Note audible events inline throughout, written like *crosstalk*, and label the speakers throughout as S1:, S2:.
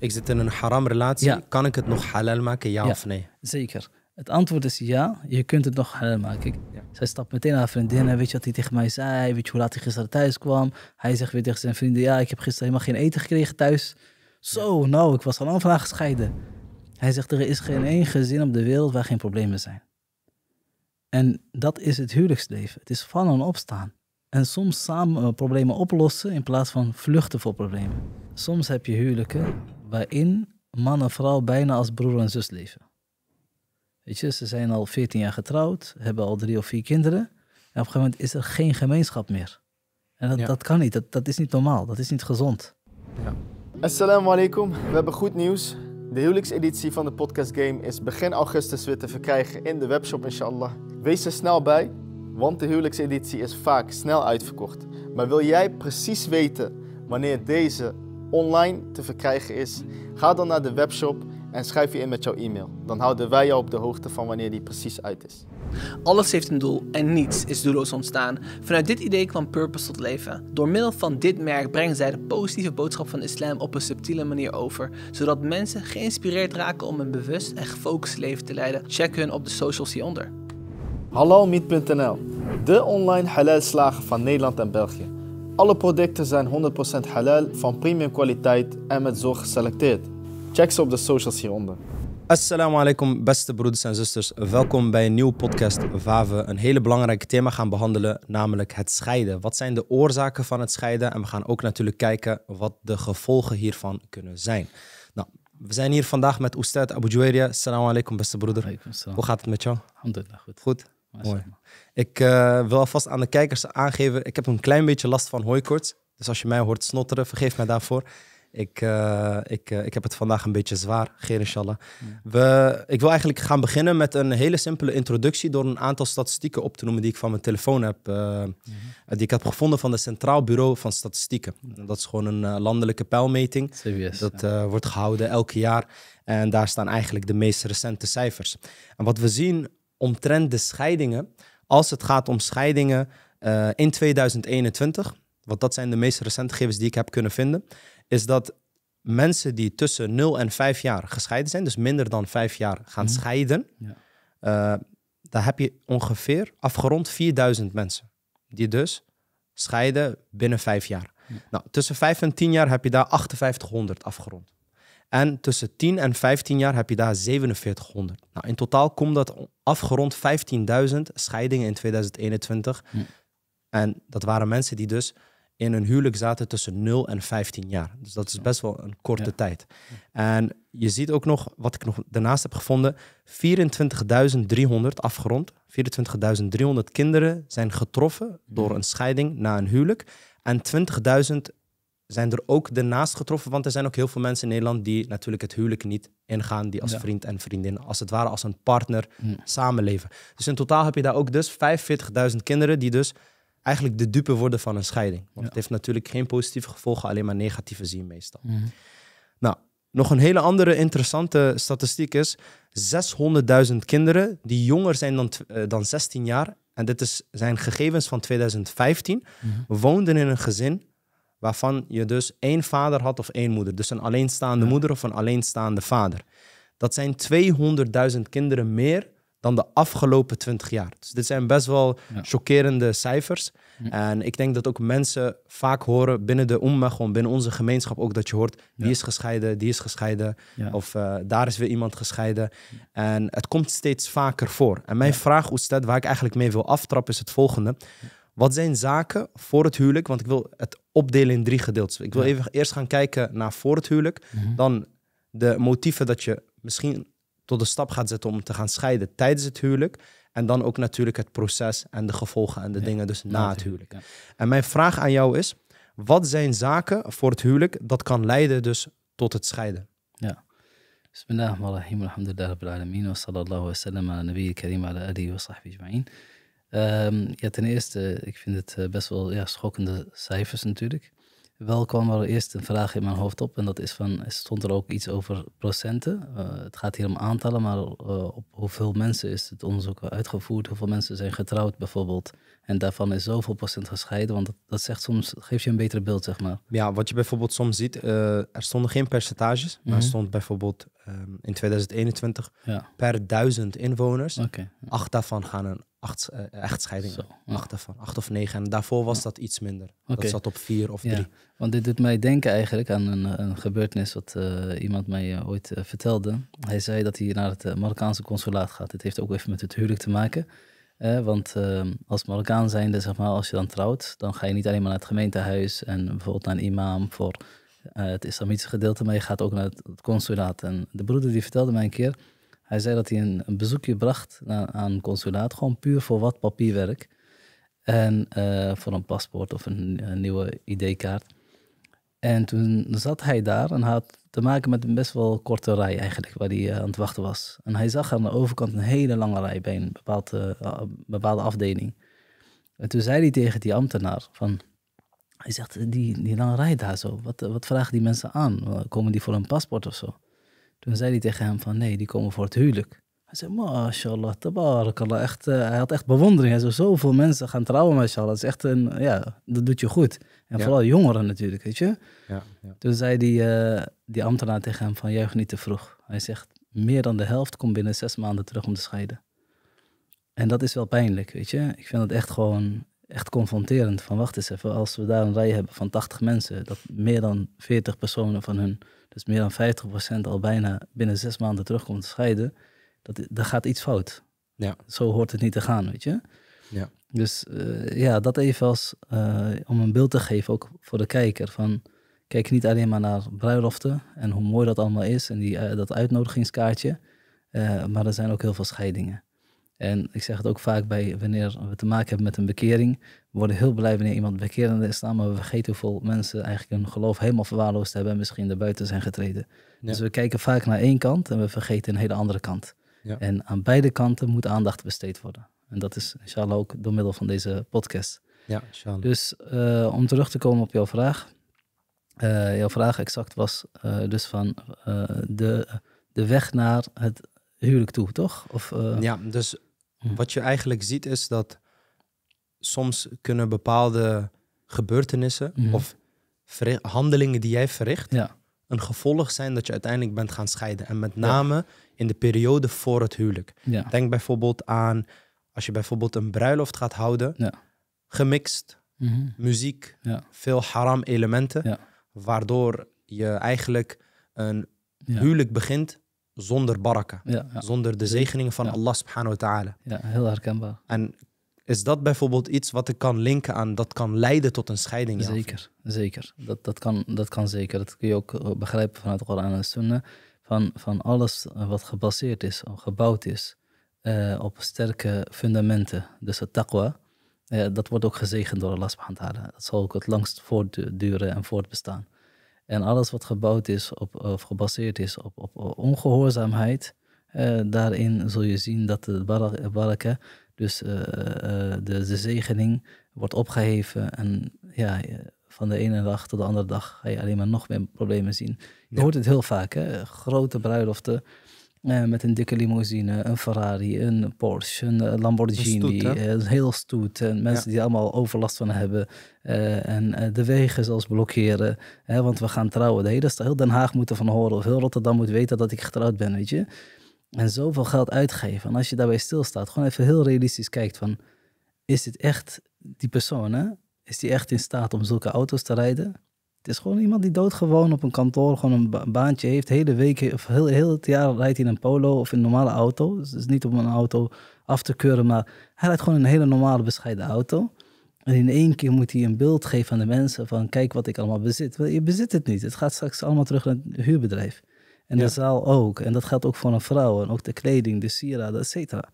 S1: ik zit in een haram relatie, kan ik het nog halal maken, ja, of nee? Zeker.
S2: Het antwoord is ja, je kunt het nog halal maken. Ja. Zij stapt meteen naar haar vriendin en weet je wat hij tegen mij zei? Weet je hoe laat hij gisteren thuis kwam? Hij zegt weer tegen zijn vrienden, ja, ik heb gisteren helemaal geen eten gekregen thuis. Zo, nou, ik was al lang gescheiden. Hij zegt, er is geen één gezin op de wereld waar geen problemen zijn. En dat is het huwelijksleven. Het is van en opstaan. En soms samen eh, problemen oplossen in plaats van vluchten voor problemen. Soms heb je huwelijken waarin man en vrouw bijna als broer en zus leven. Weet je, ze zijn al 14 jaar getrouwd, hebben al drie of vier kinderen. En op een gegeven moment is er geen gemeenschap meer. En dat, dat kan niet, dat, dat is niet normaal, dat is niet gezond. Ja. Assalamu alaikum, we
S1: hebben goed nieuws. De huwelijkseditie van de podcast Game is begin augustus weer te verkrijgen in de webshop, inshallah. Wees er snel bij want de huwelijkseditie is vaak snel uitverkocht. Maar wil jij precies weten wanneer deze online te verkrijgen is?
S2: Ga dan naar de webshop en schrijf je in met jouw e-mail. Dan houden wij jou op de hoogte van wanneer die precies uit is. Alles heeft een doel en niets is doelloos ontstaan. Vanuit dit idee kwam Purpose tot leven. Door middel van dit merk brengen zij de positieve boodschap van islam op een subtiele manier over, zodat mensen geïnspireerd raken om een bewust en gefocust leven te leiden. Check hun op de socials hieronder.
S1: Halalmeat.nl, de online halal slager van Nederland en België. Alle producten zijn 100% halal, van premium kwaliteit en met zorg geselecteerd.
S2: Check ze op de socials hieronder.
S1: Assalamu alaikum, beste broeders en zusters. Welkom bij een nieuwe podcast waar we een hele belangrijk thema gaan behandelen, namelijk het scheiden. Wat zijn de oorzaken van het scheiden? En we gaan ook natuurlijk kijken wat de gevolgen hiervan kunnen zijn. Nou, we zijn hier vandaag met Oestad Abu Juwairia. Assalamu alaikum, beste broeder. Hoe gaat het met jou? Alhamdulillah, goed. Goed? Mooi. Ik eh, wil alvast aan de kijkers aangeven, ik heb een klein beetje last van hooikoorts. Dus als je mij hoort snotteren, vergeef mij daarvoor. Ik, eh, ik, eh, ik heb het vandaag een beetje zwaar, geen inshallah. We, ik wil eigenlijk gaan beginnen met een hele simpele introductie door een aantal statistieken op te noemen die ik van mijn telefoon heb. Mhm. Die ik heb gevonden van het Centraal Bureau van Statistieken. Dat is gewoon een landelijke pijlmeting. CBS, dat wordt gehouden elke jaar. En daar staan eigenlijk de meest recente cijfers. En wat we zien omtrent de scheidingen. Als het gaat om scheidingen eh, in 2021, want dat zijn de meest recente gegevens die ik heb kunnen vinden, is dat mensen die tussen 0 en 5 jaar gescheiden zijn, dus minder dan 5 jaar gaan mhm. scheiden, ja. Eh, daar heb je ongeveer afgerond 4000 mensen die dus scheiden binnen 5 jaar. Nou, tussen 5 en 10 jaar heb je daar 5800 afgerond. En tussen 10 en 15 jaar heb je daar 4700. Nou, in totaal komt dat afgerond 15.000 scheidingen in 2021. Mm. En dat waren mensen die dus in een huwelijk zaten tussen 0 en 15 jaar. Dus dat is best wel een korte tijd. En je ziet ook nog, wat ik nog daarnaast heb gevonden, 24.300 afgerond. 24.300 kinderen zijn getroffen door mm. een scheiding na een huwelijk. En 20.000 zijn er ook daarnaast getroffen. Want er zijn ook heel veel mensen in Nederland die natuurlijk het huwelijk niet ingaan. Die als vriend en vriendin, als het ware als een partner, samenleven. Dus in totaal heb je daar ook dus 45.000 kinderen die dus eigenlijk de dupe worden van een scheiding. Want het heeft natuurlijk geen positieve gevolgen, alleen maar negatieve zien meestal. Mhm. Nou, nog een hele andere interessante statistiek is... 600.000 kinderen die jonger zijn dan, eh, dan 16 jaar... en dit is, zijn gegevens van 2015... Mhm. woonden in een gezin waarvan je dus één vader had of één moeder. Dus een alleenstaande moeder of een alleenstaande vader. Dat zijn 200.000 kinderen meer dan de afgelopen 20 jaar. Dus dit zijn best wel chockerende cijfers. Hm. En ik denk dat ook mensen vaak horen binnen de omma, binnen onze gemeenschap ook, dat je hoort, die is gescheiden, die is gescheiden, of eh, daar is weer iemand gescheiden. Hm. En het komt steeds vaker voor. En mijn vraag, Oestet, waar ik eigenlijk mee wil aftrappen, is het volgende. Hm. Wat zijn zaken voor het huwelijk? Want ik wil het opdelen in drie gedeeltes. Ik wil even eerst gaan kijken naar voor het huwelijk. Mhm. Dan de motieven dat je misschien tot de stap gaat zetten om te gaan scheiden tijdens het huwelijk. En dan ook natuurlijk het proces en de gevolgen en de dingen dus na het huwelijk. En mijn vraag aan jou is, wat zijn zaken voor het huwelijk dat kan leiden dus tot het scheiden?
S2: Ja. Bismillah, alhamdulillah, rabbil alameen, wa sallallahu wa sallam ala nabiyyi karim, ala alihi wa sahbihi Ehm, ja, ten eerste, ik vind het eh, best wel ja, schokkende cijfers natuurlijk. Wel kwam er eerst een vraag in mijn hoofd op en dat is van, stond er ook iets over procenten? Eh, het gaat hier om aantallen, maar eh, op hoeveel mensen is het onderzoek uitgevoerd? Hoeveel mensen zijn getrouwd bijvoorbeeld? En daarvan is zoveel procent gescheiden, want dat, dat zegt soms, geeft je een beter beeld, zeg maar.
S1: Ja, wat je bijvoorbeeld soms ziet, er stonden geen percentages, maar er mhm. stond bijvoorbeeld ehm, in 2021 per duizend inwoners, acht daarvan gaan een acht uh, eh, echtscheidingen. Acht, ervan, acht of negen. En daarvoor was dat iets minder.
S2: Dat zat op vier of drie. Want dit doet mij denken eigenlijk aan een, eh, een gebeurtenis wat eh, iemand mij ooit vertelde. Hij zei dat hij naar het Marokkaanse consulaat gaat. Dit heeft ook even met het huwelijk te maken. want ehm, als Marokkaan zijnde, zeg maar, als je dan trouwt, dan ga je niet alleen maar naar het gemeentehuis en bijvoorbeeld naar een imam voor het islamitische gedeelte, maar je gaat ook naar het, het consulaat. En de broeder die vertelde mij een keer hij zei dat hij een, bezoekje bracht aan, aan een consulaat, gewoon puur voor wat papierwerk. En eh, voor een paspoort of een, nieuwe ID-kaart. En toen zat hij daar en had te maken met een best wel korte rij eigenlijk, waar hij eh, aan het wachten was. En hij zag aan de overkant een hele lange rij bij een bepaalde, eh, bepaalde afdeling. En toen zei hij tegen die ambtenaar van... Hij zegt, die, die lange rij daar zo, wat, wat vragen die mensen aan? Komen die voor een paspoort of zo? Toen zei hij tegen hem van nee, die komen voor het huwelijk. Hij zei, mashallah, tabarakallah. Echt, eh, hij had echt bewondering. Hij zei, zoveel mensen gaan trouwen, mashallah. Dat is echt een, ja, dat doet je goed. En vooral jongeren natuurlijk, weet je. Ja, ja. Toen zei die, eh, die ambtenaar tegen hem van, juich niet te vroeg. Hij zegt, meer dan de helft komt binnen zes maanden terug om te scheiden. En dat is wel pijnlijk, weet je. Ik vind het echt gewoon, echt confronterend. Van wacht eens even, als we daar een rij hebben van 80 mensen, dat meer dan 40 personen van hun dus meer dan 50% al bijna binnen zes maanden terugkomt te scheiden, dat, dat gaat iets fout. Ja. Zo hoort het niet te gaan, weet je. Ja. Dus eh, ja, dat even als eh, om een beeld te geven, ook voor de kijker. Van, kijk niet alleen maar naar bruiloften en hoe mooi dat allemaal is en die, eh, dat uitnodigingskaartje. maar er zijn ook heel veel scheidingen. En ik zeg het ook vaak bij wanneer we te maken hebben met een bekering. We worden heel blij wanneer iemand bekerende is maar we vergeten hoeveel mensen eigenlijk hun geloof helemaal verwaarloosd hebben en misschien buiten zijn getreden. Dus we kijken vaak naar één kant en we vergeten een hele andere kant. En aan beide kanten moet aandacht besteed worden. En dat is inshallah ook door middel van deze podcast. Ja, inshallah. Dus eh, om terug te komen op jouw vraag. Eh, jouw vraag exact was eh, dus van de, de weg naar het huwelijk toe, toch? Of, Ja, dus
S1: wat je eigenlijk ziet is dat soms kunnen bepaalde gebeurtenissen of handelingen die jij verricht, een gevolg zijn dat je uiteindelijk bent gaan scheiden. En met name in de periode voor het huwelijk. Denk bijvoorbeeld aan als je bijvoorbeeld een bruiloft gaat houden, gemixt, mhm. muziek, veel haram elementen, waardoor je eigenlijk een huwelijk begint zonder baraka. Zonder de zegeningen van Allah subhanahu wa ta'ala.
S2: Ja, heel herkenbaar.
S1: En is dat bijvoorbeeld iets wat ik kan linken aan, dat kan leiden tot een
S2: scheiding? Zeker, zeker. Dat, dat, kan, dat kan zeker. Dat kun je ook eh, begrijpen vanuit de Koran en Sunnah. Van, van alles wat gebaseerd is, gebouwd is eh, op sterke fundamenten. Dus het taqwa, eh, dat wordt ook gezegend door Allah subhanahu wa ta'ala. Dat zal ook het langst voortduren en voortbestaan. En alles wat gebouwd is op, of gebaseerd is op, op ongehoorzaamheid, eh, daarin zul je zien dat de balken, eh, dus eh, de, zegening, wordt opgeheven. En ja, van de ene dag tot de andere dag ga je alleen maar nog meer problemen zien. Je hoort het heel vaak, hè? grote bruiloften eh, met een dikke limousine, een Ferrari, een Porsche, een eh, Lamborghini. Eh, een, heel stoet. En mensen die allemaal overlast van hebben. en de wegen zelfs blokkeren. Hè, want we gaan trouwen. De hele stad, heel Den Haag moet ervan horen. Of heel Rotterdam moet weten dat ik getrouwd ben, weet je. En zoveel geld uitgeven. En als je daarbij stilstaat, gewoon even heel realistisch kijkt van... Is dit echt die persoon, Is die echt in staat om zulke auto's te rijden? Het is gewoon iemand die doodgewoon op een kantoor gewoon een baantje heeft. Hele weken of heel, heel het jaar rijdt hij in een polo of in een normale auto. Dus het is niet om een auto af te keuren, maar hij rijdt gewoon een hele normale bescheiden auto. En in één keer moet hij een beeld geven aan de mensen van kijk wat ik allemaal bezit. Je bezit het niet. Het gaat straks allemaal terug naar het huurbedrijf. En de zaal ook. En dat geldt ook voor een vrouw. En ook de kleding, de sieraden, et cetera.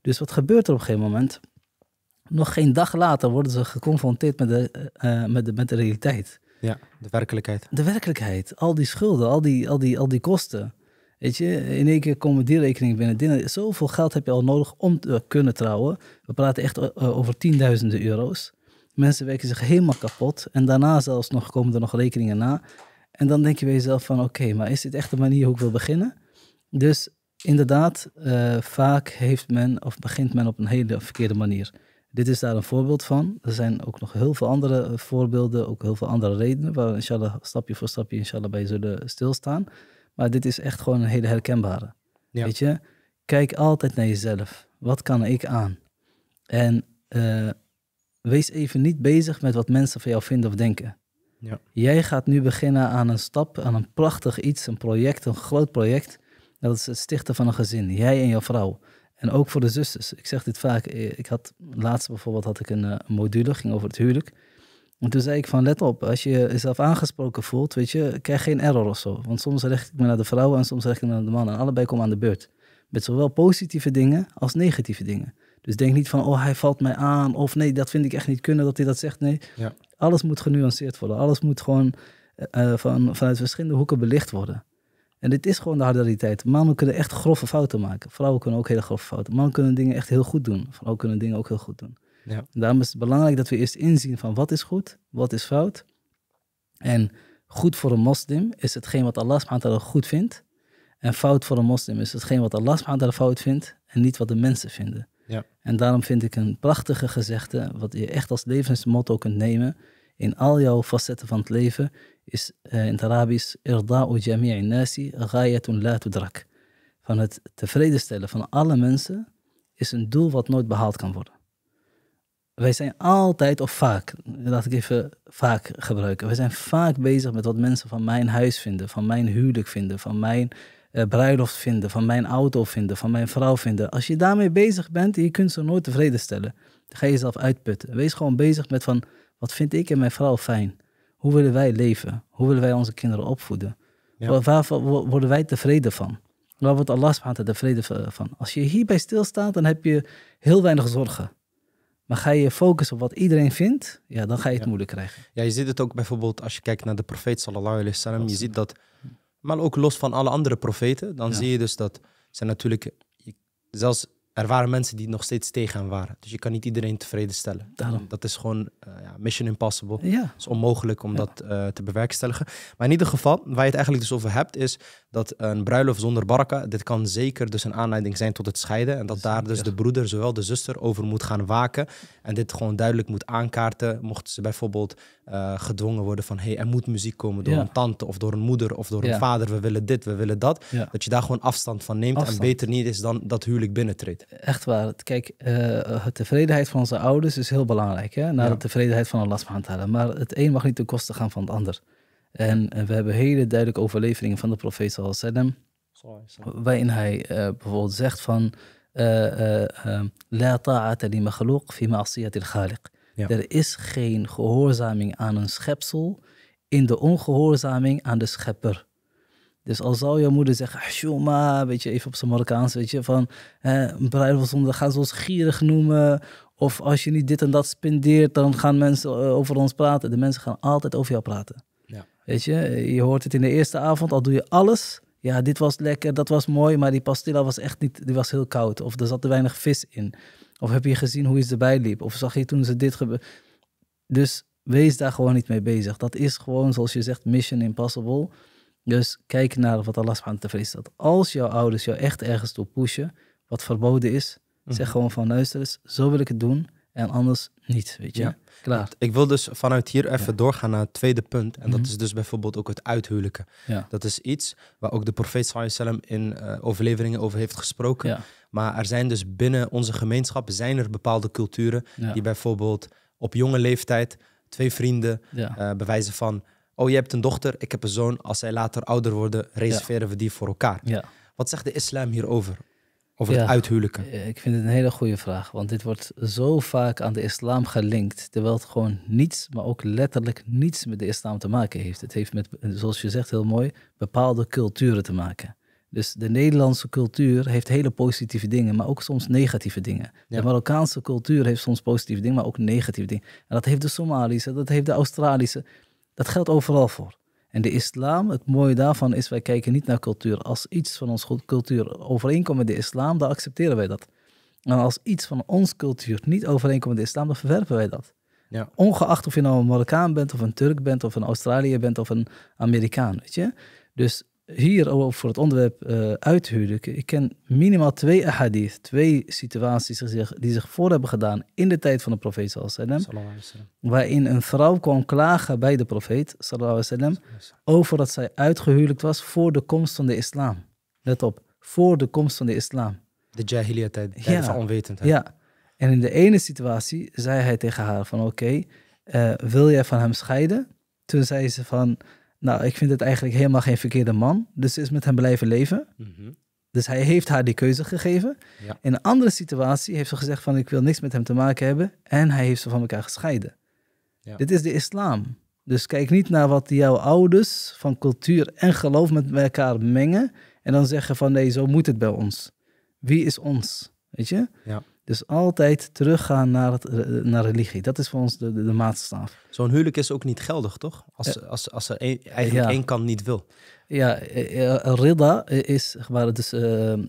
S2: Dus wat gebeurt er op een gegeven moment? Nog geen dag later worden ze geconfronteerd met de, eh, eh, met de, met de realiteit. Ja, de werkelijkheid. De werkelijkheid. Al die schulden, al die, al die, al die kosten. Weet je, in één keer komen die rekeningen binnen. Zoveel geld heb je al nodig om te kunnen trouwen. We praten echt eh, eh, over tienduizenden euro's. Mensen werken zich helemaal kapot. En daarna zelfs nog komen er nog rekeningen na. En dan denk je bij jezelf van oké, maar is dit echt de manier hoe ik wil beginnen? Dus inderdaad, eh, vaak heeft men of begint men op een hele verkeerde manier. Dit is daar een voorbeeld van. Er zijn ook nog heel veel andere voorbeelden, ook heel veel andere redenen, waar we inshallah stapje voor stapje inshallah bij zullen stilstaan. Maar dit is echt gewoon een hele herkenbare. Weet je, kijk altijd naar jezelf. Wat kan ik aan? En eh, wees even niet bezig met wat mensen van jou vinden of denken. Ja. Jij gaat nu beginnen aan een stap, aan een prachtig iets, een project, een groot project. Dat is het stichten van een gezin. Jij en jouw vrouw. En ook voor de zusters. Ik zeg dit vaak. Eh, ik had laatst bijvoorbeeld had ik eh, een module, ging over het huwelijk. En toen zei ik van let op, als je jezelf aangesproken voelt, weet je, krijg geen error of zo. Want soms richt ik me naar de vrouw en soms richt ik me naar de mannen. En allebei komen aan de beurt. Met zowel positieve dingen als negatieve dingen. Dus denk niet van, oh, hij valt mij aan. Of nee, dat vind ik echt niet kunnen dat hij dat zegt. Nee, alles moet genuanceerd worden. Alles moet gewoon eh, van, vanuit verschillende hoeken belicht worden. En dit is gewoon de harde realiteit. Mannen kunnen echt grove fouten maken. Vrouwen kunnen ook hele grove fouten. Mannen kunnen dingen echt heel goed doen. Vrouwen kunnen dingen ook heel goed doen. Ja. Daarom is het belangrijk dat we eerst inzien van wat is goed, wat is fout. En goed voor een moslim is hetgeen wat Allah subhanahu goed vindt. En fout voor een moslim is hetgeen wat Allah subhanahu fout vindt en niet wat de mensen vinden. Ja. En daarom vind ik een prachtige gezegde, wat je echt als levensmotto kunt nemen in al jouw facetten van het leven, is eh, in het Arabisch irda'u jami'i nasi ghayatun la tudrak. Van het tevreden stellen van alle mensen is een doel wat nooit behaald kan worden. Wij zijn altijd of vaak, laat ik even vaak gebruiken. We zijn vaak bezig met wat mensen van mijn huis vinden, van mijn huwelijk vinden, van mijn uh, bruiloft vinden, van mijn auto vinden, van mijn vrouw vinden. Als je daarmee bezig bent, je kunt ze nooit tevreden stellen. Dan ga je jezelf uitputten. Wees gewoon bezig met van, wat vind ik en mijn vrouw fijn? hoe willen wij leven? Hoe willen wij onze kinderen opvoeden? Ja. Waar, worden wij tevreden van? Waar wordt Allah subhanahu tevreden van? Als je hierbij stilstaat, dan heb je heel weinig zorgen. Maar ga je focussen op wat iedereen vindt, ja, dan ga je het moeilijk krijgen.
S1: Ja, je ziet het ook bijvoorbeeld als je kijkt naar de profeet sallallahu alayhi wasallam. Je ziet dat, maar ook los van alle andere profeten, dan zie je dus dat zijn natuurlijk, zelfs er waren mensen die nog steeds tegen hem waren. Dus je kan niet iedereen tevreden stellen. Dat is gewoon eh, ja, mission impossible. Het is onmogelijk om dat eh, te bewerkstelligen. Maar in ieder geval, waar je het eigenlijk dus over hebt, is dat een bruiloft zonder baraka, dit kan zeker dus een aanleiding zijn tot het scheiden. En dat daar dus de broeder, zowel de zuster, over moet gaan waken. En dit gewoon duidelijk moet aankaarten. Mochten ze bijvoorbeeld eh, gedwongen worden van hey, er moet muziek komen door een tante of door een moeder of door een vader. We willen dit, we willen dat. Dat je daar gewoon afstand van neemt en beter niet is dan dat huwelijk binnentreedt.
S2: Echt waar. Kijk, eh, de tevredenheid van onze ouders is heel belangrijk. Hè? Naar de tevredenheid van Allah Maar het een mag niet ten koste gaan van het ander. En, we hebben hele duidelijke overleveringen van de profeet sallallahu alaihi wasallam. Waarin hij eh, bijvoorbeeld zegt van... La ta'ata li makhluq fi ma'asiyat khaliq er is geen gehoorzaming aan een schepsel in de ongehoorzaming aan de schepper. Dus al zou je moeder zeggen, ah, Shuma, weet je, even op zijn Marokkaans, weet je, van eh, bruiloftsonde gaan ze ons gierig noemen. Of als je niet dit en dat spendeert, dan gaan mensen eh, over ons praten. De mensen gaan altijd over jou praten. Ja. Weet je, je hoort het in de eerste avond, al doe je alles. Ja, dit was lekker, dat was mooi, maar die pastilla was echt niet, die was heel koud. Of er zat te weinig vis in. Of heb je gezien hoe iets erbij liep? Of zag je toen ze dit gebeurde? Dus wees daar gewoon niet mee bezig. Dat is gewoon, zoals je zegt, mission impossible. Dus kijk naar wat Allah subhanahu wa ta'ala Als jouw ouders jou echt ergens toe pushen, wat verboden is, mhm. zeg gewoon van luister eens, zo wil ik het doen. En anders niet, weet je. Ja.
S1: Klaar. Ik wil dus vanuit hier even doorgaan naar het tweede punt. En dat mhm. is dus bijvoorbeeld ook het uithuwelijken. Ja. Dat is iets waar ook de profeet Sallallahu in eh, overleveringen over heeft gesproken. Maar er zijn dus binnen onze gemeenschap zijn er bepaalde culturen die bijvoorbeeld op jonge leeftijd twee vrienden eh, bewijzen van... Oh, je hebt een dochter, ik heb een zoon. Als zij later ouder worden, reserveren we die voor elkaar. Wat zegt de islam hierover? Over het
S2: uithuwelijken. Eh, ik vind het een hele goede vraag. Want dit wordt zo vaak aan de islam gelinkt. Terwijl het gewoon niets, maar ook letterlijk niets met de islam te maken heeft. Het heeft met, zoals je zegt heel mooi, bepaalde culturen te maken. Dus de Nederlandse cultuur heeft hele positieve dingen, maar ook soms negatieve dingen. De Marokkaanse cultuur heeft soms positieve dingen, maar ook negatieve dingen. En dat heeft de Somalische, dat heeft de Australische. Dat geldt overal voor. En de islam, het mooie daarvan is, wij kijken niet naar cultuur. Als iets van onze cultuur overeenkomt met de islam, dan accepteren wij dat. En als iets van ons cultuur niet overeenkomt met de islam, dan verwerpen wij dat. Ja. Ongeacht of je nou een Marokkaan bent, of een Turk bent, of een Australiër bent, of een Amerikaan, weet je. Dus hier over voor het onderwerp uh, eh, uithuwelijken. Ik ken minimaal twee ahadith, twee situaties die zich, die zich voor hebben gedaan in de tijd van de profeet sallallahu wasallam. Waarin een vrouw kwam klagen bij de profeet sallallahu wasallam over dat zij uitgehuwelijkt was voor de komst van de islam. Let op, voor de komst van de islam. De jahiliya tijd, ja. van onwetendheid. Ja, en in de ene situatie zei hij tegen haar van oké, eh, wil jij van hem scheiden? Toen zei ze van nou, ik vind het eigenlijk helemaal geen verkeerde man. Dus ze is met hem blijven leven. Mhm. Dus hij heeft haar die keuze gegeven. In een andere situatie heeft ze gezegd van ik wil niks met hem te maken hebben. En hij heeft ze van elkaar gescheiden. Ja. Dit is de islam. Dus kijk niet naar wat jouw ouders van cultuur en geloof met elkaar mengen. En dan zeggen van nee, zo moet het bij ons. Wie is ons? Weet je? Ja. Dus altijd teruggaan naar, het, naar religie. Dat is voor ons de, de, maatstaf.
S1: Zo'n huwelijk is ook niet geldig, toch? Als, eh, als, als er eigenlijk één kant niet wil.
S2: Ja, eh, eh, ridda is waar dus,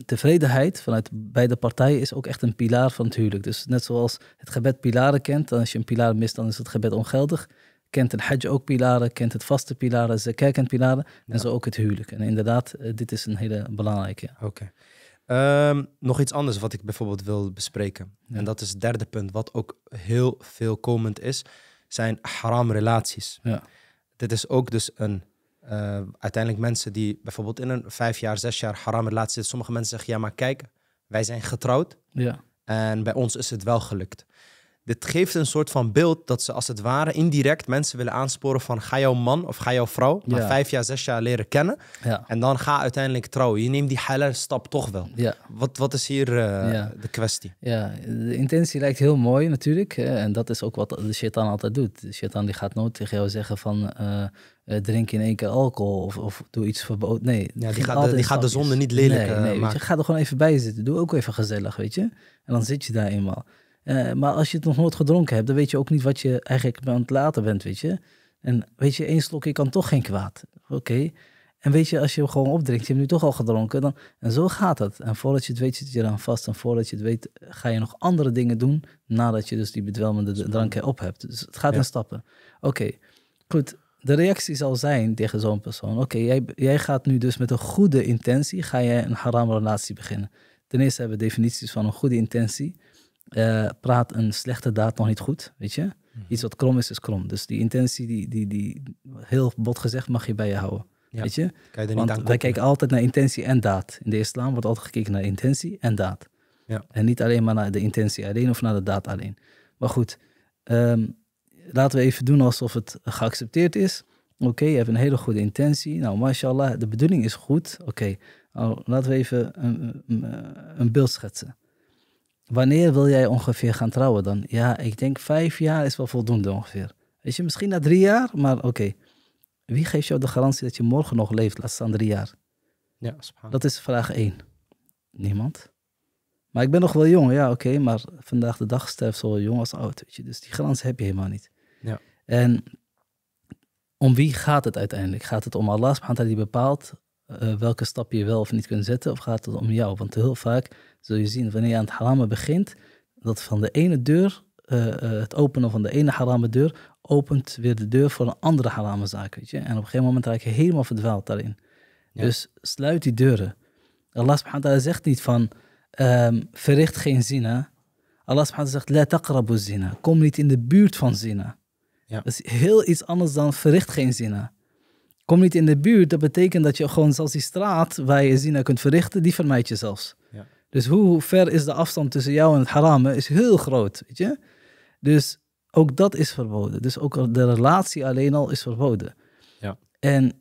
S2: tevredenheid vanuit beide partijen is ook echt een pilaar van het huwelijk. Dus net zoals het gebed pilaren kent, dan als je een pilaar mist, dan is het gebed ongeldig. Kent het hajj ook pilaren, kent het vaste pilaren, zeker kent pilaren, en zo ook het huwelijk. En inderdaad, dit is een hele belangrijke.
S1: Oké. Ehm, nog iets anders wat ik bijvoorbeeld wil bespreken. En dat is het derde punt, wat ook heel veel komend is, zijn haram relaties. Ja. Dit is ook dus een, eh, uiteindelijk mensen die bijvoorbeeld in een vijf jaar, zes jaar haram relatie zitten. Sommige mensen zeggen, ja maar kijk, wij zijn getrouwd. Ja. En bij ons is het wel gelukt. Dit geeft een soort van beeld dat ze als het ware indirect mensen willen aansporen van ga jouw man of ga jouw vrouw maar vijf jaar, zes jaar leren kennen. Ja. En dan ga uiteindelijk trouwen. Je neemt die hele stap toch wel. Ja. Wat, wat is hier eh, de kwestie?
S2: Ja, de intentie lijkt heel mooi natuurlijk. En dat is ook wat de shaitan altijd doet. De shaitan die gaat nooit tegen jou zeggen van... Eh, eh, drink in één keer alcohol of, of doe iets verboden. Nee, ja, die, gaat de, die gaat de zonde niet lelijk nee, maken. Je, ga er gewoon even bij zitten. Doe ook even gezellig, weet je. En dan zit je daar eenmaal. Eh, maar als je het nog nooit gedronken hebt, dan weet je ook niet wat je eigenlijk aan het laten bent, weet je. En weet je, één slokje kan toch geen kwaad. Oké. En weet je, als je hem gewoon opdrinkt, je hebt nu toch al gedronken. Dan, en zo gaat het. En voordat je het weet, zit je eraan vast. En voordat je het weet, ga je nog andere dingen doen. Nadat je dus die bedwelmende drank op hebt. Dus het gaat ja. in stappen. Oké, goed. De reactie zal zijn tegen zo'n persoon. Oké, jij, jij gaat nu dus met een goede intentie, ga jij een haram relatie beginnen. Ten eerste hebben we definities van een goede intentie. Eh, praat een slechte daad nog niet goed, weet je. Mhm. Iets wat krom is, is krom. Dus die intentie, die, die, die heel bot gezegd, mag je bij je houden. weet je? Want wij kijken altijd naar intentie en daad. In de islam wordt altijd gekeken naar intentie en daad. Ja. En niet alleen maar naar de intentie alleen of naar de daad alleen. Maar goed, ehm, laten we even doen alsof het geaccepteerd is. Oké, je hebt een hele goede intentie. Nou, mashallah, de bedoeling is goed. Oké, okay, oh, laten we even een, een, een beeld schetsen wanneer wil jij ongeveer gaan trouwen dan? Ja, ik denk vijf jaar is wel voldoende ongeveer. Weet je, misschien na drie jaar, maar oké. Wie geeft jou de garantie dat je morgen nog leeft, laat staan drie jaar?
S1: Ja, dat
S2: is vraag één. Niemand. Maar ik ben nog wel jong, ja, oké, maar vandaag de dag sterft zowel jong als oud, weet je. Dus die garantie heb je helemaal niet. Ja. En om wie gaat het uiteindelijk? Gaat het om Allah, die bepaalt eh, welke stap je wel of niet kunt zetten? Of gaat het om jou? Want heel vaak zul je zien wanneer je aan het haramen begint, dat van de ene deur, eh, eh, het openen van de ene harame deur, opent weer de deur voor een andere harame zaak. Weet je? En op een gegeven moment raak je helemaal verdwaald daarin. Dus sluit die deuren. Allah subhanahu zegt niet van ehm, verricht geen zina. Allah subhanahu zegt la taqrabu zina. Kom niet in de buurt van zina. Ja. Dat is heel iets anders dan verricht geen zina. Kom niet in de buurt, dat betekent dat je gewoon zelfs die straat waar je zina kunt verrichten, die vermijd je zelfs. Dus hoe ver is de afstand tussen jou en het harame is heel groot, weet je? Dus ook dat is verboden. Dus ook de relatie alleen al is verboden. Ja. En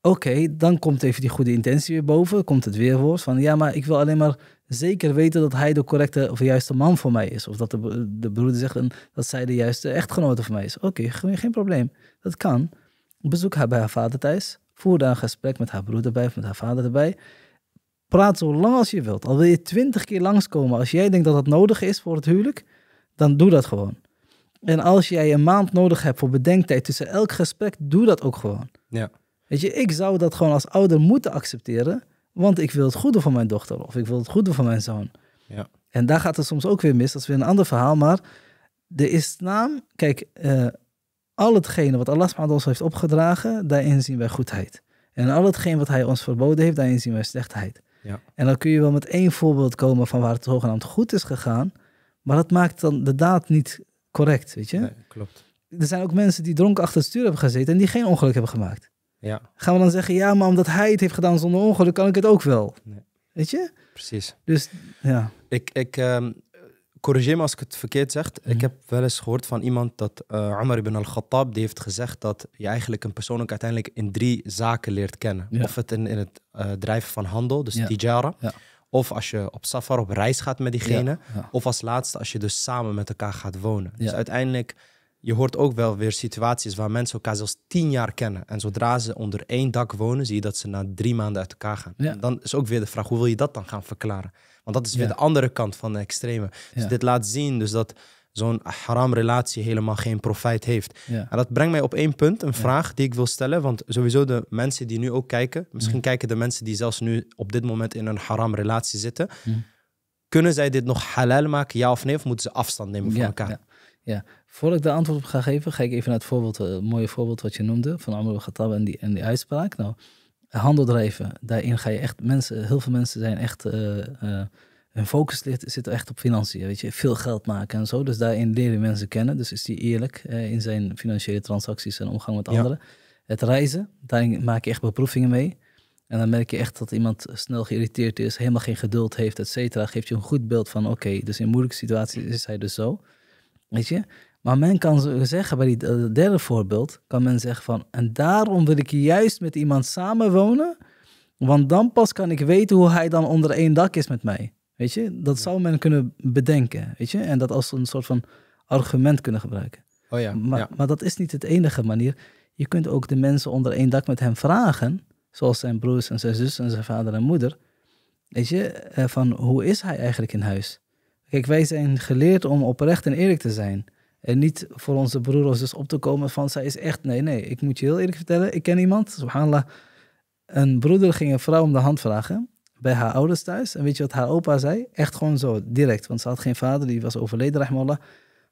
S2: oké, dan komt even die goede intentie weer boven. Komt het weerwoord van ja, maar ik wil alleen maar zeker weten dat hij de correcte of juiste man voor mij is. Of dat de, de broeder zegt dat zij de juiste echtgenote voor mij is. Oké, geen, geen probleem. Dat kan. Bezoek haar bij haar vader thuis. Voer daar een gesprek met haar broeder bij of met haar vader erbij. Praat zo lang als je wilt. Al wil je twintig keer langskomen. Als jij denkt dat dat nodig is voor het huwelijk, dan doe dat gewoon. En als jij een maand nodig hebt voor bedenktijd tussen elk gesprek, doe dat ook gewoon. Ja. Weet je, ik zou dat gewoon als ouder moeten accepteren. Want ik wil het goede van mijn dochter of ik wil het goede van mijn zoon. Ja. En daar gaat het soms ook weer mis. Dat is weer een ander verhaal. Maar de islam, kijk, eh, al hetgene wat Allah aan ons heeft opgedragen, daarin zien wij goedheid. En al hetgeen wat hij ons verboden heeft, daarin zien wij slechtheid. Ja. En dan kun je wel met één voorbeeld komen van waar het zogenaamd goed is gegaan. Maar dat maakt dan de daad niet correct, weet je? Nee, klopt. Er zijn ook mensen die dronken achter het stuur hebben gezeten en die geen ongeluk hebben gemaakt. Ja. Gaan we dan zeggen, ja, maar omdat hij het heeft gedaan zonder ongeluk, kan ik het ook wel. Nee. Weet je? Precies. Dus ja.
S1: Ik, ik, ehm, corrigeer me als ik het verkeerd zeg. Ik mhm. heb wel eens gehoord van iemand dat uh, Omar ibn al-Khattab die heeft gezegd dat je eigenlijk een persoon ook uiteindelijk in drie zaken leert kennen. Of het in, in het uh, drijven van handel, dus ja. tijara. Ja. Of als je op safar op reis gaat met diegene. Of als laatste als je dus samen met elkaar gaat wonen. Dus uiteindelijk, je hoort ook wel weer situaties waar mensen elkaar zelfs tien jaar kennen. En zodra ze onder één dak wonen, zie je dat ze na drie maanden uit elkaar gaan. dan is ook weer de vraag, hoe wil je dat dan gaan verklaren? Want dat is weer de andere kant van de extreme. Dus dit laat zien dus dat zo'n haram-relatie helemaal geen profijt heeft. En dat brengt mij op één punt, een vraag die ik wil stellen. Want sowieso de mensen die nu ook kijken, misschien kijken de mensen die zelfs nu op dit moment in een haram-relatie zitten. Kunnen zij dit nog halal maken, ja of nee? Of
S2: moeten ze afstand nemen van elkaar? Ja. voordat ik daar antwoord op ga geven, ga ik even naar het voorbeeld, het eh, mooie voorbeeld wat je noemde van Amr Khattab en die, en die uitspraak. Nou, handel drijven. Daarin ga je echt mensen, heel veel mensen zijn echt, uh, uh, hun focus zit echt op financiën. Weet je, veel geld maken en zo. Dus daarin leer je mensen kennen. Dus is die eerlijk eh, in zijn financiële transacties en omgang met anderen. Het reizen, daarin maak je echt beproevingen mee. En dan merk je echt dat iemand snel geïrriteerd is, helemaal geen geduld heeft, et cetera. Geeft je een goed beeld van, oké, dus in moeilijke situaties is hij dus zo. Weet je? Maar men kan zeggen, bij die eh, derde voorbeeld, kan men zeggen van, en daarom wil ik juist met iemand samenwonen, want dan pas kan ik weten hoe hij dan onder één dak is met mij. Weet je, dat zou men kunnen bedenken, weet je, en dat als een soort van argument kunnen gebruiken. Oh ja, maar, ja. maar dat is niet het enige manier. Je kunt ook de mensen onder één dak met hem vragen, zoals zijn broers en zijn zus en zijn vader en moeder. Weet je, eh, van hoe is hij eigenlijk in huis? Kijk, wij zijn geleerd om oprecht en eerlijk te zijn. En niet voor onze broer of zus op te komen van zij is echt. Nee, nee, ik moet je heel eerlijk vertellen. Ik ken iemand, subhanallah. Een broeder ging een vrouw om de hand vragen bij haar ouders thuis. En weet je wat haar opa zei? Echt gewoon zo, direct. Want ze had geen vader, die was overleden, rahmallah.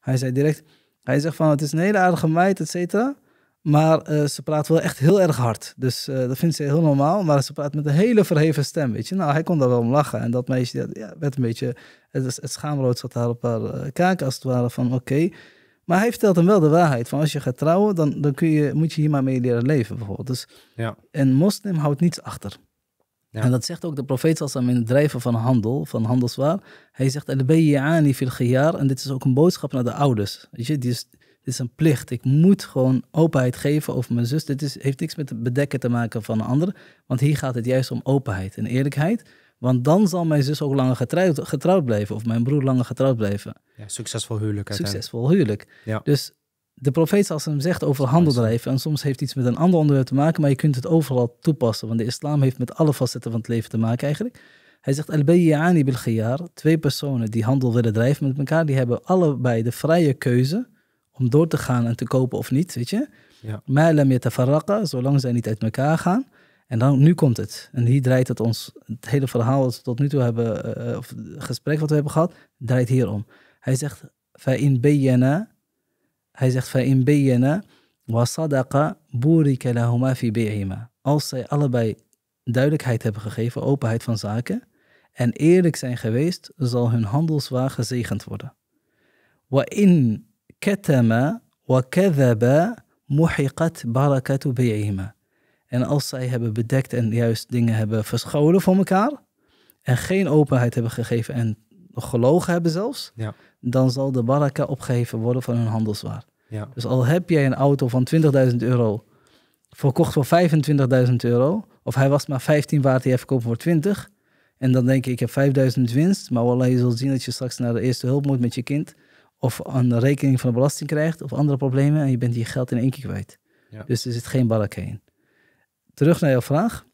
S2: Hij zei direct, hij zegt van het is een hele aardige meid, et cetera. Maar eh, ze praat wel echt heel erg hard. Dus eh, dat vindt ze heel normaal. Maar ze praat met een hele verheven stem, weet je. Nou, hij kon daar wel om lachen. En dat meisje, ja, werd een beetje... Het, schaamrood zat haar op haar uh, kaak, als het ware. Van oké, maar hij vertelt hem wel de waarheid. Van als je gaat trouwen, dan, dan kun je, moet je hier maar mee leren leven bijvoorbeeld. Dus ja. een moslim houdt niets achter. Ja. En dat zegt ook de profeet als in het drijven van handel, van handelswaar. Hij zegt, fil khiyar. En dit is ook een boodschap naar de ouders. Weet je, dit is, dit is een plicht. Ik moet gewoon openheid geven over mijn zus. Dit is, heeft niks met het bedekken te maken van een ander. Want hier gaat het juist om openheid en eerlijkheid. Want dan zal mijn zus ook langer getrouwd, blijven. Of mijn broer langer getrouwd blijven. Ja, succesvol huwelijk. Succesvol huwelijk. Ja. Dus de profeet als hem zegt over handel drijven. En soms heeft iets met een ander onderwerp te maken. Maar je kunt het overal toepassen. Want de islam heeft met alle facetten van het leven te maken eigenlijk. Hij zegt al bil Twee personen die handel willen drijven met elkaar. Die hebben allebei de vrije keuze om door te gaan en te kopen of niet. Weet je. Ja. Zolang zij niet uit elkaar gaan. En dan, nu komt het. En hier draait het ons, het hele verhaal dat we tot nu toe hebben, eh, of het gesprek wat we hebben gehad, draait hier om. Hij zegt, in bayyana, Hij zegt, Als zij allebei duidelijkheid hebben gegeven, openheid van zaken, en eerlijk zijn geweest, zal hun handelswaar gezegend worden. Wa in ketama wa kadhaba muhiqat barakatu بِيْعِمَا en als zij hebben bedekt en juist dingen hebben verscholen voor elkaar. En geen openheid hebben gegeven en gelogen hebben zelfs. Ja. Dan zal de baraka opgeheven worden van hun handelswaar. Ja. Dus al heb jij een auto van 20.000 euro verkocht voor 25.000 euro. Of hij was maar 15 waard, die hij verkoopt voor 20. En dan denk je, ik heb 5000 winst. Maar wallah, je zult zien dat je straks naar de eerste hulp moet met je kind. Of een rekening van de belasting krijgt. Of andere problemen. En je bent je geld in één keer kwijt. Ja. Dus er zit geen baraka in terug naar jouw vraag.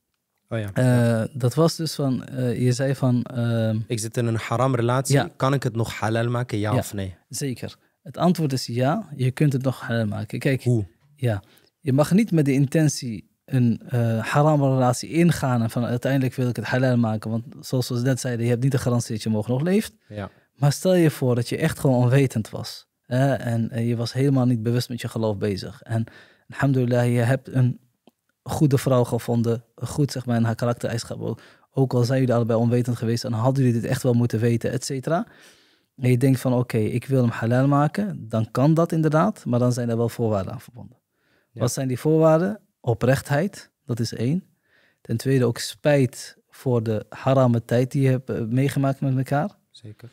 S2: Oh ja. Eh, dat was dus van, eh, je zei van... Ehm, ik zit in een haram relatie, kan ik het nog halal maken, ja, of nee? Zeker. Het antwoord is ja, je kunt het nog halal maken. Kijk, Hoe? Ja, je mag niet met de intentie een eh, haram relatie ingaan en van uiteindelijk wil ik het halal maken. Want zoals we net zeiden, je hebt niet de garantie dat je morgen nog leeft. Ja. Maar stel je voor dat je echt gewoon onwetend was. Hè, en, en je was helemaal niet bewust met je geloof bezig. En alhamdulillah, je hebt een goede vrouw gevonden. Goed, zeg maar, in haar karaktereigenschappen. Ook al zijn jullie allebei onwetend geweest en hadden jullie dit echt wel moeten weten, et cetera. En je denkt van, oké, ik wil hem halal maken. Dan kan dat inderdaad, maar dan zijn er wel voorwaarden aan verbonden. Wat zijn die voorwaarden? Oprechtheid, dat is één. Ten tweede ook spijt voor de harame tijd die je hebt eh, meegemaakt met elkaar. Zeker.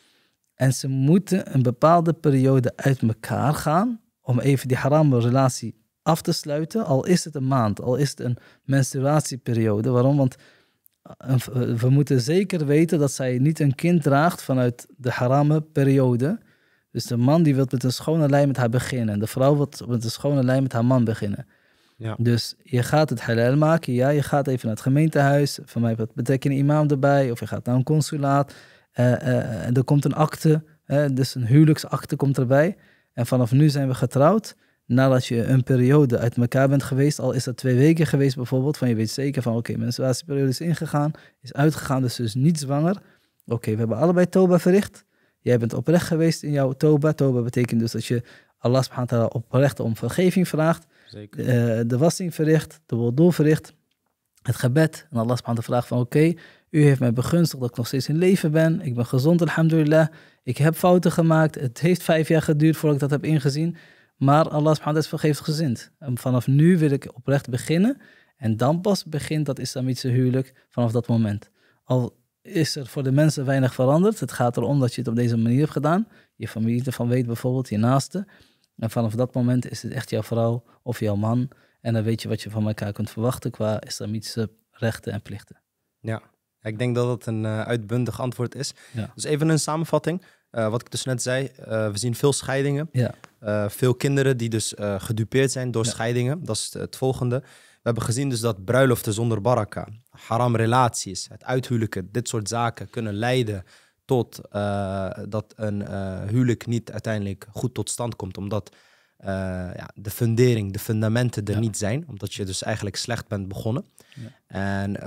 S2: En ze moeten een bepaalde periode uit elkaar gaan om even die harame relatie af te sluiten, al is het een maand, al is het een menstruatieperiode. Waarom? Want eh, eh, we moeten zeker weten dat zij niet een kind draagt vanuit de harame periode. Dus de man die wil met een schone lijn met haar beginnen. en De vrouw wil met een schone lijn met haar man beginnen. Ja. Dus je gaat het halal maken. Ja, je gaat even naar het gemeentehuis. Van mij wat betekent een imam erbij. Of je gaat naar een consulaat. Uh, er komt een akte. dus een huwelijksakte komt erbij. En vanaf nu zijn we getrouwd nadat je een periode uit elkaar bent geweest, al is dat twee weken geweest bijvoorbeeld, van je weet zeker van oké, okay, mijn menstruatieperiode is ingegaan, is uitgegaan, dus dus niet zwanger. Oké, we hebben allebei toba verricht. Jij bent oprecht geweest in jouw toba. Toba betekent dus dat je Allah subhanahu oprecht om vergeving vraagt. Zeker. Eh, de wassing verricht, de wudu verricht, het gebed. En Allah subhanahu vraagt van oké, u heeft mij begunstigd dat ik nog steeds in leven ben. Ik ben gezond, alhamdulillah. Ik heb fouten gemaakt. Het heeft vijf jaar geduurd voordat ik dat heb ingezien. Maar Allah subhanahu wa vergeeft gezind. En vanaf nu wil ik oprecht beginnen. En dan pas begint dat islamitische huwelijk vanaf dat moment. Al is er voor de mensen weinig veranderd. Het gaat erom dat je het op deze manier hebt gedaan. Je familie ervan weet bijvoorbeeld, je naaste. En vanaf dat moment is het echt jouw vrouw of jouw man. En dan weet je wat je van elkaar kunt verwachten qua islamitische rechten en plichten. Ja,
S1: ik denk dat dat een eh, uitbundig antwoord is. Dus even een samenvatting. Eh, wat ik dus net zei, eh, we zien veel scheidingen. Ja. Eh, veel kinderen die dus eh, gedupeerd zijn door scheidingen. Dat is het volgende. We hebben gezien dus dat bruiloften zonder baraka, haram relaties, het uithuwelijken, dit soort zaken kunnen leiden tot eh, dat een huwelijk niet uiteindelijk goed tot stand komt. Omdat ja, de fundering, de fundamenten er niet zijn. Omdat je dus eigenlijk slecht bent begonnen. En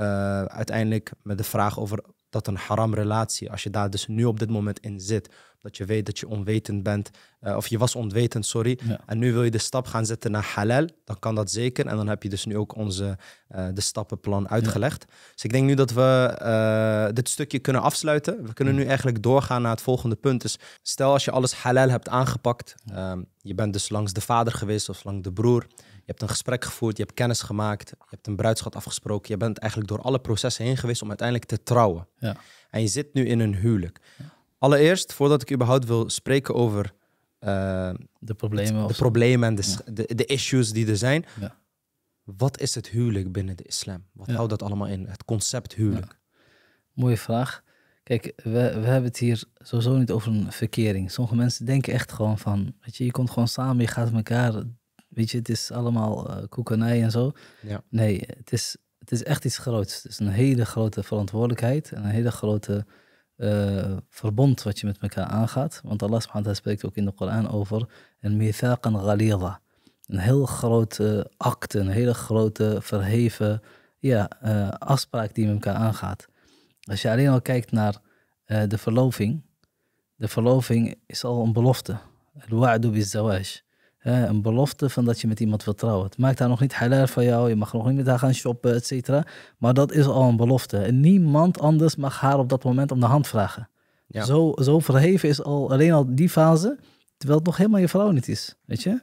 S1: uiteindelijk met de vraag over dat een haram relatie, als je daar dus nu op dit moment in zit, dat je weet dat je onwetend bent, eh, of je was onwetend, sorry, en nu wil je de stap gaan zetten naar halal, dan kan dat zeker. En dan heb je dus nu ook onze eh, de stappenplan uitgelegd. Dus ik denk nu dat we eh, dit stukje kunnen afsluiten. We kunnen nu eigenlijk doorgaan naar het volgende punt. Dus stel als je alles halal hebt aangepakt, ehm, je bent dus langs de vader geweest of langs de broer. Je hebt een gesprek gevoerd, je hebt kennis gemaakt, je hebt een bruidschat afgesproken. Je bent eigenlijk door alle processen heen geweest om uiteindelijk te trouwen. Ja. En je zit nu in een huwelijk. Allereerst, voordat ik überhaupt wil spreken over eh, de, problemen, de problemen en de, de, issues die er zijn.
S2: Wat is het huwelijk binnen de islam? Wat houdt dat allemaal in? Het concept huwelijk. Mooie vraag. Kijk, we, we hebben het hier sowieso niet over een verkering. Sommige mensen denken echt gewoon van, weet je, je komt gewoon samen, je gaat met elkaar weet je, het is allemaal uh, koekenij en zo. Ja. Nee, het is, het is echt iets groots. Het is een hele grote verantwoordelijkheid en een hele grote eh, verbond wat je met elkaar aangaat. Want Allah subhanahu spreekt ook in de Koran over een mithaqan ghalidha. Een heel grote acte, een hele grote verheven ja, eh, afspraak die met elkaar aangaat. Als je alleen al kijkt naar de verloving, de verloving is al een belofte. Wa'adu wadu zawaj een belofte van dat je met iemand wilt trouwen. Het maakt haar nog niet halal van jou, je mag nog niet met haar gaan shoppen, et cetera. Maar dat is al een belofte. En niemand anders mag haar op dat moment om de hand vragen. Zo, zo verheven is al, alleen al die fase, terwijl het nog helemaal je vrouw niet is. Weet je?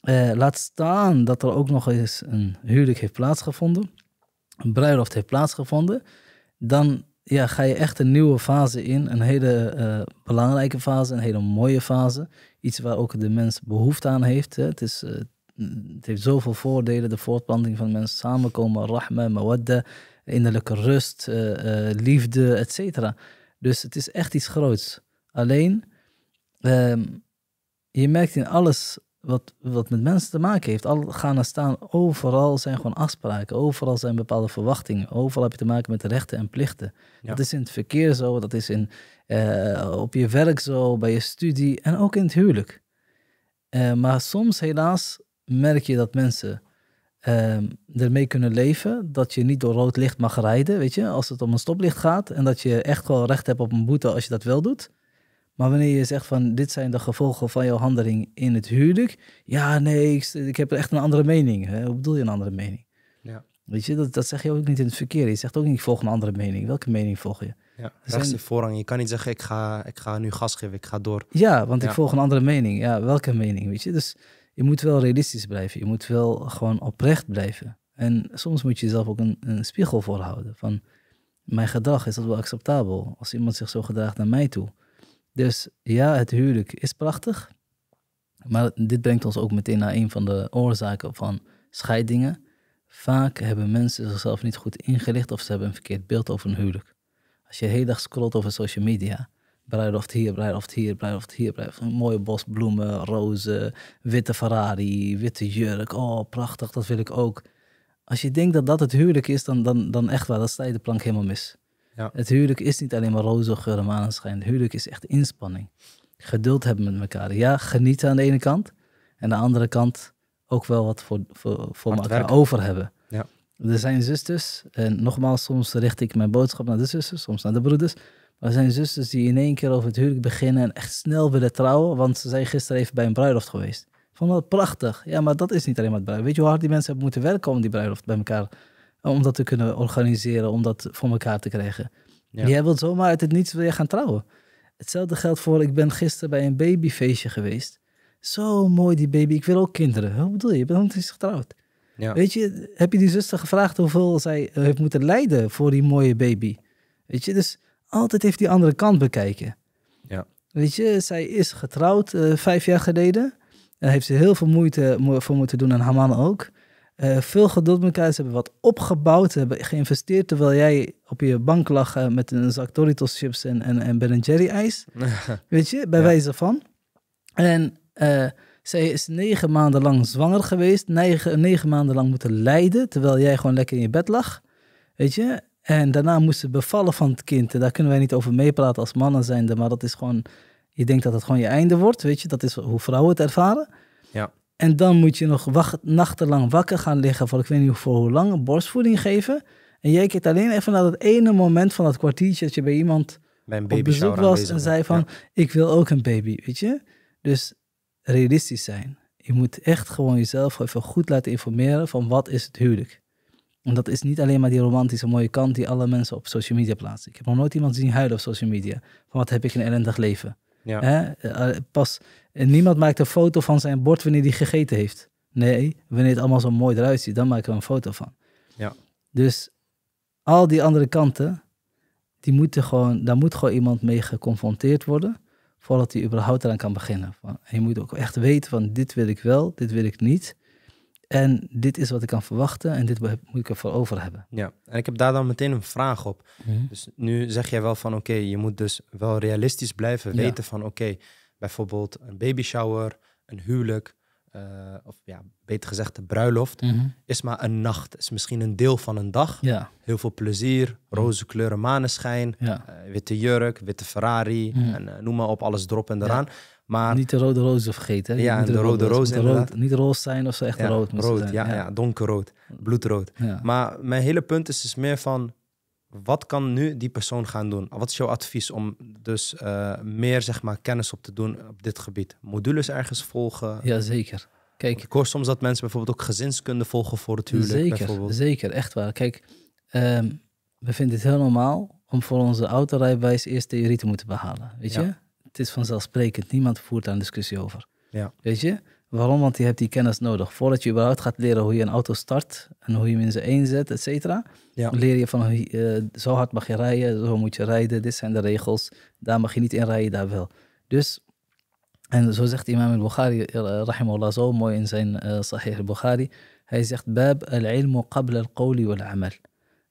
S2: Eh, laat staan dat er ook nog eens een huwelijk heeft plaatsgevonden, een bruiloft heeft plaatsgevonden. Dan ja, ga je echt een nieuwe fase in. Een hele eh, belangrijke fase, een hele mooie fase. Iets waar ook de mens behoefte aan heeft. Hè. Het, is, eh, het heeft zoveel voordelen, de voortplanting van mensen. Samenkomen, rahma, mawadda, innerlijke rust, eh, liefde, etcetera Dus het is echt iets groots. Alleen, ehm, je merkt in alles wat, wat met mensen te maken heeft. Al gaan er staan, overal zijn gewoon afspraken, overal zijn bepaalde verwachtingen, overal heb je te maken met rechten en plichten. Dat is in het verkeer zo, dat is in, eh, op je werk zo, bij je studie en ook in het huwelijk. Eh, maar soms helaas merk je dat mensen ehm, ermee kunnen leven dat je niet door rood licht mag rijden, weet je, als het om een stoplicht gaat en dat je echt wel recht hebt op een boete als je dat wel doet. Maar wanneer je zegt van dit zijn de gevolgen van jouw handeling in het huwelijk. Ja, nee, ik, heb echt een andere mening. Hè? Hoe bedoel je een andere mening? Ja. Weet je, dat, dat zeg je ook niet in het verkeer. Je zegt ook niet, volg een andere mening. Welke mening volg je?
S1: Ja, zijn... voorrang. Je kan niet zeggen, ik ga, ik ga nu gas geven, ik ga door. Ja, want ik volg een
S2: andere mening. Ja, welke mening, weet je? Dus je moet wel realistisch blijven. Je moet wel gewoon oprecht blijven. En soms moet je jezelf ook een, een spiegel voorhouden. Van, mijn gedrag, is dat wel acceptabel? Als iemand zich zo gedraagt naar mij toe dus ja, het huwelijk is prachtig. Maar dit brengt ons ook meteen naar een van de oorzaken van scheidingen. Vaak hebben mensen zichzelf niet goed ingelicht of ze hebben een verkeerd beeld over een huwelijk. Als je hele dag scrolt over social media, bruiloft hier, bruiloft hier, bruiloft hier, bruiloft. Een mooie bos bloemen, rozen, witte Ferrari, witte jurk. Oh, prachtig, dat wil ik ook. Als je denkt dat dat het huwelijk is, dan, dan, dan echt waar, dan sta je de plank helemaal mis. Ja. Het huwelijk is niet alleen maar roze geur en maneschijn. Het huwelijk is echt inspanning. Geduld hebben met elkaar. Ja, genieten aan de ene kant. En aan de andere kant ook wel wat voor, voor, elkaar over hebben. Ja. Er zijn zusters, en nogmaals, soms richt ik mijn boodschap naar de zusters, soms naar de broeders. Maar er zijn zusters die in één keer over het huwelijk beginnen en echt snel willen trouwen, want ze zijn gisteren even bij een bruiloft geweest. Vond dat prachtig. Ja, maar dat is niet alleen maar het bruiloft. Weet je hoe hard die mensen hebben moeten werken om die bruiloft bij elkaar om dat te kunnen organiseren, om dat voor elkaar te krijgen. Ja. Jij wilt zomaar uit het niets wil je gaan trouwen. Hetzelfde geldt voor, ik ben gisteren bij een babyfeestje geweest. Zo mooi die baby, ik wil ook kinderen. Hoe bedoel je, je bent ondertussen getrouwd. Ja. Weet je, heb je die zuster gevraagd hoeveel zij eh, heeft moeten lijden voor die mooie baby? Weet je, dus altijd heeft die andere kant bekijken. Ja. Weet je, zij is getrouwd eh, vijf jaar geleden. en heeft ze heel veel moeite voor moeten doen en man ook. Eh, veel geduld met elkaar. Ze hebben wat opgebouwd, ze hebben geïnvesteerd terwijl jij op je bank lag eh, met een zak Doritos chips en, en, en Ben Jerry ijs. *laughs* Weet je, bij wijze van. En eh, zij is negen maanden lang zwanger geweest, negen, negen maanden lang moeten lijden, terwijl jij gewoon lekker in je bed lag. Weet je? En daarna moest ze bevallen van het kind. En daar kunnen wij niet over meepraten als mannen zijnde, maar dat is gewoon, je denkt dat het gewoon je einde wordt, weet je? Dat is hoe vrouwen het ervaren. Ja. En dan moet je nog wacht, nachtenlang wakker gaan liggen voor ik weet niet voor hoe lang, borstvoeding geven. En jij kijkt alleen even naar dat ene moment van dat kwartiertje dat je bij iemand op bezoek was en zei van, ik wil ook een baby, weet je. Dus realistisch zijn. Je moet echt gewoon jezelf even goed laten informeren van wat is het huwelijk. En dat is niet alleen maar die romantische mooie kant die alle mensen op social media plaatsen. Ik heb nog nooit iemand zien huilen op social media. Van wat heb ik een ellendig leven. Eh, eh, pas en niemand maakt een foto van zijn bord wanneer hij gegeten heeft. Nee, wanneer het allemaal zo mooi eruit ziet, dan maken we een foto van. Ja. Dus al die andere kanten, die moeten gewoon, daar moet gewoon iemand mee geconfronteerd worden. Voordat hij überhaupt eraan kan beginnen. Van, je moet ook echt weten van dit wil ik wel, dit wil ik niet. En dit is wat ik kan verwachten en dit moet ik ervoor over hebben.
S1: Ja, en ik heb daar dan meteen een vraag op. Dus nu zeg jij wel van oké, je moet dus wel realistisch blijven weten van oké, Bijvoorbeeld een babyshower, een huwelijk, eh, of ja, beter gezegd de bruiloft, mhm. is maar een nacht. Is misschien een deel van een dag. Heel veel plezier, mhm. roze kleuren, maneschijn, eh, witte jurk, witte Ferrari, mhm. en eh, noem maar op, alles erop en eraan. Maar, niet de rode rozen vergeten. Ja, de, rode, roze, rozen
S2: Niet roze zijn of zo, echt rood. Rood, zijn. ja, ja.
S1: donkerrood, bloedrood. Maar mijn hele punt is dus meer van, wat kan nu die persoon gaan doen? Wat is jouw advies om dus eh, meer zeg maar, kennis op te doen op dit gebied? Modules ergens volgen? zeker. Kijk, ik hoor soms dat mensen bijvoorbeeld ook gezinskunde volgen voor het huwelijk. Zeker,
S2: zeker, echt waar. Kijk, ehm, we vinden het heel normaal om voor onze autorijbewijs eerst theorie te moeten behalen. Weet je? Het is vanzelfsprekend. Niemand voert daar een discussie over. Ja. Weet je? Waarom? Want je hebt die kennis nodig. Voordat je überhaupt gaat leren hoe je een auto start en hoe je hem in zijn een zet, et cetera, ja. leer je van uh, zo hard mag je rijden, zo moet je rijden, dit zijn de regels, daar mag je niet in rijden, daar wel. Dus, en zo zegt imam al-Bukhari, eh, rahimahullah, zo mooi in zijn uh, Sahih al-Bukhari, hij zegt, Bab al-ilmu qabla al-qawli wal-amal.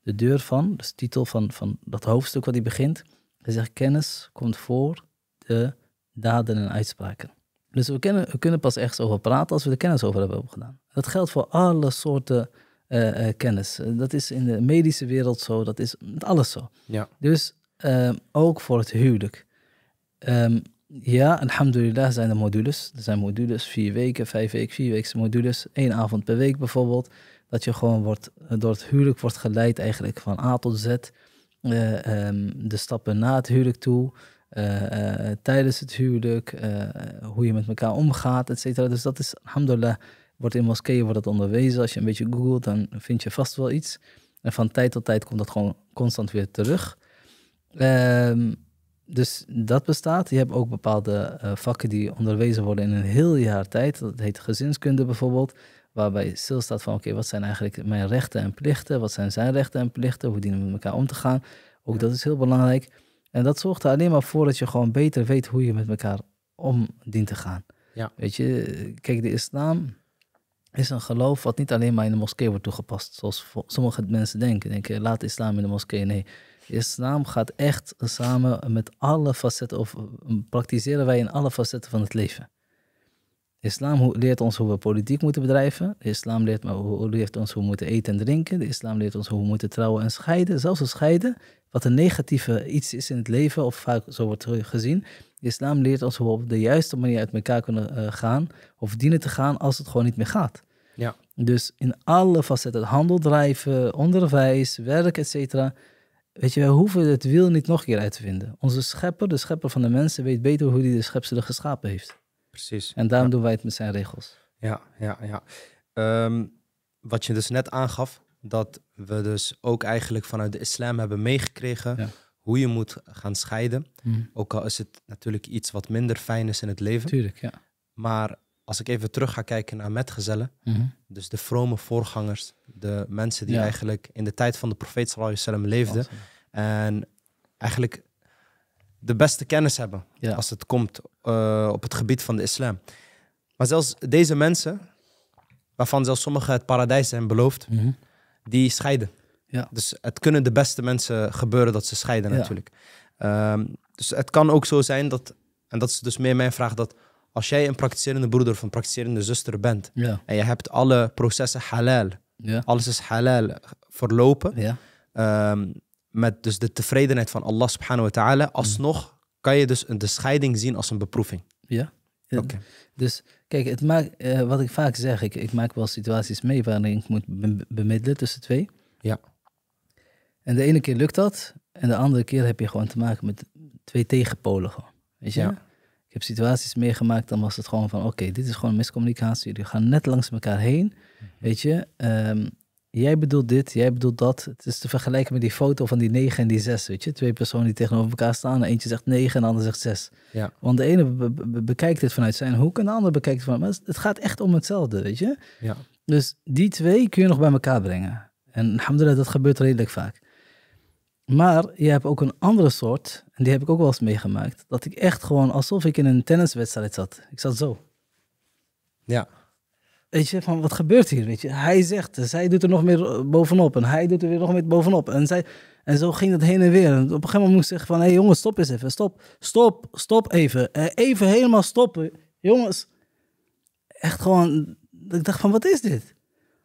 S2: De deur van, dus de titel van, van dat hoofdstuk wat hij begint, hij zegt, kennis komt voor de daden en uitspraken. Dus we kunnen, we kunnen pas ergens over praten als we de kennis over hebben opgedaan. Dat geldt voor alle soorten eh, eh, kennis. Eh, dat is in de medische wereld zo, dat is met alles zo. Ja. Dus ehm, ook voor het huwelijk. Um, ja, alhamdulillah zijn er modules. Er zijn modules, vier weken, vijf weken, vier weken modules. één avond per week bijvoorbeeld. Dat je gewoon wordt, door het huwelijk wordt geleid eigenlijk van A tot Z. Ehm, de stappen na het huwelijk toe. Eh, eh, tijdens het huwelijk, eh, hoe je met elkaar omgaat, et cetera. Dus dat is, alhamdulillah, wordt in moskeeën wordt onderwezen. Als je een beetje googelt, dan vind je vast wel iets. En van tijd tot tijd komt dat gewoon constant weer terug. Ehm, dus dat bestaat. Je hebt ook bepaalde vakken die onderwezen worden in een heel jaar tijd. Dat heet gezinskunde bijvoorbeeld. Waarbij stilstaat van oké, wat zijn eigenlijk mijn rechten en plichten? Wat zijn zijn rechten en plichten? Hoe dienen we met elkaar om te gaan? Ook dat is heel belangrijk. En dat zorgt er alleen maar voor dat je gewoon beter weet hoe je met elkaar om dient te gaan. Ja. Weet je, kijk, de islam is een geloof wat niet alleen maar in de moskee wordt toegepast, zoals sommige mensen denken. Denken, laat de islam in de moskee. Nee, de islam gaat echt samen met alle facetten, of praktiseren wij in alle facetten van het leven islam leert ons hoe we politiek moeten bedrijven. islam leert, ons hoe we moeten eten en drinken. De islam leert ons hoe we moeten trouwen en scheiden. Zelfs als scheiden, wat een negatieve iets is in het leven, of vaak zo wordt gezien. islam leert ons hoe we op de juiste manier uit elkaar kunnen eh, gaan, of dienen te gaan als het gewoon niet meer gaat. Ja. Dus in alle facetten, handel drijven, onderwijs, werk, etc. Weet je, we hoeven het wiel niet nog een keer uit te vinden. Onze schepper, de schepper van de mensen, weet beter hoe hij de schepselen geschapen heeft.
S1: Precies. En daarom
S2: doen wij het met zijn regels. Ja,
S1: ja, ja. Ehm, wat je dus net aangaf, dat we dus ook eigenlijk vanuit de islam hebben meegekregen hoe je moet gaan scheiden. Mhm. Ook al is het natuurlijk iets wat minder fijn is in het leven. Tuurlijk, ja. Maar als ik even terug ga kijken naar metgezellen, mhm. dus de vrome voorgangers, de mensen die eigenlijk in de tijd van de profeet sallallahu leefden en eigenlijk de beste kennis hebben als het komt eh, op het gebied van de islam. Maar zelfs deze mensen, waarvan zelfs sommigen het paradijs zijn beloofd, mhm. die scheiden. Ja. Dus het kunnen de beste mensen gebeuren dat ze scheiden natuurlijk. Ehm, dus het kan ook zo zijn dat, en dat is dus meer mijn vraag, dat als jij een praktiserende broeder of een praktiserende zuster bent en je hebt alle processen halal, alles is halal verlopen, ehm, met dus de tevredenheid van Allah subhanahu wa ta'ala, mhm. alsnog kan je dus de scheiding zien als een beproeving.
S2: Ja. Oké. Dus kijk, het maakt, eh, wat ik vaak zeg, ik, ik maak wel situaties mee waarin ik moet bemiddelen tussen twee. Ja. En de ene keer lukt dat, en de andere keer heb je gewoon te maken met twee tegenpolen. Gewoon. Weet je? Ja. Ik heb situaties meegemaakt, dan was het gewoon van: oké, dit is gewoon miscommunicatie. Jullie gaan net langs elkaar heen. Mhm. Weet je? Ehm, jij bedoelt dit, jij bedoelt dat. Het is te vergelijken met die foto van die negen en die zes, weet je. Twee personen die tegenover elkaar staan. eentje zegt 9 en de ander zegt zes. Ja. Want de ene bekijkt het vanuit zijn hoek en de ander bekijkt het vanuit... Maar het gaat echt om hetzelfde, weet je. Ja. Dus die twee kun je nog bij elkaar brengen. En alhamdulillah, dat gebeurt redelijk vaak. Maar je hebt ook een andere soort, en die heb ik ook wel eens meegemaakt, dat ik echt gewoon alsof ik in een tenniswedstrijd zat. Ik zat zo. Ja. Weet je, van wat gebeurt hier? Weet je, hij zegt, zij doet er nog meer eh, bovenop en hij doet er weer nog meer bovenop. En, zij, en zo ging dat heen en weer. En op een gegeven moment moest ik zeggen van, hé hey, jongens, stop eens even, stop, stop, stop even. Eh, even helemaal stoppen. Jongens, echt gewoon, ik dacht van, wat is dit?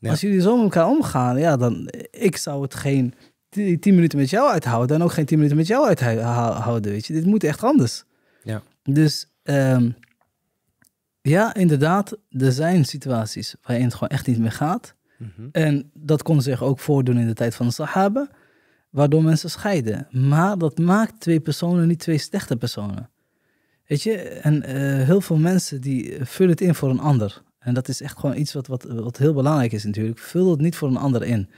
S2: Als jullie zo met elkaar omgaan, ja, dan, ik zou het geen tien minuten met jou uithouden en ook geen tien minuten met jou uithouden, weet je. Dit moet echt anders. Ja. Dus... Ehm, ja, inderdaad. Er zijn situaties waarin het gewoon echt niet meer gaat. Mhm. En dat kon zich ook voordoen in de tijd van de Sahaba, waardoor mensen scheiden. Maar dat maakt twee personen niet twee slechte personen. Weet je, en eh, heel veel mensen die eh, vullen het in voor een ander. En dat is echt gewoon iets wat, wat, wat heel belangrijk is natuurlijk. Vul het niet voor een ander in.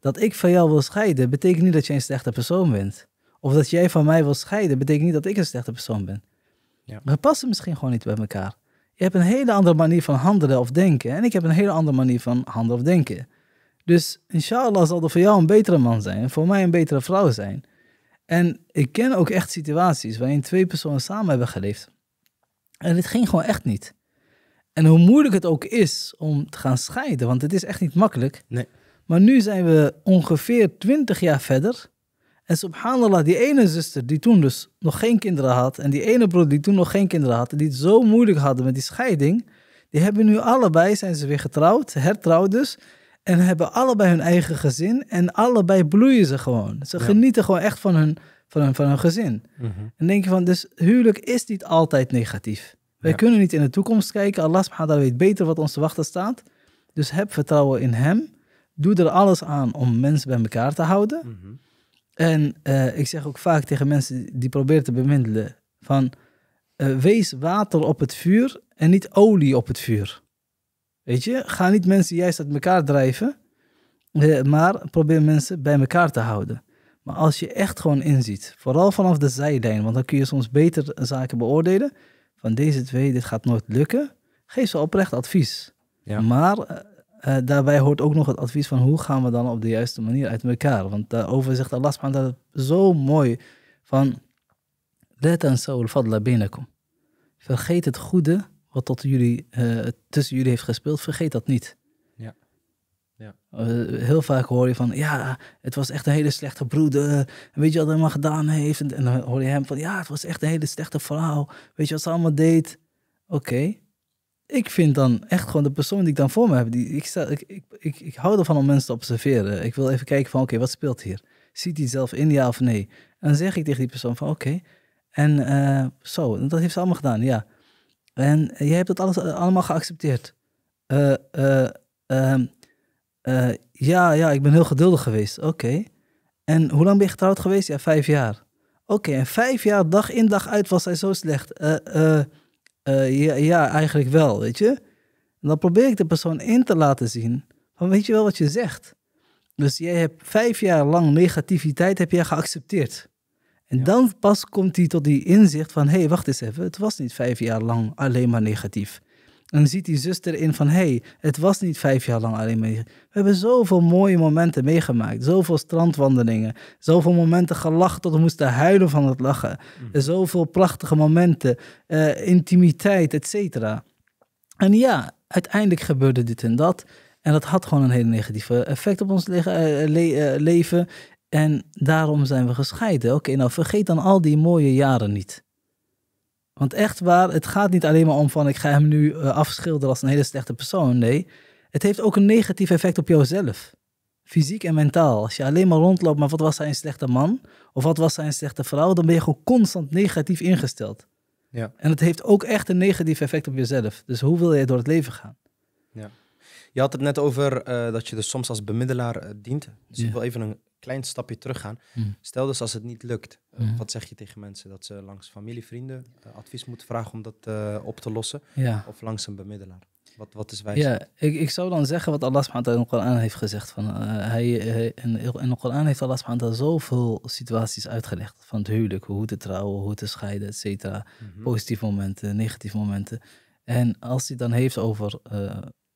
S2: Dat ik van jou wil scheiden, betekent niet dat jij een slechte persoon bent. Of dat jij van mij wil scheiden, betekent niet dat ik een slechte persoon ben. Ja. We passen misschien gewoon niet bij elkaar. Je hebt een hele andere manier van handelen of denken. En ik heb een hele andere manier van handelen of denken. Dus inshallah zal er voor jou een betere man zijn. Voor mij een betere vrouw zijn. En ik ken ook echt situaties waarin twee personen samen hebben geleefd. En dit ging gewoon echt niet. En hoe moeilijk het ook is om te gaan scheiden, want het is echt niet makkelijk. Nee. Maar nu zijn we ongeveer 20 jaar verder. En subhanallah, die ene zuster die toen dus nog geen kinderen had. En die ene broer die toen nog geen kinderen had. die het zo moeilijk hadden met die scheiding. Die hebben nu allebei, zijn ze weer getrouwd, hertrouwd dus. En hebben allebei hun eigen gezin. En allebei bloeien ze gewoon. Ze genieten gewoon echt van hun, van hun, van hun gezin. Mhm. En denk je van, dus huwelijk is niet altijd negatief. Wij kunnen niet in de toekomst kijken. Allah subhanahu weet beter wat ons te wachten staat. Dus heb vertrouwen in hem. Doe er alles aan om mensen bij elkaar te houden. Mhm. En eh, ik zeg ook vaak tegen mensen die proberen te bemiddelen: van eh, wees water op het vuur en niet olie op het vuur. Weet je, ga niet mensen juist uit elkaar drijven, eh, maar probeer mensen bij elkaar te houden. Maar als je echt gewoon inziet, vooral vanaf de zijlijn, want dan kun je soms beter zaken beoordelen. Van deze twee, dit gaat nooit lukken. Geef ze oprecht advies. Ja. Maar eh, daarbij hoort ook nog het advies van hoe gaan we dan op de juiste manier uit elkaar. Want daarover zegt Allah subhanahu wa zo mooi van fadla binnenkom. Vergeet het goede wat tot jullie, uh, tussen jullie heeft gespeeld, vergeet dat niet.
S1: Ja. ja.
S2: Eh, heel vaak hoor je van, ja, het was echt een hele slechte broeder. Weet je wat hij maar gedaan heeft? En, dan hoor je hem van, ja, het was echt een hele slechte vrouw. Weet je wat ze allemaal deed? Oké, ik vind dan echt gewoon de persoon die ik dan voor me heb. Die, ik, ik, ik, ik, ik hou ervan om mensen te observeren. Ik wil even kijken van, oké, wat speelt hier? Ziet hij zelf in, ja of nee? En dan zeg ik tegen die persoon van, oké. en eh, zo, dat heeft ze allemaal gedaan, ja. En jij hebt dat alles eh, allemaal geaccepteerd. Uh, uh, ja, ja, ik ben heel geduldig geweest. Oké. En hoe lang ben je getrouwd geweest? Ja, vijf jaar. Oké, en vijf jaar, dag in dag uit was hij zo slecht. Eh eh, ja, ja, eigenlijk wel, weet je. En dan probeer ik de persoon in te laten zien van weet je wel wat je zegt. Dus jij hebt vijf jaar lang negativiteit heb jij geaccepteerd. En dan pas komt hij tot die inzicht van hé, hey, wacht eens even, het was niet vijf jaar lang alleen maar negatief dan ziet die zuster in van... hé, hey, het was niet vijf jaar lang alleen maar... We hebben zoveel mooie momenten meegemaakt. Zoveel strandwandelingen. Zoveel momenten gelachen tot we moesten huilen van het lachen. Mhm. Zoveel prachtige momenten. Eh, intimiteit, et cetera. En ja, uiteindelijk gebeurde dit en dat. En dat had gewoon een hele negatieve effect op ons eh, eh, leven. En daarom zijn we gescheiden. Oké, nou vergeet dan al die mooie jaren niet. Want echt waar, het gaat niet alleen maar om van ik ga hem nu eh, afschilderen als een hele slechte persoon. Nee, het heeft ook een negatief effect op jouzelf. Fysiek en mentaal. Als je alleen maar rondloopt, maar wat was hij een slechte man? Of wat was hij een slechte vrouw? Dan ben je gewoon constant negatief ingesteld. Ja. En het heeft ook echt een negatief effect op jezelf. Dus hoe wil je door het leven gaan?
S1: Ja. Je had het net over eh, dat je dus soms als bemiddelaar eh, dient. Dus ik wil even een klein stapje teruggaan. Hm. Stel dus als het niet lukt, eh, hm. wat zeg je tegen mensen? Dat ze langs familie, vrienden eh, advies moeten vragen om dat eh, op te lossen? Ja. Of langs een bemiddelaar? Wat, wat is wijs? Ja,
S2: ik, ik zou dan zeggen wat Allah subhanahu in de heeft gezegd. Van, hij, hij, in, in de Koran heeft Allah subhanahu zoveel situaties uitgelegd. Van het huwelijk, hoe te trouwen, hoe te scheiden, et cetera. Mhm. Positieve momenten, negatieve momenten. En als hij dan heeft over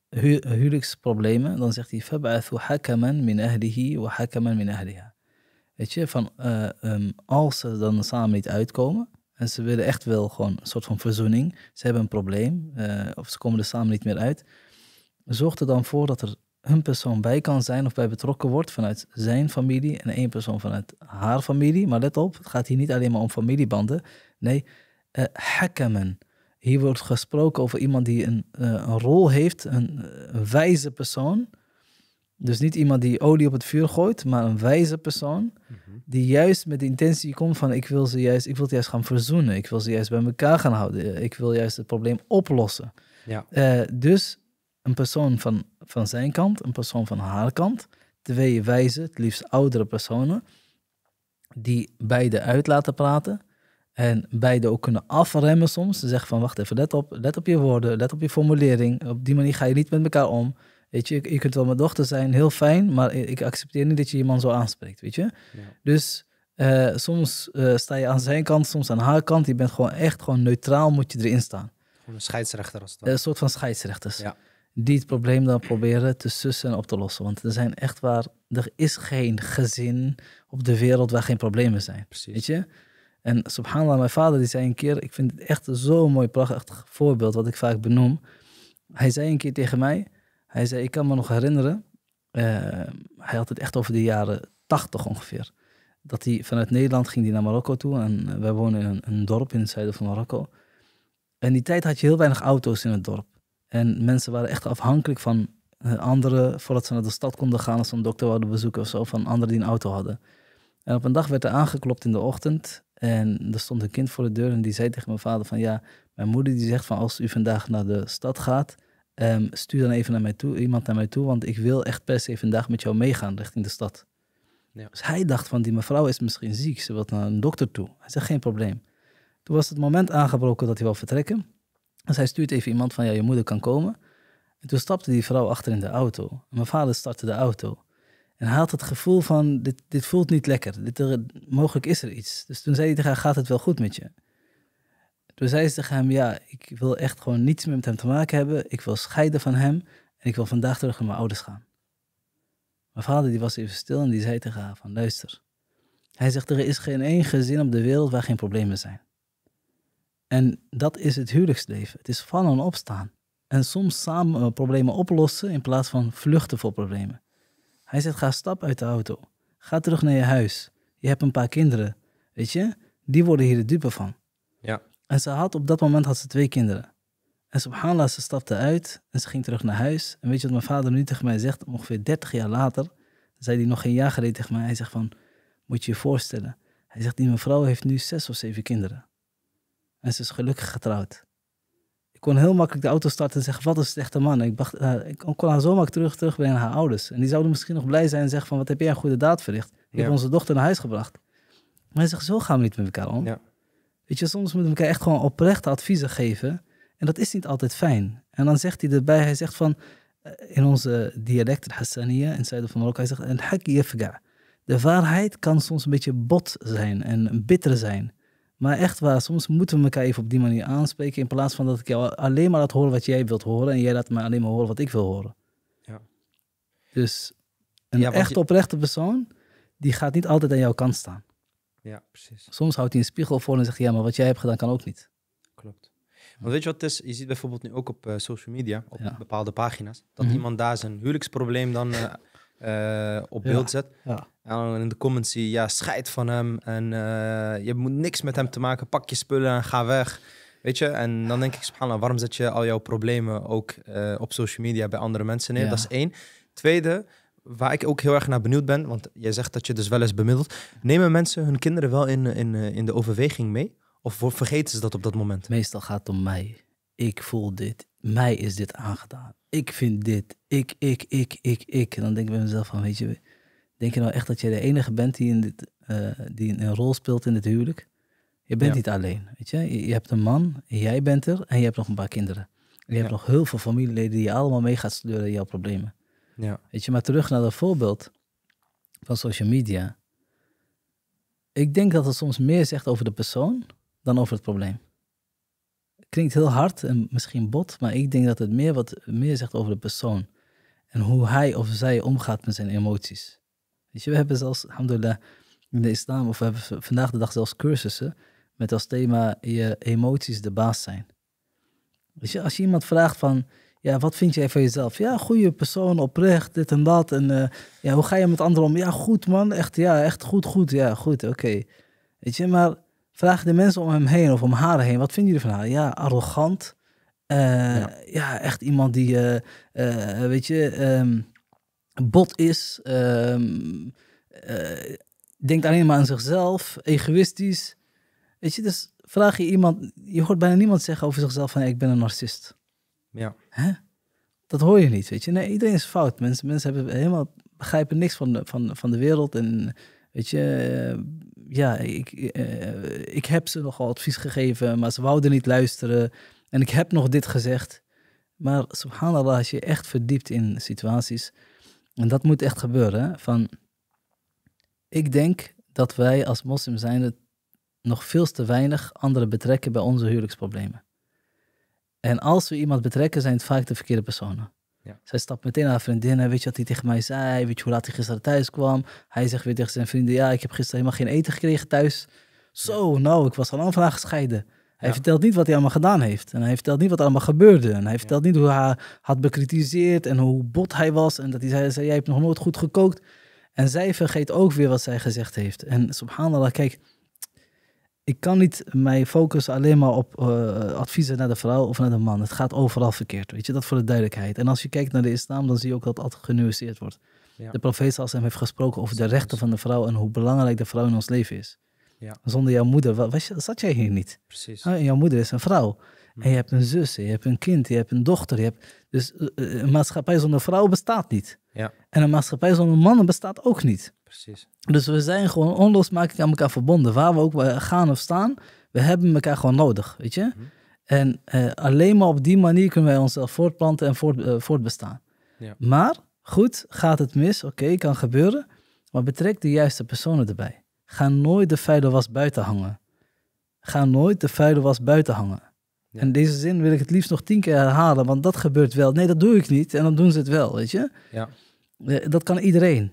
S2: hu problemen dan zegt hij: Fab'athu hakaman min ahlihi wa hakaman min ahliha. Weet je, van eh, ehm, als ze dan samen niet uitkomen en ze willen echt wel gewoon een soort van verzoening, ze hebben een probleem eh, of ze komen er samen niet meer uit, zorg er dan voor dat er een persoon bij kan zijn of bij betrokken wordt vanuit zijn familie en één persoon vanuit haar familie. Maar let op, het gaat hier niet alleen maar om familiebanden. Nee, uh, hier wordt gesproken over iemand die een, eh, een rol heeft, een, een, wijze persoon. Dus niet iemand die olie op het vuur gooit, maar een wijze persoon. Mhm. Die juist met de intentie komt van ik wil ze juist, ik wil het juist gaan verzoenen. Ik wil ze juist bij elkaar gaan houden. Eh, ik wil juist het probleem oplossen. Ja. Eh, dus een persoon van, van zijn kant, een persoon van haar kant. Twee wijze, het liefst oudere personen, die beide uit laten praten. En beide ook kunnen afremmen soms. Ze zeggen van wacht even, let op, let op je woorden, let op je formulering. Op die manier ga je niet met elkaar om. Weet je, je kunt wel mijn dochter zijn, heel fijn, maar ik accepteer niet dat je je man zo aanspreekt, weet je. Dus eh, soms eh, sta je aan zijn kant, soms aan haar kant. Je bent gewoon echt gewoon neutraal moet je erin staan. Gewoon een
S1: scheidsrechter als
S2: dat. Eh, een soort van scheidsrechters. Ja. Die het probleem dan proberen te sussen en op te lossen. Want er zijn echt waar, er is geen gezin op de wereld waar geen problemen zijn. Precies. Weet je? En subhanallah, mijn vader die zei een keer, ik vind het echt zo'n mooi prachtig voorbeeld wat ik vaak benoem. Hij zei een keer tegen mij, hij zei, ik kan me nog herinneren, eh, hij had het echt over de jaren tachtig ongeveer. Dat hij vanuit Nederland ging die naar Marokko toe en eh, wij wonen in een, een dorp in het zuiden van Marokko. En die tijd had je heel weinig auto's in het dorp. En mensen waren echt afhankelijk van eh, anderen voordat ze naar de stad konden gaan als ze een dokter wilden bezoeken of zo, van anderen die een auto hadden. En op een dag werd er aangeklopt in de ochtend en er stond een kind voor de deur en die zei tegen mijn vader van ja, mijn moeder die zegt van als u vandaag naar de stad gaat, ehm, stuur dan even naar mij toe, iemand naar mij toe, want ik wil echt per se vandaag met jou meegaan richting de stad. Dus hij dacht van die mevrouw is misschien ziek, ze wil naar een dokter toe. Hij zegt geen probleem. Toen was het moment aangebroken dat hij wil vertrekken. Dus hij stuurt even iemand van ja, je moeder kan komen. En toen stapte die vrouw achter in de auto. mijn vader startte de auto. En hij had het gevoel van, dit, dit voelt niet lekker. Dit er, mogelijk is er iets. Dus toen zei hij tegen haar, gaat het wel goed met je? Toen zei ze tegen hem, ja, ik wil echt gewoon niets meer met hem te maken hebben. Ik wil scheiden van hem. En ik wil vandaag terug naar mijn ouders gaan. Mijn vader die was even stil en die zei tegen haar van, luister. Hij zegt, er is geen één gezin op de wereld waar geen problemen zijn. En dat is het huwelijksleven. Het is van en opstaan. En soms samen problemen oplossen in plaats van vluchten voor problemen. Hij zegt, ga stap uit de auto. Ga terug naar je huis. Je hebt een paar kinderen. Weet je? Die worden hier de dupe van. Ja. En ze had op dat moment had ze twee kinderen. En subhanallah, ze stapte uit en ze ging terug naar huis. En weet je wat mijn vader nu tegen mij zegt? Ongeveer 30 jaar later, zei hij nog geen jaar geleden tegen mij. Hij zegt van, moet je je voorstellen. Hij zegt, die mevrouw heeft nu zes of zeven kinderen. En ze is gelukkig getrouwd ik kon heel makkelijk de auto starten en zeggen, wat is het echte man? Ik, eh, ik kon haar zo makkelijk terug, terugbrengen naar haar ouders. En die zouden misschien nog blij zijn en zeggen van, wat heb jij een goede daad verricht? Ik heb onze dochter naar huis gebracht. Maar hij zegt, zo gaan we niet met elkaar om. Ja. Weet je, soms moeten we elkaar echt gewoon oprechte adviezen geven. En dat is niet altijd fijn. En dan zegt hij erbij, hij zegt van, eh, in onze dialect, Hassania, Hassaniya, in het zuiden van Marokko, hij zegt, en De waarheid kan soms een beetje bot zijn en bitter zijn. Maar echt waar, soms moeten we elkaar even op die manier aanspreken. In plaats van dat ik jou alleen maar laat horen wat jij wilt horen. En jij laat mij alleen maar horen wat ik wil horen. Ja. Dus een echt oprechte persoon, die gaat niet altijd aan jouw kant staan. Ja, precies. Soms houdt hij een spiegel voor en zegt ja, maar wat jij hebt gedaan kan ook niet.
S1: Klopt. Want weet je wat het is? Je ziet bijvoorbeeld nu ook op eh, social media, op bepaalde pagina's, dat mhm. iemand daar zijn huwelijksprobleem dan eh, eh, op beeld zet. Ja. En in de comments zie je, ja, scheid van hem. En eh, je moet niks met hem te maken. Pak je spullen en ga weg. Weet je? En dan denk ik, subhanallah, waarom zet je al jouw problemen ook eh, op social media bij andere mensen neer? Dat is één. Tweede, waar ik ook heel erg naar benieuwd ben, want jij zegt dat je dus wel eens bemiddelt. Nemen mensen hun kinderen wel in,
S2: in, in de overweging mee? Of vergeten ze dat op dat moment? Meestal gaat het om mij. Ik voel dit. Mij is dit aangedaan. Ik vind dit. Ik, ik, ik, ik, ik. En dan denk ik bij mezelf van, weet je Denk je nou echt dat je de enige bent die, in dit, eh, die een rol speelt in dit huwelijk? Je bent niet alleen. Weet je? je hebt een man, jij bent er en je hebt nog een paar kinderen. je hebt nog heel veel familieleden die je allemaal mee gaat sleuren in jouw problemen. Ja. Weet je, maar terug naar dat voorbeeld van social media. Ik denk dat het soms meer zegt over de persoon dan over het probleem. Klinkt heel hard en misschien bot, maar ik denk dat het meer, wat, meer zegt over de persoon. En hoe hij of zij omgaat met zijn emoties. Dus we hebben zelfs, alhamdulillah, in de islam, of we hebben vandaag de dag zelfs cursussen met als thema je eh, emoties de baas zijn. Weet je, als je iemand vraagt van, ja, wat vind jij van jezelf? Ja, goede persoon, oprecht, dit en dat. En eh, ja, hoe ga je met anderen om? Ja, goed man, echt, ja, echt goed, goed, ja, goed, oké. Weet je, maar vraag de mensen om hem heen of om haar heen, wat vinden jullie van haar? Ja, arrogant. Eh, ja. echt iemand die, weet je... Ehm, bot is. Um, denkt alleen maar aan zichzelf. Egoïstisch. Weet je, dus vraag je iemand. Je hoort bijna niemand zeggen over zichzelf: van ik ben een narcist. Ja. Dat hoor je niet, weet je. Nee, iedereen is fout. Mensen, mensen hebben helemaal, begrijpen niks van de, van, van de wereld. En weet je, eh, ja, ik, eh, ik heb ze nogal advies gegeven, maar ze wouden niet luisteren. En ik heb nog dit gezegd. Maar subhanallah, als je echt verdiept in situaties, en dat moet echt gebeuren. Van, ik denk dat wij als moslim zijn nog veel te weinig anderen betrekken bij onze huwelijksproblemen. En als we iemand betrekken, zijn het vaak de verkeerde personen. Ja. Zij stapt meteen naar haar vriendinnen. Weet je wat hij tegen mij zei? Weet je hoe laat hij gisteren thuis kwam? Hij zegt weer tegen zijn vrienden: Ja, ik heb gisteren helemaal geen eten gekregen thuis. Zo, nou, ik was al lang vandaag gescheiden. Hij vertelt niet wat hij allemaal gedaan heeft. En hij vertelt niet wat er allemaal gebeurde. En hij vertelt niet hoe hij had bekritiseerd en hoe bot hij was. En dat hij zei, jij hebt nog nooit goed gekookt. En zij vergeet ook weer wat zij gezegd heeft. En subhanallah, kijk, ik kan niet mij focussen alleen maar op eh, adviezen naar de vrouw of naar de man. Het gaat overal verkeerd, weet je, dat voor de duidelijkheid. En als je kijkt naar de islam, dan zie je ook dat altijd genuanceerd wordt. De profeet Salsam heeft gesproken over de rechten van de vrouw en hoe belangrijk de vrouw in ons leven is. Ja. Zonder jouw moeder was, zat jij hier niet. Precies. Ah, jouw moeder is een vrouw. Mm. En je hebt een zus, je hebt een kind, je hebt een dochter. Je hebt, dus eh, eh, een maatschappij zonder vrouw bestaat niet. Ja. En een maatschappij zonder mannen bestaat ook niet. Precies. Dus we zijn gewoon onlosmakelijk aan elkaar verbonden. Waar we ook gaan of staan, we hebben elkaar gewoon nodig, weet je. Mm-hmm. En eh, alleen maar op die manier kunnen wij onszelf voortplanten en voort, voortbestaan. Ja. Maar goed, gaat het mis? Oké, kan gebeuren. Maar betrek de juiste personen erbij. Ga nooit de vuile was buiten hangen. Ga nooit de vuile was buiten hangen. En deze zin wil ik het liefst nog tien keer herhalen, want dat gebeurt wel. Nee, dat doe ik niet. En dan doen ze het wel, weet je? Ja. Eh, dat kan iedereen.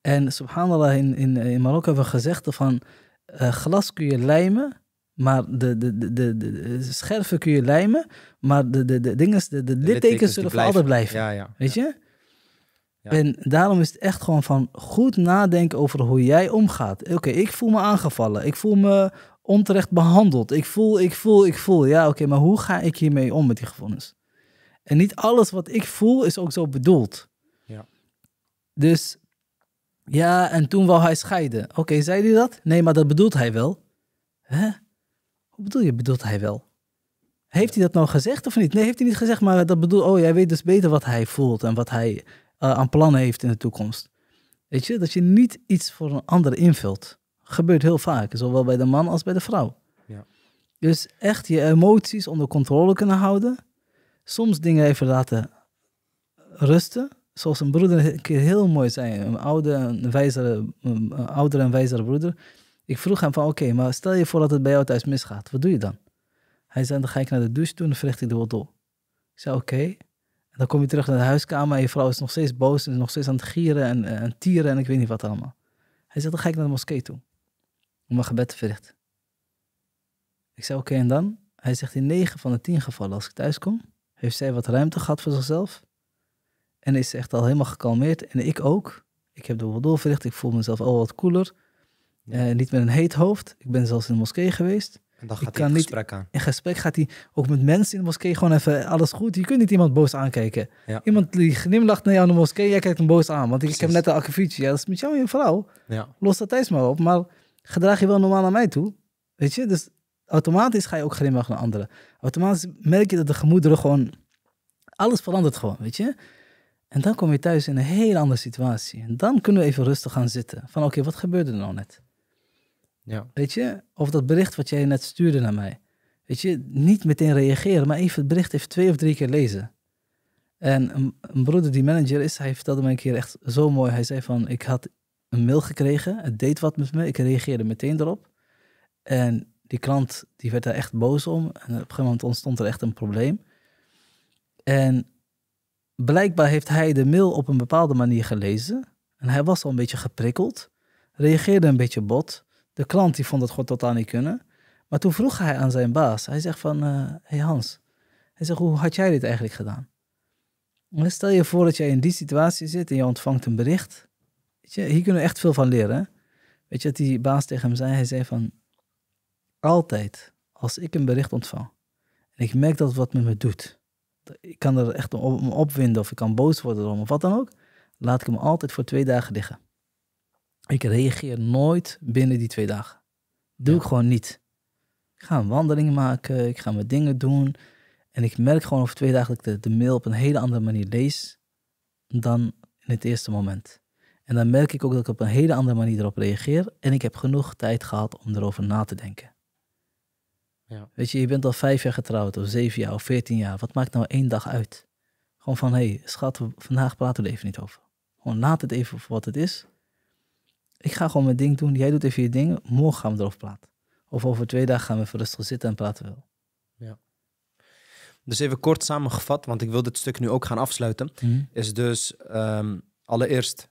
S2: En subhanallah, in, in, in Marokko hebben we gezegd van... Eh, glas kun je lijmen, maar de, de, de, de, de scherven kun je lijmen, maar de, de, de, dingen, de, de, littekens, zullen altijd blijven. Ja, ja, weet ja. je? En daarom is het echt gewoon van goed nadenken over hoe jij omgaat. Oké, ik voel me aangevallen. Ik voel me onterecht behandeld. Ik voel, ik voel, ik voel. Ja, oké, maar hoe ga ik hiermee om met die gevoelens? En niet alles wat ik voel is ook zo bedoeld. Ja. Dus ja, en toen wou hij scheiden. Oké, zei hij dat? Nee, maar dat bedoelt hij wel. Hè? Hoe bedoel je, bedoelt hij wel? Heeft hij dat nou gezegd of niet? Nee, heeft hij niet gezegd, maar dat bedoel. Oh, jij weet dus beter wat hij voelt en wat hij eh, aan plannen heeft in de toekomst. Weet je, dat je niet iets voor een ander invult. Gebeurt heel vaak, zowel bij de man als bij de vrouw. Ja. Dus echt je emoties onder controle kunnen houden. Soms dingen even laten rusten. Zoals een broeder een keer heel mooi zei, een, oude, een, wijzere, een oudere en wijzere broeder. Ik vroeg hem van, oké, maar stel je voor dat het bij jou thuis misgaat. Wat doe je dan? Hij zei, dan ga ik naar de douche toe en verricht ik de wotel. Ik zei, oké, dan kom je terug naar de huiskamer en je vrouw is nog steeds boos en is nog steeds aan het gieren en, en eh, tieren en ik weet niet wat allemaal. Hij zegt, dan ga ik naar de moskee toe om mijn gebed te verrichten. Ik zei, oké, en dan? Hij zegt, in 9 van de 10 gevallen als ik thuis kom, heeft zij wat ruimte gehad voor zichzelf. En is echt al helemaal gekalmeerd. En ik ook. Ik heb de wodol verricht, ik voel mezelf al wat koeler. Ja. Eh, niet met een heet hoofd. Ik ben zelfs in de moskee geweest ik niet, In gesprek gaat hij ook met mensen in de moskee gewoon even alles goed. Je kunt niet iemand boos aankijken. Iemand die glimlacht naar jou in de moskee, jij kijkt hem boos aan. Want ik heb net een akkefietje. Ja, dat is met jou en je vrouw. Ja. Los dat thuis maar op. Maar gedraag je wel normaal naar mij toe. Weet je? Dus automatisch ga je ook glimlachen naar anderen. Automatisch merk je dat de gemoederen gewoon... Alles verandert gewoon, weet je? En dan kom je thuis in een hele andere situatie. En dan kunnen we even rustig gaan zitten. Van oké, wat gebeurde er nou net? Ja. Weet je, of dat bericht wat jij net stuurde naar mij. Weet je, niet meteen reageren, maar even het bericht even twee of drie keer lezen. En een, broeder die manager is, hij vertelde me een keer echt zo mooi. Hij zei van, ik had een mail gekregen, het deed wat met me, ik reageerde meteen erop. En die klant die werd daar echt boos om. En op een gegeven moment ontstond er echt een probleem. En blijkbaar heeft hij de mail op een bepaalde manier gelezen. En hij was al een beetje geprikkeld, reageerde een beetje bot. De klant die vond het gewoon totaal niet kunnen. Maar toen vroeg hij aan zijn baas. Hij zegt van, hé eh, hey Hans. Hij zegt, hoe had jij dit eigenlijk gedaan? stel je voor dat jij in die situatie zit en je ontvangt een bericht. Weet je, hier kunnen we echt veel van leren. Weet je wat die baas tegen hem zei? Hij zei van, altijd als ik een bericht ontvang en ik merk dat het wat met me doet. Ik kan er echt om opwinden of ik kan boos worden of wat dan ook. Laat ik hem altijd voor twee dagen liggen. Ik reageer nooit binnen die twee dagen. Doe ik gewoon niet. Ik ga een wandeling maken, ik ga mijn dingen doen. En ik merk gewoon over twee dagen dat ik de, mail op een hele andere manier lees dan in het eerste moment. En dan merk ik ook dat ik op een hele andere manier erop reageer. En ik heb genoeg tijd gehad om erover na te denken. Ja. Weet je, je bent al vijf jaar getrouwd, of zeven jaar, of veertien jaar. Wat maakt nou één dag uit? Gewoon van, hé, hey, schat, vandaag praten we er even niet over. Gewoon laat het even voor wat het is ik ga gewoon mijn ding doen. Jij doet even je dingen. Morgen gaan we erover praten. Of over twee dagen gaan we even rustig zitten en praten wel.
S1: Ja. Dus even kort samengevat, want ik wil dit stuk nu ook gaan afsluiten. Mhm. Is dus ehm, allereerst,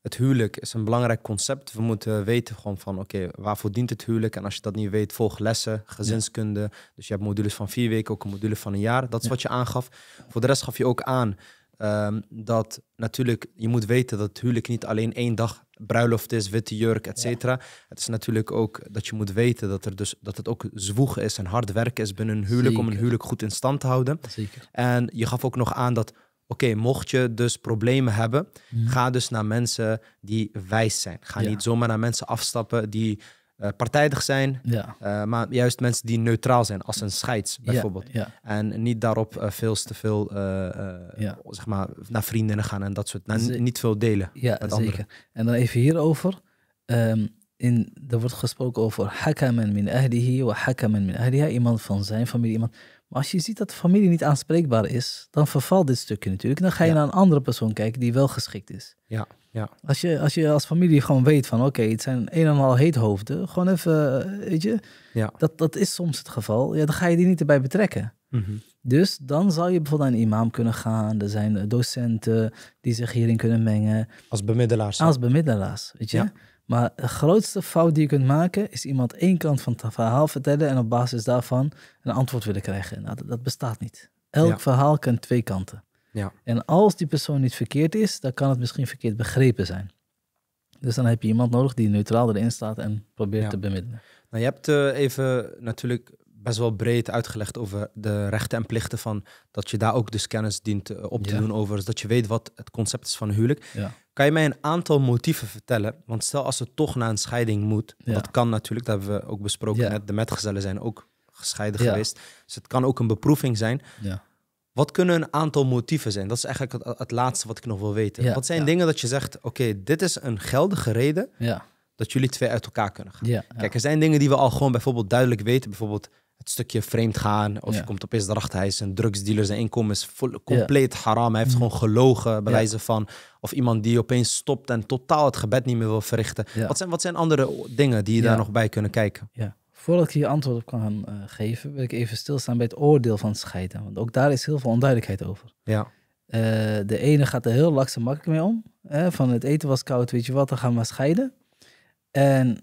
S1: het huwelijk is een belangrijk concept. We moeten weten gewoon van, oké, waarvoor dient het huwelijk? En als je dat niet weet, volg lessen, gezinskunde. Dus je hebt modules van vier weken, ook een module van een jaar. Dat is wat je aangaf. Voor de rest gaf je ook aan Ehm, dat natuurlijk, je moet weten dat het huwelijk niet alleen één dag bruiloft is, witte jurk, et cetera. Het is natuurlijk ook dat je moet weten dat, er dus, dat het ook zwoeg is en hard werken is binnen een huwelijk om een huwelijk goed in stand te houden. Zeker. En je gaf ook nog aan dat, oké, mocht je dus problemen hebben, mhm. ga dus naar mensen die wijs zijn. Ga niet zomaar naar mensen afstappen die eh, partijdig zijn, ja. Eh, maar juist mensen die neutraal zijn, als een scheids bijvoorbeeld. En niet daarop eh, veel te veel zeg maar, naar vriendinnen gaan en dat soort. Nou, niet veel delen. Ja, zeker.
S2: En dan even hierover. Um, in, er wordt gesproken over hakamen min ahlihi wa hakamen min ahliha. Iemand van zijn familie, iemand. Maar als je ziet dat de familie niet aanspreekbaar is, dan vervalt dit stukje natuurlijk. Dan ga je naar een andere persoon kijken die wel geschikt is. Ja. Ja. Als, je, als je als familie gewoon weet van oké, het zijn een en al hoofden Gewoon even, eh, weet je, ja. dat, dat is soms het geval. Ja, dan ga je die niet erbij betrekken. Mhm. Dus dan zou je bijvoorbeeld aan een imam kunnen gaan. Er zijn eh, docenten die zich hierin kunnen mengen. Als bemiddelaars. Als bemiddelaars, weet je. Ja. Maar de grootste fout die je kunt maken is iemand één kant van het verhaal vertellen en op basis daarvan een antwoord willen krijgen. Nou, dat, bestaat niet. Elk verhaal kan twee kanten. Ja. En als die persoon niet verkeerd is, dan kan het misschien verkeerd begrepen zijn. Dus dan heb je iemand nodig die neutraal erin staat en probeert te bemiddelen. Nou, je
S1: hebt eh, even natuurlijk best wel breed uitgelegd over de rechten en plichten van dat je daar ook dus kennis dient eh, op te doen over, zodat je weet wat het concept is van huwelijk. Kan je mij een aantal motieven vertellen? Want stel als het toch naar een scheiding moet, dat kan natuurlijk, dat hebben we ook besproken net, de metgezellen zijn ook gescheiden geweest. Dus het kan ook een beproeving zijn. Ja wat kunnen een aantal motieven zijn? Dat is eigenlijk het, laatste wat ik nog wil weten. wat zijn dingen dat je zegt, oké, dit is een geldige reden ja. dat jullie twee uit elkaar kunnen gaan? Kijk, er zijn dingen die we al gewoon bijvoorbeeld duidelijk weten. Bijvoorbeeld het stukje vreemd gaan. Of je komt opeens erachter, hij is een drugsdealer. Zijn inkomen is vol, compleet haram. Hij heeft mhm. gewoon gelogen, bewijzen van. Of iemand die opeens stopt en totaal het gebed niet meer wil verrichten. Wat, zijn, wat zijn andere dingen die je daar nog bij kunnen kijken? Ja.
S2: Voordat ik hier antwoord op kan gaan eh, geven, wil ik even stilstaan bij het oordeel van scheiden. Want ook daar is heel veel onduidelijkheid over. Ja. Eh, de ene gaat er heel laks en makkelijk mee om. Hè? Van het eten was koud, weet je wat, dan gaan we scheiden. En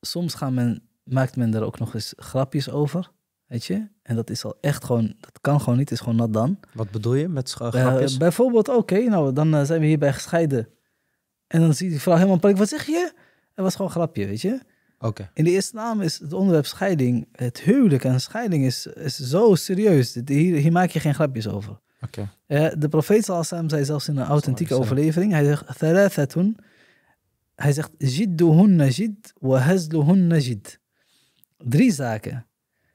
S2: soms gaan men, maakt men er ook nog eens grapjes over. Weet je? En dat is al echt gewoon, dat kan gewoon niet, is gewoon nat dan. Wat bedoel je met eh, grapjes? bijvoorbeeld, oké, nou dan zijn we hierbij gescheiden. En dan ziet die vrouw helemaal paniek, wat zeg je? Het was gewoon een grapje, weet je? In de islam is het onderwerp scheiding, het huwelijk en scheiding is, is zo serieus. Hier, maak je geen grapjes over. Okay. Uh, eh, de profeet sallam zei zelfs in een authentieke overlevering, hij zegt, hij zegt, wa Drie zaken.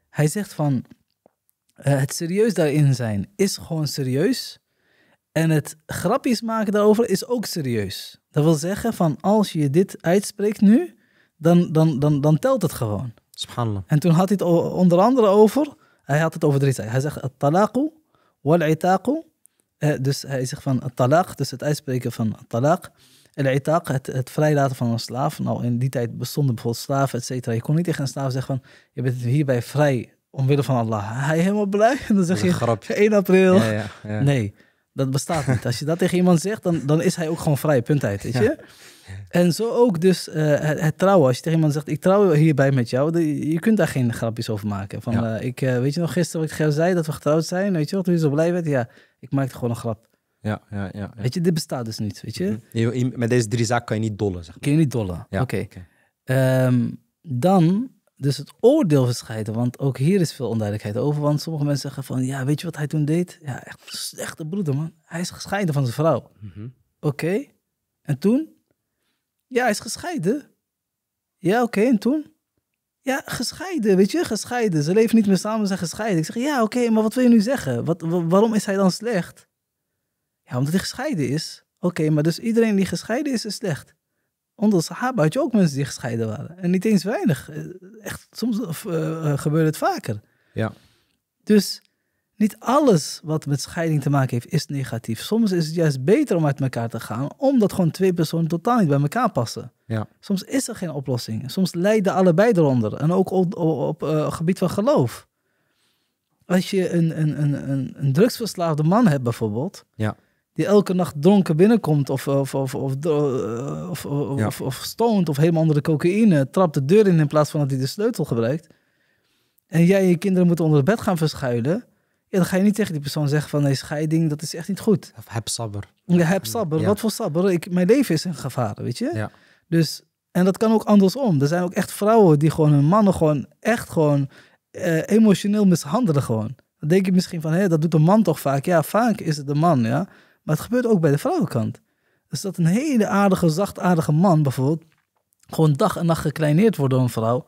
S2: Hij zegt van, eh, het serieus daarin zijn is gewoon serieus. En het grapjes maken daarover is ook serieus. Dat wil zeggen van, als je dit uitspreekt nu, dan, dan, dan, dan telt het gewoon. Subhanallah. En toen had hij het onder andere over, hij had het over drie zaken. Hij zegt talaqu wal itaqu. Eh, dus hij zegt van talaq, dus het uitspreken van talaq. El itaq, het, het vrijlaten van een slaaf. Nou, in die tijd bestonden bijvoorbeeld slaven, et cetera. Je kon niet tegen een slaaf zeggen van, je bent hierbij vrij omwille van Allah. Hij helemaal blij. En *laughs* dan zeg je, grap. 1 *laughs* april. Ja, ja, Nee, dat bestaat niet. Als je dat tegen iemand zegt, dan, dan is hij ook gewoon vrij, punt uit, weet je. En zo ook dus eh, het, trouwen. Als je tegen iemand zegt, ik trouw hierbij met jou. je kunt daar geen grapjes over maken. Van, eh, ik, eh, weet je nog gisteren wat ik jou zei, dat we getrouwd zijn? Weet je wat toen je zo blij werd? Ja, ik maakte gewoon een grap. Ja, ja, ja, Weet je, dit bestaat dus niet, weet je? Mhm. met deze drie zaken kan je niet dollen, zeg maar. Kun je niet dollen, ja, oké. Okay. Ehm, dan dus het oordeel verscheiden, want ook hier is veel onduidelijkheid over. Want sommige mensen zeggen van, ja, weet je wat hij toen deed? Ja, echt een slechte broeder, man. Hij is gescheiden van zijn vrouw. Mhm. Oké, en toen? Ja, hij is gescheiden. Ja, oké, en toen? Ja, gescheiden, weet je, gescheiden. Ze leven niet meer samen, ze zijn gescheiden. Ik zeg, ja, oké, maar wat wil je nu zeggen? Wat, waarom is hij dan slecht? Ja, omdat hij gescheiden is. Oké, maar dus iedereen die gescheiden is, is slecht. Onder Sahaba had je ook mensen die gescheiden waren. En niet eens weinig. Eh, echt, soms eh, eh, gebeurt het vaker. Ja. Dus niet alles wat met scheiding te maken heeft is negatief. Soms is het juist beter om uit elkaar te gaan, omdat gewoon twee personen totaal niet bij elkaar passen. Ja. Soms is er geen oplossing. Soms lijden allebei eronder. En ook op, op, eh, gebied van geloof. Als je een, een, een, een, een drugsverslaafde man hebt bijvoorbeeld, ja. die elke nacht dronken binnenkomt of, of, of, of, eh, of, of, of, of stoont of helemaal onder de cocaïne, trapt de deur in in plaats van dat hij de sleutel gebruikt. En jij en je kinderen moeten onder het bed gaan verschuilen ja, dan ga je niet tegen die persoon zeggen van nee, scheiding, dat is echt niet goed.
S1: Of heb sabber.
S2: Ja, heb sabber. Wat voor sabber? Ik, mijn leven is in gevaar, weet je? Ja. Dus, en dat kan ook andersom. Er zijn ook echt vrouwen die gewoon hun mannen gewoon echt gewoon eh, emotioneel mishandelen gewoon. Dan denk je misschien van, hé, dat doet een man toch vaak? Ja, vaak is het de man, ja. Maar het gebeurt ook bij de vrouwenkant. Dus dat een hele aardige, zachtaardige man bijvoorbeeld gewoon dag en nacht gekleineerd wordt door een vrouw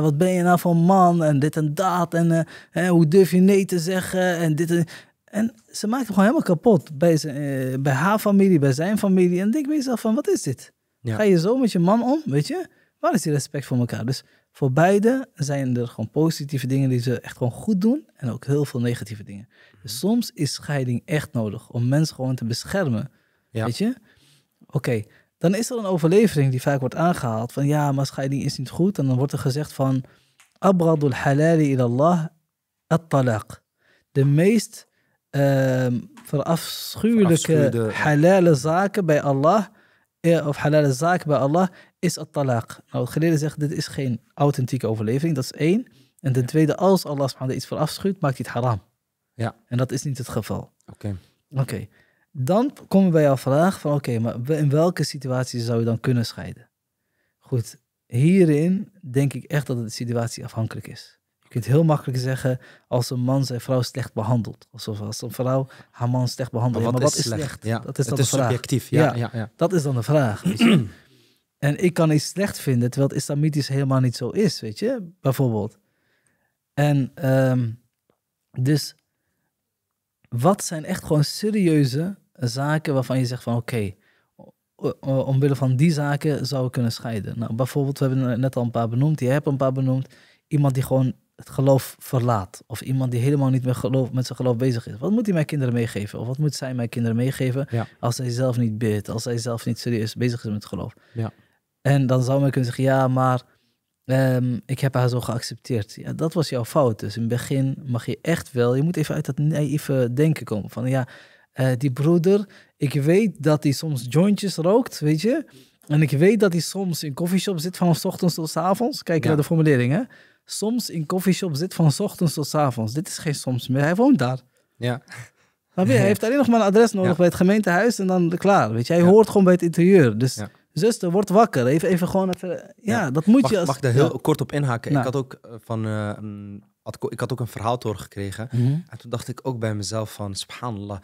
S2: wat ben je nou van man? En dit en dat. En eh, hè, hoe durf je nee te zeggen? En dit en... En ze maakt hem gewoon helemaal kapot. Bij, zijn, eh, bij haar familie, bij zijn familie. En denk bij jezelf van, wat is dit? Ga je zo met je man om, weet je? Waar is die respect voor elkaar? Dus voor beide zijn er gewoon positieve dingen die ze echt gewoon goed doen. En ook heel veel negatieve dingen. Dus soms is scheiding echt nodig. Om mensen gewoon te beschermen. Ja. Weet je? Oké, dan is er een overlevering die vaak wordt aangehaald. Van ja, maar scheiding is niet goed. En dan wordt er gezegd van... Abradul halali ilallah at-talaq. De meest uh, verafschuwelijke halale zaken bij Allah... Eh, of halale zaken bij Allah is at-talaq. Nou, het geleerde zegt, dit is geen authentieke overlevering. Dat is één. En ten tweede, als Allah iets verafschuwt, maakt hij het haram. Ja. En dat is niet het geval. Oké. Oké. Dan kom je bij jouw vraag van oké, maar in welke situatie zou je dan kunnen scheiden? Goed, hierin denk ik echt dat het de situatie afhankelijk is. Je kunt heel makkelijk zeggen als een man zijn vrouw slecht behandelt. Alsof als een vrouw haar man slecht behandelt. Maar wat, ja, maar is, wat is, slecht? Ja. Dat is dan het is de vraag. subjectief. Ja, ja, ja, Dat is dan de vraag. *clears throat* en ik kan iets slecht vinden, terwijl het islamitisch helemaal niet zo is, weet je, bijvoorbeeld. En ehm, dus wat zijn echt gewoon serieuze zaken waarvan je zegt van oké, omwille van die zaken zou ik kunnen scheiden. Nou, bijvoorbeeld, we hebben net al een paar benoemd, je hebt een paar benoemd. Iemand die gewoon het geloof verlaat. Of iemand die helemaal niet met, geloof, met zijn geloof bezig is. Wat moet hij mijn kinderen meegeven? Of wat moet zij mijn kinderen meegeven als zij zelf niet bidt, als zij zelf niet serieus bezig is met geloof? Ja. En dan zou men kunnen zeggen, ja, maar Ehm, ik heb haar zo geaccepteerd. Ja, dat was jouw fout. Dus in het begin mag je echt wel, je moet even uit dat naïeve denken komen. Van ja, eh, die broeder, ik weet dat hij soms jointjes rookt, weet je. En ik weet dat hij soms in koffieshop zit van s ochtends tot s avonds. Kijk naar de formulering, hè. Soms in koffieshop zit van s ochtends tot s avonds. Dit is geen soms meer, hij woont daar. Ja. Maar hij heeft alleen nog maar een adres nodig bij het gemeentehuis en dan klaar, weet je. Hij hoort gewoon bij het interieur, dus... Ja Zuster, word wakker. Even, even gewoon dat. Ja, dat moet je. Als... Mag ik daar heel kort op inhaken? Ik nou. had
S1: ook eh, van. Eh, mm, ik had ook een verhaal doorgekregen. gekregen. Mhm. En toen dacht ik ook bij mezelf: van subhanallah.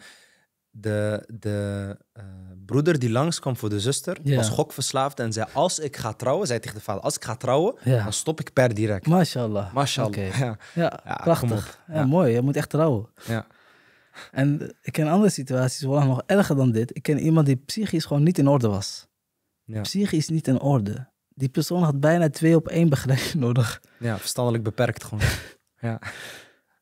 S1: De, de eh, broeder die langskwam voor de zuster was gokverslaafd en zei: Als ik ga trouwen, zei tegen de vader: Als ik ga trouwen, dan stop ik per direct.
S2: Mashallah. Mashallah. Ja. prachtig. Ja, mooi. Je moet echt trouwen. Ja. En ik ken andere situaties, wel nog erger dan dit. Ik ken iemand die psychisch gewoon niet in orde was. Ja. is niet in orde. Die persoon had bijna twee op één begeleiding *laughs* nodig. Ja,
S1: verstandelijk beperkt gewoon. *laughs*
S2: ja.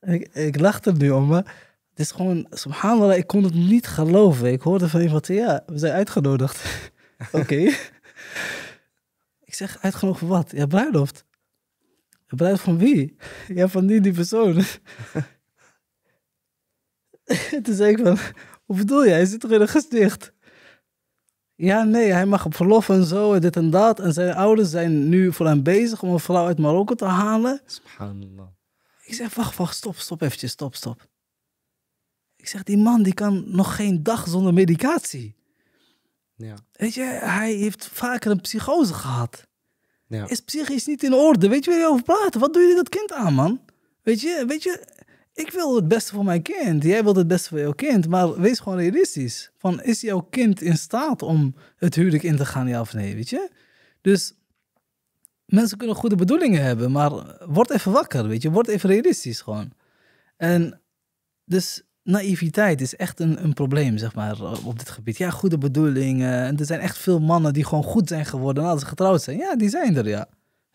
S2: Ik, ik er nu om maar Het is gewoon, subhanallah, ik kon het niet geloven. Ik hoorde van iemand, ja, we zijn uitgenodigd. *laughs* Oké. ik zeg, uitgenodigd voor wat? Ja, bruiloft. Bruiloft van wie? Ja, van die, die persoon. Toen zei ik van, hoe bedoel jij? Hij zit toch in een gesticht? Ja, nee, hij mag op verlof en zo, dit en dat. En zijn ouders zijn nu voor hem bezig om een vrouw uit Marokko te halen.
S1: Subhanallah.
S2: Ik zeg, wacht, wacht, stop, stop eventjes, stop, stop. Ik zeg, die man die kan nog geen dag zonder medicatie. Ja. Weet je, hij heeft vaker een psychose gehad. Ja. Is psychisch niet in orde. Weet je waar je over praten? Wat doe je dat kind aan, man? Weet je, weet je ik wil het beste voor mijn kind. Jij wilt het beste voor jouw kind. Maar wees gewoon realistisch. Van, is jouw kind in staat om het huwelijk in te gaan, ja of nee, weet je? Dus mensen kunnen goede bedoelingen hebben, maar word even wakker, weet je? Word even realistisch gewoon. En dus naïviteit is echt een, een probleem, zeg maar, op dit gebied. Ja, goede bedoelingen. En er zijn echt veel mannen die gewoon goed zijn geworden nadat ze getrouwd zijn. Ja, die zijn er, ja.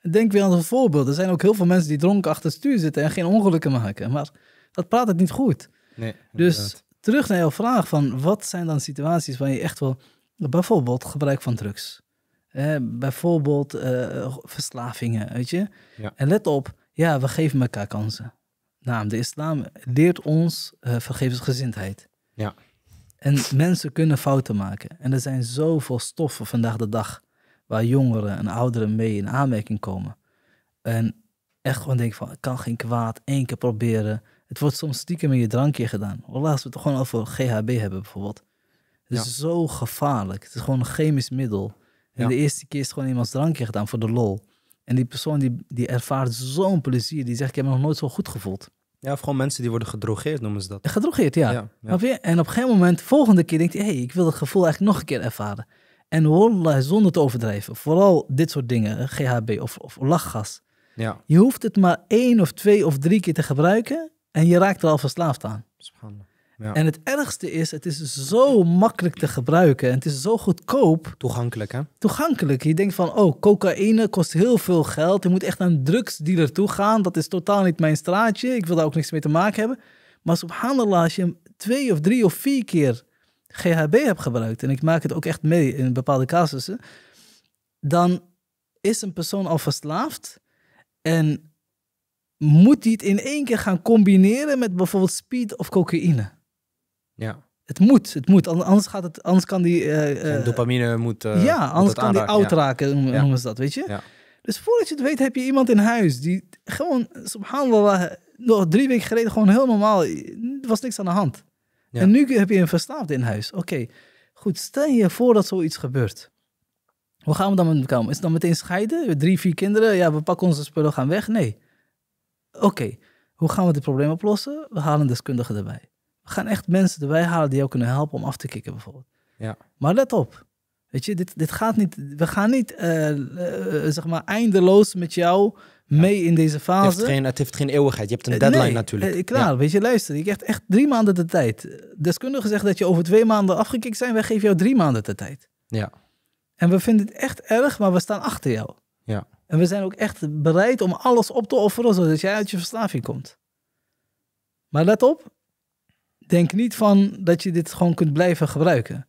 S2: Denk weer aan een voorbeeld. Er zijn ook heel veel mensen die dronken achter het stuur zitten en geen ongelukken maken. Maar dat praat het niet goed. Nee, dus terug naar jouw vraag van wat zijn dan situaties waar je echt wel... Bijvoorbeeld gebruik van drugs. Eh, bijvoorbeeld eh, verslavingen, weet je. Ja. En let op, ja, we geven elkaar kansen. Naam, de islam leert ons uh, eh, vergevensgezindheid. Ja. En mensen kunnen fouten maken. En er zijn zoveel stoffen vandaag de dag waar jongeren en ouderen mee in aanmerking komen. En echt gewoon denk van, ik kan geen kwaad, één keer proberen. Het wordt soms stiekem in je drankje gedaan. Laten we het gewoon over GHB hebben bijvoorbeeld. Het is zo gevaarlijk. Het is gewoon een chemisch middel. En de eerste keer is het gewoon iemands drankje gedaan voor de lol. En die persoon die, die ervaart zo'n plezier. Die zegt, ik heb nog nooit zo goed gevoeld.
S1: Ja, of gewoon mensen die worden gedrogeerd noemen ze dat. Gedrogeerd, ja. ja
S2: en op een gegeven moment, de volgende keer denkt hij, hey, ik wil dat gevoel eigenlijk nog een keer ervaren. En wallah, zonder te overdrijven, vooral dit soort dingen, GHB of, of lachgas. Ja. Je hoeft het maar één of twee of drie keer te gebruiken en je raakt er al verslaafd aan. Ja. En het ergste is, het is zo makkelijk te gebruiken en het is zo goedkoop. Toegankelijk, hè? Toegankelijk. Je denkt van, oh, cocaïne kost heel veel geld. Je moet echt naar een drugsdealer toe gaan. Dat is totaal niet mijn straatje. Ik wil daar ook niks mee te maken hebben. Maar subhanallah, als je hem twee of drie of vier keer GHB heb gebruikt en ik maak het ook echt mee in bepaalde casussen, dan is een persoon al verslaafd en moet die het in één keer gaan combineren met bijvoorbeeld speed of cocaïne. Ja. Het moet, het moet. Anders, gaat het, anders kan die... Eh, eh,
S1: dopamine moet... Eh, ja, anders kan die oud raken, ja. noemen ze
S2: dat, weet je? Dus voordat je het weet heb je iemand in huis die gewoon, subhanallah, nog drie weken geleden gewoon heel normaal, er was niks aan de hand. En nu heb je een verslaafde in huis. Oké, goed. Stel je voor dat zoiets gebeurt. Hoe gaan we dan met elkaar om? Is het dan meteen scheiden? Drie, vier kinderen? Ja, we pakken onze spullen, gaan weg? Nee. Oké, hoe gaan we dit probleem oplossen? We halen deskundigen erbij. We gaan echt mensen erbij halen die jou kunnen helpen om af te kicken, bijvoorbeeld. Ja. Maar let op. Weet je, dit, dit gaat niet. We gaan niet, eh, eh, zeg maar, eindeloos met jou mee in deze fase. Het heeft, geen,
S1: het geen eeuwigheid. Je hebt
S2: een deadline natuurlijk. Eh, klaar, weet je, luister. Je krijgt echt drie maanden de tijd. Deskundigen zeggen dat je over twee maanden afgekikt zijn. Wij geven jou drie maanden de tijd. Ja. En we vinden het echt erg, maar we staan achter jou. Ja. En we zijn ook echt bereid om alles op te offeren zodat jij uit je verslaving komt. Maar let op, denk niet van dat je dit gewoon kunt blijven gebruiken.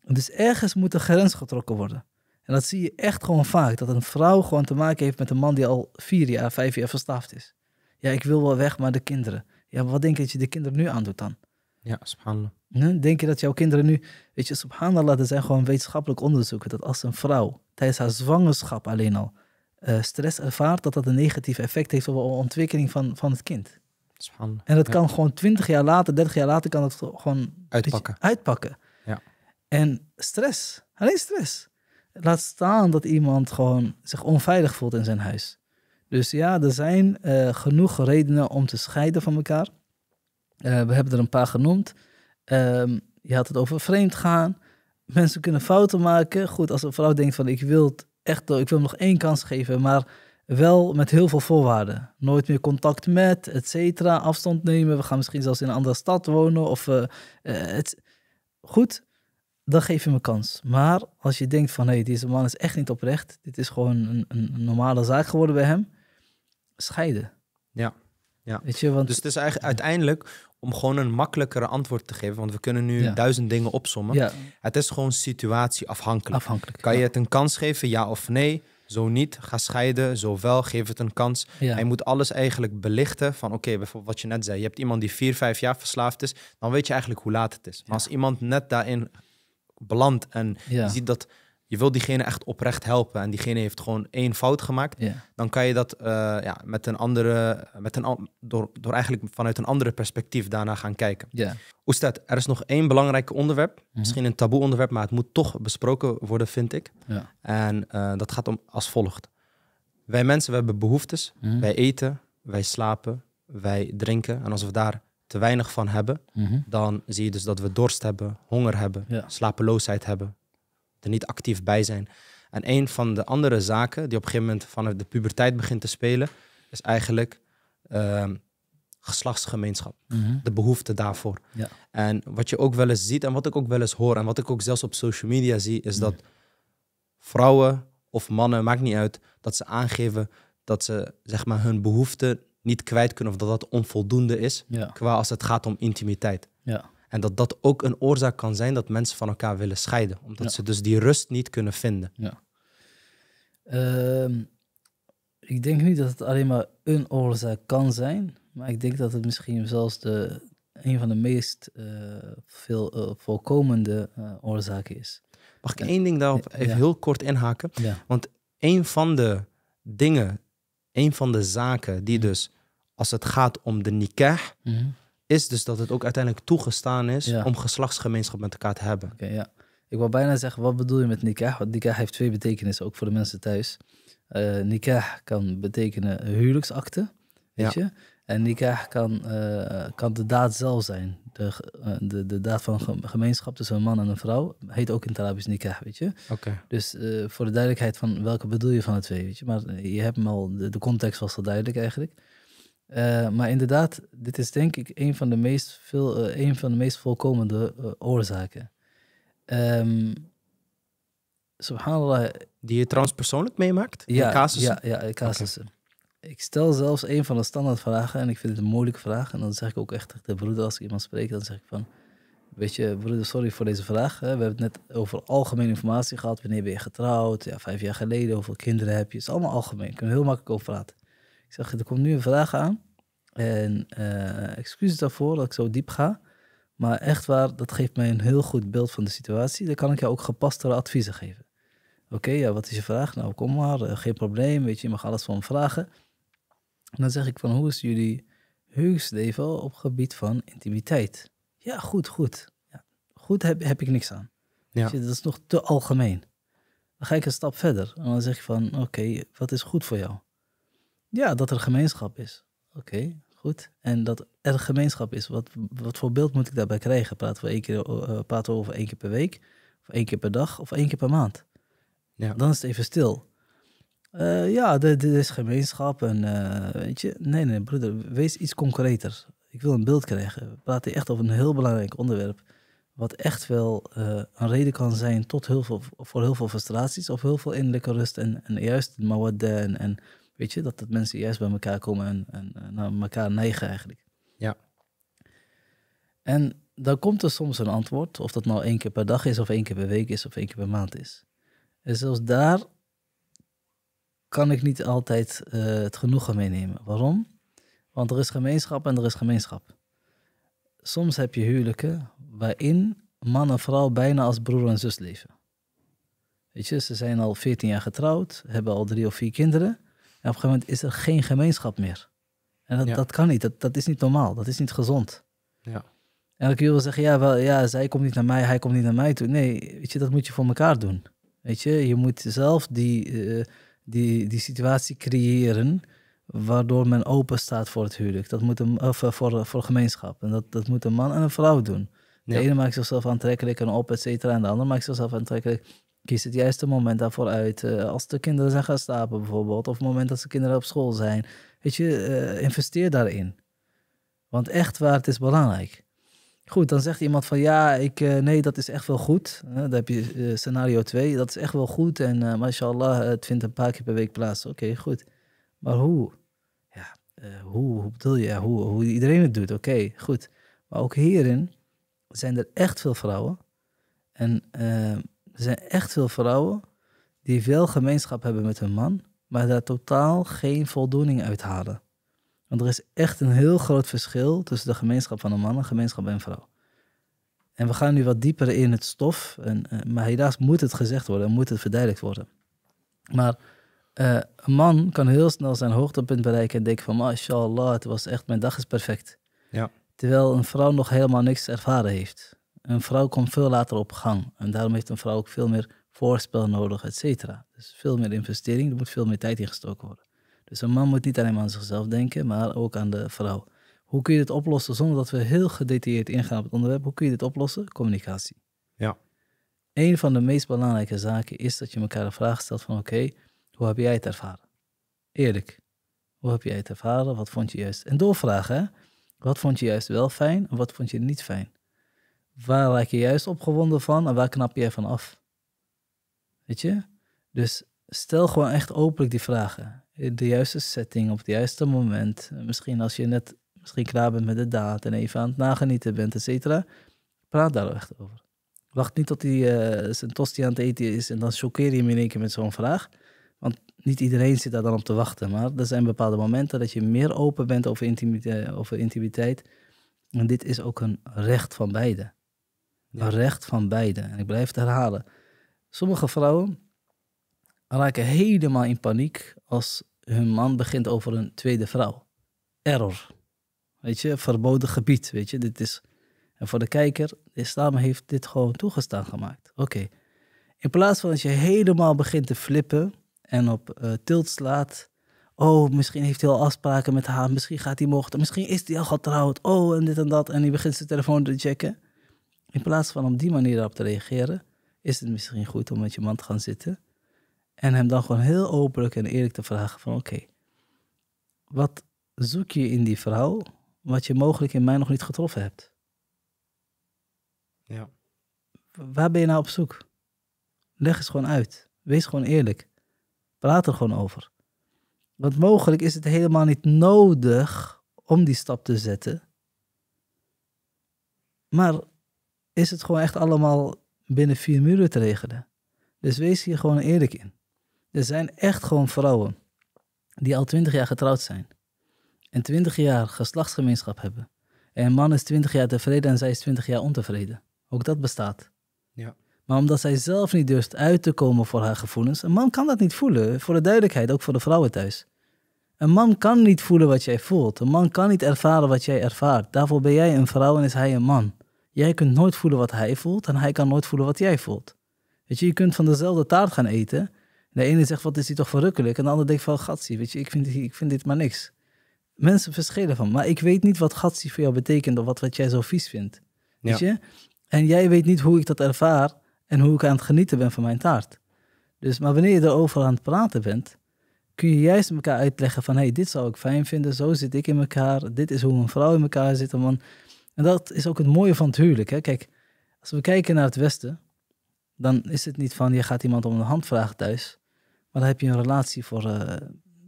S2: Dus ergens moet een grens getrokken worden. En dat zie je echt gewoon vaak. Dat een vrouw gewoon te maken heeft met een man die al vier jaar, vijf jaar verstaafd is. Ja, ik wil wel weg, maar de kinderen. Ja, wat denk je dat je de kinderen nu aandoet dan? Ja, subhanallah. Denk je dat jouw kinderen nu... Weet je, subhanallah, er zijn gewoon wetenschappelijk onderzoeken... dat als een vrouw tijdens haar zwangerschap alleen al eh, stress ervaart... dat dat een negatief effect heeft op de ontwikkeling van, van het kind.
S1: Subhanallah. En dat kan gewoon
S2: twintig jaar later, dertig jaar later... kan dat gewoon... Uitpakken. uitpakken. Ja. En stress. Alleen stress. Laat staan dat iemand gewoon zich onveilig voelt in zijn huis. Dus ja, er zijn eh, genoeg redenen om te scheiden van elkaar. Eh, we hebben er een paar genoemd. Ehm, je had het over vreemd gaan. Mensen kunnen fouten maken. Goed, als een vrouw denkt van ik wil echt, ik wil hem nog één kans geven, maar wel met heel veel voorwaarden. Nooit meer contact met, et cetera, afstand nemen. We gaan misschien zelfs in een andere stad wonen. Of, eh, het... Goed, dan geef je hem een kans. Maar als je denkt van, hé, hey, deze man is echt niet oprecht. Dit is gewoon een, een, normale zaak geworden bij hem. Scheiden.
S1: Ja. ja. Weet je, want... Dus het is eigenlijk uiteindelijk om gewoon een makkelijkere antwoord te geven. Want we kunnen nu duizend dingen opsommen. Ja. Het is gewoon situatieafhankelijk. Afhankelijk, kan je het een kans geven, ja of nee? Zo niet, ga scheiden. Zo wel, geef het een kans. Ja. Hij moet alles eigenlijk belichten van... oké, bijvoorbeeld wat je net zei. Je hebt iemand die vier, vijf jaar verslaafd is. Dan weet je eigenlijk hoe laat het is. als iemand net daarin belandt. En je ziet dat je wil diegene echt oprecht helpen en diegene heeft gewoon één fout gemaakt, dan kan je dat eh, ja, met een andere, met een, door, door eigenlijk vanuit een andere perspectief daarna gaan kijken. Yeah. Oestad, er is nog één belangrijk onderwerp, mhm. misschien een taboe onderwerp, maar het moet toch besproken worden, vind ik. Ja. En eh, dat gaat om als volgt. Wij mensen, we hebben behoeftes, mhm. wij eten, wij slapen, wij drinken. En als we daar te weinig van hebben, mhm. dan zie je dus dat we dorst hebben, honger hebben, slapeloosheid hebben, er niet actief bij zijn. En een van de andere zaken die op een gegeven moment vanuit de puberteit begint te spelen, is eigenlijk ehm, geslachtsgemeenschap. Mhm. De behoefte daarvoor. Ja. En wat je ook wel eens ziet en wat ik ook wel eens hoor en wat ik ook zelfs op social media zie, is mhm. dat vrouwen of mannen, maakt niet uit, dat ze aangeven dat ze zeg maar, hun behoefte niet kwijt kunnen of dat dat onvoldoende is qua als het gaat om intimiteit. Ja. En dat dat ook een oorzaak kan zijn dat mensen van elkaar willen scheiden, omdat ze dus die rust niet kunnen
S2: vinden. Ja. Ehm, ik denk niet dat het alleen maar een oorzaak kan zijn, maar ik denk dat het misschien zelfs de, een van de meest eh, veel uh, voorkomende eh, oorzaken is. Mag ik één ding daarop even
S1: heel kort inhaken? Want een van de dingen een van de zaken die dus, als het gaat om de nikah, mhm. is dus dat het ook uiteindelijk toegestaan is om
S2: geslachtsgemeenschap met elkaar te hebben. ja. Ik wil bijna zeggen, wat bedoel je met nikah? Want nikah heeft twee betekenissen, ook voor de mensen thuis. Uh, nikah kan betekenen huwelijksakte, weet ja. je. En nikah kan, eh, kan de daad zelf zijn. De, eh, de, de daad van gemeenschap tussen een man en een vrouw heet ook in het Arabisch nikah, weet je. Oké. Dus eh, voor de duidelijkheid van welke bedoel je van de twee, weet je. Maar je hebt hem al, de, context was al duidelijk eigenlijk. maar inderdaad, dit is denk ik een van de meest, veel, van de meest voorkomende oorzaken. Um, subhanallah. Die je trouwens persoonlijk meemaakt? Ja, casussen? ja, ja, casussen. Ik stel zelfs een van de standaardvragen en ik vind het een moeilijke vraag. En dan zeg ik ook echt tegen de broeder, als ik iemand spreek, dan zeg ik van... Weet je, broeder, sorry voor deze vraag. We hebben het net over algemene informatie gehad. Wanneer ben je getrouwd? Ja, vijf jaar geleden. Hoeveel kinderen heb je? Het is allemaal algemeen. Kunnen we heel makkelijk over praten. Ik zeg, er komt nu een vraag aan. En uh, excuses daarvoor dat ik zo diep ga. Maar echt waar, dat geeft mij een heel goed beeld van de situatie. Dan kan ik jou ook gepastere adviezen geven. Oké, ja, wat is je vraag? Nou, kom maar, eh, geen probleem. Weet je, je mag alles van me vragen dan zeg ik van, hoe is jullie huwelijksleven op gebied van intimiteit? Ja, goed, goed. Ja, goed heb, heb ik niks aan. Ja. dat is nog te algemeen. Dan ga ik een stap verder en dan zeg ik van, oké, wat is goed voor jou? Ja, dat er gemeenschap is. Oké, goed. En dat er gemeenschap is, wat, wat voor beeld moet ik daarbij krijgen? Praten we, één keer, eh, praten we over één keer per week, of één keer per dag, of één keer per maand? Ja. Dan is het even stil. Eh, ja, dit, is gemeenschap en eh, weet je, nee, nee, broeder, wees iets concreter. Ik wil een beeld krijgen. We praten echt over een heel belangrijk onderwerp, wat echt wel eh, een reden kan zijn tot heel veel, voor heel veel frustraties of heel veel innerlijke rust en, en juist mawadda en, en weet je, dat, dat mensen juist bij elkaar komen en, en naar elkaar neigen eigenlijk. Ja. En dan komt er soms een antwoord, of dat nou één keer per dag is, of één keer per week is, of één keer per maand is. En zelfs daar kan ik niet altijd eh, het genoegen meenemen. Waarom? Want er is gemeenschap en er is gemeenschap. Soms heb je huwelijken waarin man en vrouw bijna als broer en zus leven. Weet je, ze zijn al 14 jaar getrouwd, hebben al drie of vier kinderen. En op een gegeven moment is er geen gemeenschap meer. En dat, dat kan niet, dat, dat is niet normaal, dat is niet gezond. Ja. En ik wil zeggen, ja, wel, ja, zij komt niet naar mij, hij komt niet naar mij toe. Nee, weet je, dat moet je voor elkaar doen. Weet je, je moet zelf die... Eh, die, die situatie creëren waardoor men open staat voor het huwelijk. Dat moet een, of eh, voor, voor gemeenschap. En dat, dat moet een man en een vrouw doen. De ene maakt zichzelf aantrekkelijk en op, et cetera. En de ander maakt zichzelf aantrekkelijk. Kies het juiste moment daarvoor uit. Eh, als de kinderen zijn gaan slapen bijvoorbeeld. Of het moment dat de kinderen op school zijn. Weet je, uh, investeer daarin. Want echt waar, het is belangrijk. Goed, dan zegt iemand van ja, ik, eh, nee, dat is echt wel goed. dan heb je eh, scenario 2, dat is echt wel goed. En uh, mashallah, het vindt een paar keer per week plaats. Oké, goed. Maar hoe? Ja, hoe, hoe bedoel je? hoe, hoe iedereen het doet, oké, goed. Maar ook hierin zijn er echt veel vrouwen. En er zijn echt veel vrouwen die veel gemeenschap hebben met hun man, maar daar totaal geen voldoening uit halen. Want er is echt een heel groot verschil tussen de gemeenschap van een man en de gemeenschap van een vrouw. En we gaan nu wat dieper in het stof. En, eh, maar helaas moet het gezegd worden en moet het verdedigd worden. Maar eh, een man kan heel snel zijn hoogtepunt bereiken en denken van mashallah, het was echt, mijn dag is perfect. Ja. Terwijl een vrouw nog helemaal niks ervaren heeft. Een vrouw komt veel later op gang. En daarom heeft een vrouw ook veel meer voorspel nodig, et cetera. Dus veel meer investering, er moet veel meer tijd in gestoken worden. Dus een man moet niet alleen maar aan zichzelf denken, maar ook aan de vrouw. Hoe kun je dit oplossen zonder dat we heel gedetailleerd ingaan op het onderwerp? Hoe kun je dit oplossen? Communicatie. Ja. Een van de meest belangrijke zaken is dat je elkaar de vraag stelt van oké, hoe heb jij het ervaren? Eerlijk. Hoe heb jij het ervaren? Wat vond je juist? En doorvragen, hè? Wat vond je juist wel fijn en wat vond je niet fijn? Waar raak je juist opgewonden van en waar knap jij van af? Weet je? Dus stel gewoon echt openlijk die vragen de juiste setting op het juiste moment. Eh, misschien als je net misschien klaar bent met de daad en even aan het nagenieten bent, et cetera. Praat daar echt over. Wacht niet tot hij eh, zijn tosti aan het eten is en dan choqueer je hem in één keer met zo'n vraag. Want niet iedereen zit daar dan op te wachten. Maar er zijn bepaalde momenten dat je meer open bent over intimiteit. Over intimiteit. En dit is ook een recht van beiden, Een recht van beiden. En ik blijf het herhalen. Sommige vrouwen raken helemaal in paniek als hun man begint over een tweede vrouw. Error. Weet je, verboden gebied. Weet je, dit is. En voor de kijker, de islam heeft dit gewoon toegestaan gemaakt. Oké. In plaats van dat je helemaal begint te flippen en op uh, tilt slaat. Oh, misschien heeft hij al afspraken met haar. Misschien gaat hij morgen. Misschien is hij al getrouwd. Oh, en dit en dat. En die begint zijn telefoon te checken. In plaats van op die manier op te reageren, is het misschien goed om met je man te gaan zitten en hem dan gewoon heel openlijk en eerlijk te vragen van oké, wat zoek je in die vrouw wat je mogelijk in mij nog niet getroffen hebt? Ja. Waar ben je nou op zoek? Leg eens gewoon uit. Wees gewoon eerlijk. Praat er gewoon over. Want mogelijk is het helemaal niet nodig om die stap te zetten. Maar is het gewoon echt allemaal binnen vier muren te regelen? Dus wees hier gewoon eerlijk in. Er zijn echt gewoon vrouwen die al twintig jaar getrouwd zijn. En twintig jaar geslachtsgemeenschap hebben. En een man is twintig jaar tevreden en zij is twintig jaar ontevreden. Ook dat bestaat. Ja. Maar omdat zij zelf niet durft uit te komen voor haar gevoelens. Een man kan dat niet voelen, voor de duidelijkheid, ook voor de vrouwen thuis. Een man kan niet voelen wat jij voelt. Een man kan niet ervaren wat jij ervaart. Daarvoor ben jij een vrouw en is hij een man. Jij kunt nooit voelen wat hij voelt en hij kan nooit voelen wat jij voelt. Weet je, je kunt van dezelfde taart gaan eten, de ene zegt, wat is die toch verrukkelijk? En de ander denkt van, gatsie, weet je, ik vind, ik vind dit maar niks. Mensen verschillen van, maar ik weet niet wat gatsie voor jou betekent of wat, wat jij zo vies vindt. Weet je? En jij weet niet hoe ik dat ervaar en hoe ik aan het genieten ben van mijn taart. Dus, maar wanneer je erover aan het praten bent, kun je juist elkaar uitleggen van, hey, dit zou ik fijn vinden, zo zit ik in elkaar, dit is hoe een vrouw in elkaar zit, een man. En dat is ook het mooie van het huwelijk. Hè? Kijk, als we kijken naar het Westen, dan is het niet van je gaat iemand om de hand vragen thuis dan heb je een relatie voor eh,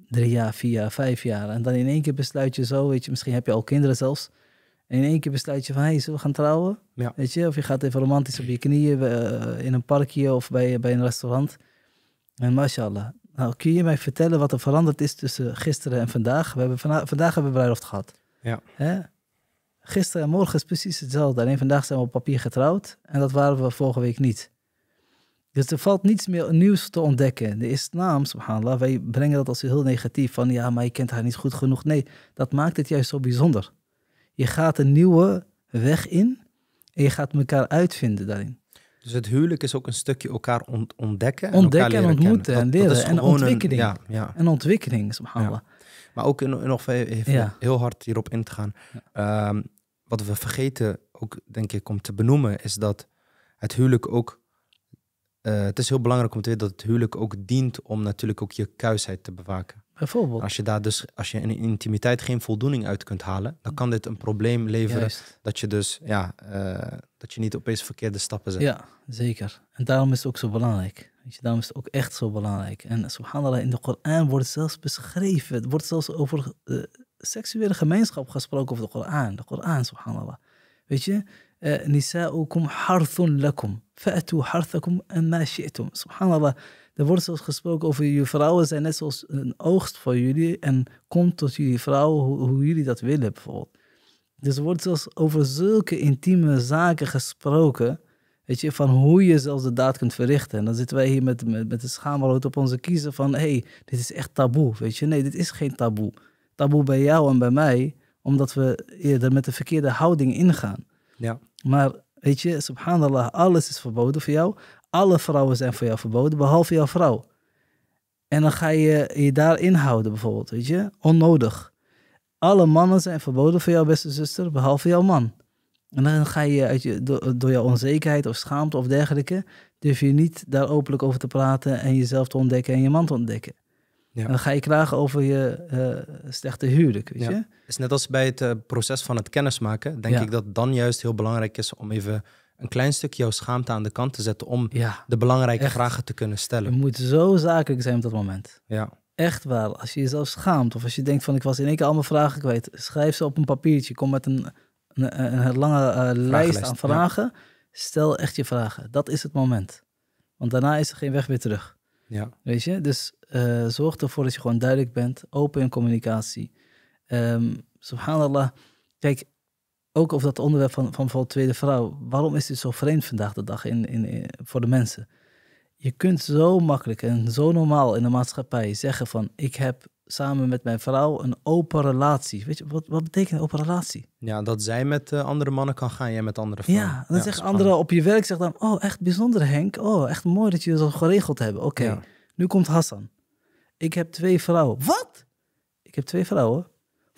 S2: drie jaar, vier jaar, vijf jaar. En dan in één keer besluit je zo, weet je, misschien heb je al kinderen zelfs. En in één keer besluit je van, hé, hey, zullen gaan trouwen? Weet je, of je gaat even romantisch op je knieën eh, in een parkje of bij, bij een restaurant. En mashallah. Nou, kun je mij vertellen wat er veranderd is tussen gisteren en vandaag? We hebben vandaag hebben we bruiloft gehad. Ja. Hè? Gisteren en morgen is precies hetzelfde. Alleen vandaag zijn we op papier getrouwd. En dat waren we vorige week niet. Dus er valt niets meer nieuws te ontdekken. De islam, subhanallah, wij brengen dat als heel negatief. Van ja, maar je kent haar niet goed genoeg. Nee, dat maakt het juist zo bijzonder. Je gaat een nieuwe weg in en je gaat elkaar uitvinden daarin. Dus het huwelijk is ook een stukje elkaar ontdekken. En ontdekken en, ontmoeten en leren. en ontwikkeling. ja, ja. En ontwikkeling, subhanallah.
S1: Maar ook in, nog even heel hard hierop in te gaan. Ehm, wat we vergeten, ook denk ik, om te benoemen, is dat het huwelijk ook eh, het is heel belangrijk om te weten dat het huwelijk ook dient om natuurlijk ook je kuisheid te bewaken. Bijvoorbeeld. Als je daar dus, als je in intimiteit geen voldoening uit kunt halen, dan kan dit een probleem leveren. Dat je dus, ja, eh, dat je niet opeens verkeerde stappen zet. Ja,
S2: zeker. En daarom is het ook zo belangrijk. Weet je, daarom is het ook echt zo belangrijk. En subhanallah, in de Koran wordt zelfs beschreven. Het wordt zelfs over eh, seksuele gemeenschap gesproken over de Koran. De Koran, subhanallah. Weet je, nisa'ukum harthun lakum. Fa'atu Subhanallah. Er wordt zelfs gesproken over je vrouwen zijn net zoals een oogst voor jullie. En komt tot jullie vrouwen hoe, jullie dat willen bijvoorbeeld. Dus er wordt zelfs over zulke intieme zaken gesproken. Weet je, van hoe je zelfs de daad kunt verrichten. En dan zitten wij hier met, met, met de schaamrood op onze kiezen van... hé, hey, dit is echt taboe, weet je. Nee, dit is geen taboe. Taboe bij jou en bij mij, omdat we eerder met de verkeerde houding ingaan. Ja. Maar Weet je, subhanallah, alles is verboden voor jou. Alle vrouwen zijn voor jou verboden, behalve jouw vrouw. En dan ga je je daarin houden bijvoorbeeld, weet je. Onnodig. Alle mannen zijn verboden voor jouw beste zuster, behalve jouw man. En dan ga je, uit je door, door jouw onzekerheid of schaamte of dergelijke, durf je niet daar openlijk over te praten en jezelf te ontdekken en je man te ontdekken. Ja. dan ga je klagen over je uh, slechte huwelijk, weet je? Het
S1: is net als bij het eh, proces van het kennismaken. Denk ik dat dan juist heel belangrijk is om even een klein stukje jouw schaamte aan de kant te zetten om de belangrijke vragen te kunnen stellen. Je
S2: moet zo zakelijk zijn op dat moment. Ja. Echt waar. Als je jezelf schaamt of als je denkt van ik was in één keer allemaal vragen kwijt, schrijf ze op een papiertje. Kom met een, een, een lange eh, lijst aan vragen. Stel echt je vragen. Dat is het moment. Want daarna is er geen weg weer terug. Ja. Weet je? Dus eh, zorg ervoor dat je gewoon duidelijk bent, open in communicatie. Um, subhanallah, kijk, ook over dat onderwerp van, van bijvoorbeeld tweede vrouw. Waarom is dit zo vreemd vandaag de dag in, in, voor de mensen? Je kunt zo makkelijk en zo normaal in de maatschappij zeggen van... ik heb samen met mijn vrouw een open relatie. Weet je, wat, wat betekent een open relatie?
S1: Ja, dat zij met eh, andere mannen kan gaan, jij met andere vrouwen.
S2: Ja, dan ja, anderen op je werk, zeg dan... oh, echt bijzonder Henk. Oh, echt mooi dat jullie dat geregeld hebben. Oké, nu komt Hassan. Ik heb twee vrouwen. Wat? Ik heb twee vrouwen.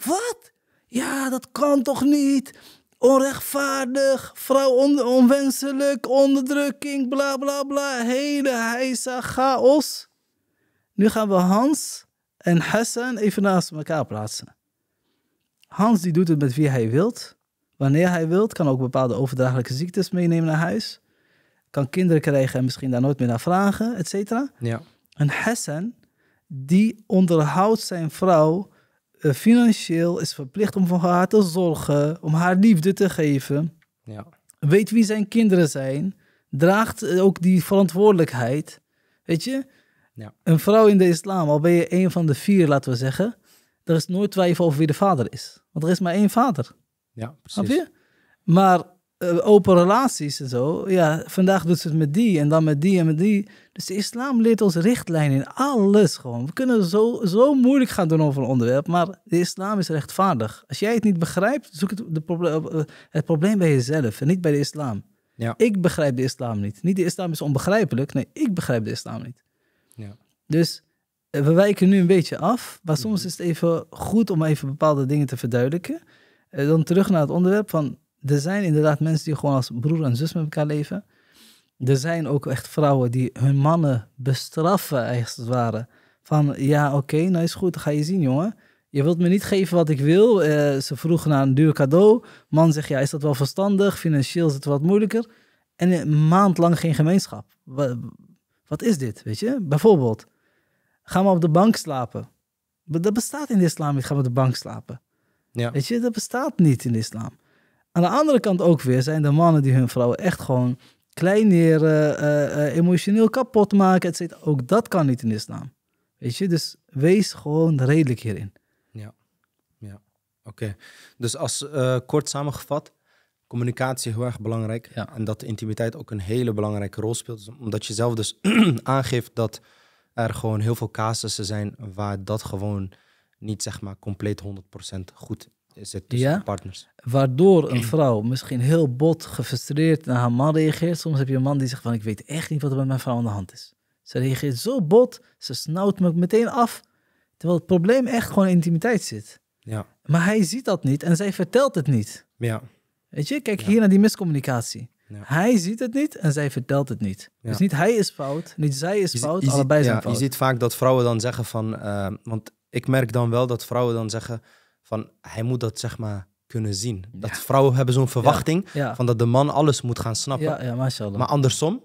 S2: Wat? Ja, dat kan toch niet? Onrechtvaardig, vrouw onwenselijk, onderdrukking, bla bla bla. Hele heisa chaos. Nu gaan we Hans en Hassan even naast elkaar plaatsen. Hans die doet het met wie hij wilt. Wanneer hij wilt, kan ook bepaalde overdraaglijke ziektes meenemen naar huis. Kan kinderen krijgen en misschien daar nooit meer naar vragen, et cetera. Ja. En Hassan, die onderhoudt zijn vrouw eh, financieel, is verplicht om voor haar te zorgen, om haar liefde te geven. Ja. Weet wie zijn kinderen zijn, draagt ook die verantwoordelijkheid. Weet je? Ja. Een vrouw in de islam, al ben je een van de vier, laten we zeggen, er is nooit twijfel over wie de vader is. Want er is maar één vader.
S1: Ja, precies.
S2: Maar eh, open relaties en zo. Ja, vandaag doet ze het met die en dan met die en met die. Dus de islam leert ons richtlijn in alles gewoon. We kunnen zo, zo moeilijk gaan doen over een onderwerp, maar de islam is rechtvaardig. Als jij het niet begrijpt, zoek het, de eh, eh, het probleem bij jezelf en niet bij de islam. Ja. Ik begrijp de islam niet. Niet de islam is onbegrijpelijk. Nee, ik begrijp de islam niet. Ja. Dus we wijken nu een beetje af, maar soms mhm. is het even goed om even bepaalde dingen te verduidelijken. Dan terug naar het onderwerp van er zijn inderdaad mensen die gewoon als broer en zus met elkaar leven. Er zijn ook echt vrouwen die hun mannen bestraffen, als het Van ja, oké, nou is goed, ga je zien, jongen. Je wilt me niet geven wat ik wil. Eh, ze vroegen naar een duur cadeau. Man zegt ja, is dat wel verstandig? Financieel is het wat moeilijker. En een maand lang geen gemeenschap. Wat, is dit, weet je? Bijvoorbeeld, ga maar op de bank slapen. Dat bestaat in de islam niet, gaan we op de bank slapen. Ja. Weet je, dat bestaat niet in de islam. Aan de andere kant ook weer zijn de mannen die hun vrouwen echt gewoon kleineren, uh, eh, eh, emotioneel kapot maken, et Ook dat kan niet in de islam. Weet je, dus wees gewoon redelijk hierin.
S1: Ja, ja. oké. Dus als eh, kort samengevat, communicatie heel erg belangrijk. En dat de intimiteit ook een hele belangrijke rol speelt. Dus omdat je zelf dus *clears throat* aangeeft dat er gewoon heel veel casussen zijn waar dat gewoon niet zeg maar compleet 100% goed zit tussen ja? partners.
S2: Waardoor een vrouw misschien heel bot, gefrustreerd naar haar man reageert. Soms heb je een man die zegt van ik weet echt niet wat er met mijn vrouw aan de hand is. Ze reageert zo bot, ze snauwt me meteen af. Terwijl het probleem echt gewoon in intimiteit zit. Ja. Maar hij ziet dat niet en zij vertelt het niet. Ja. Weet je, kijk hier naar die miscommunicatie. Ja. Hij ziet het niet en zij vertelt het niet. Ja. Dus niet hij is fout, niet zij is fout, je allebei zijn fout. Je
S1: ziet vaak dat vrouwen dan zeggen van... Eh, want ik merk dan wel dat vrouwen dan zeggen van hij moet dat zeg maar kunnen zien. Dat vrouwen hebben zo'n verwachting van dat de man alles moet gaan snappen. maar andersom,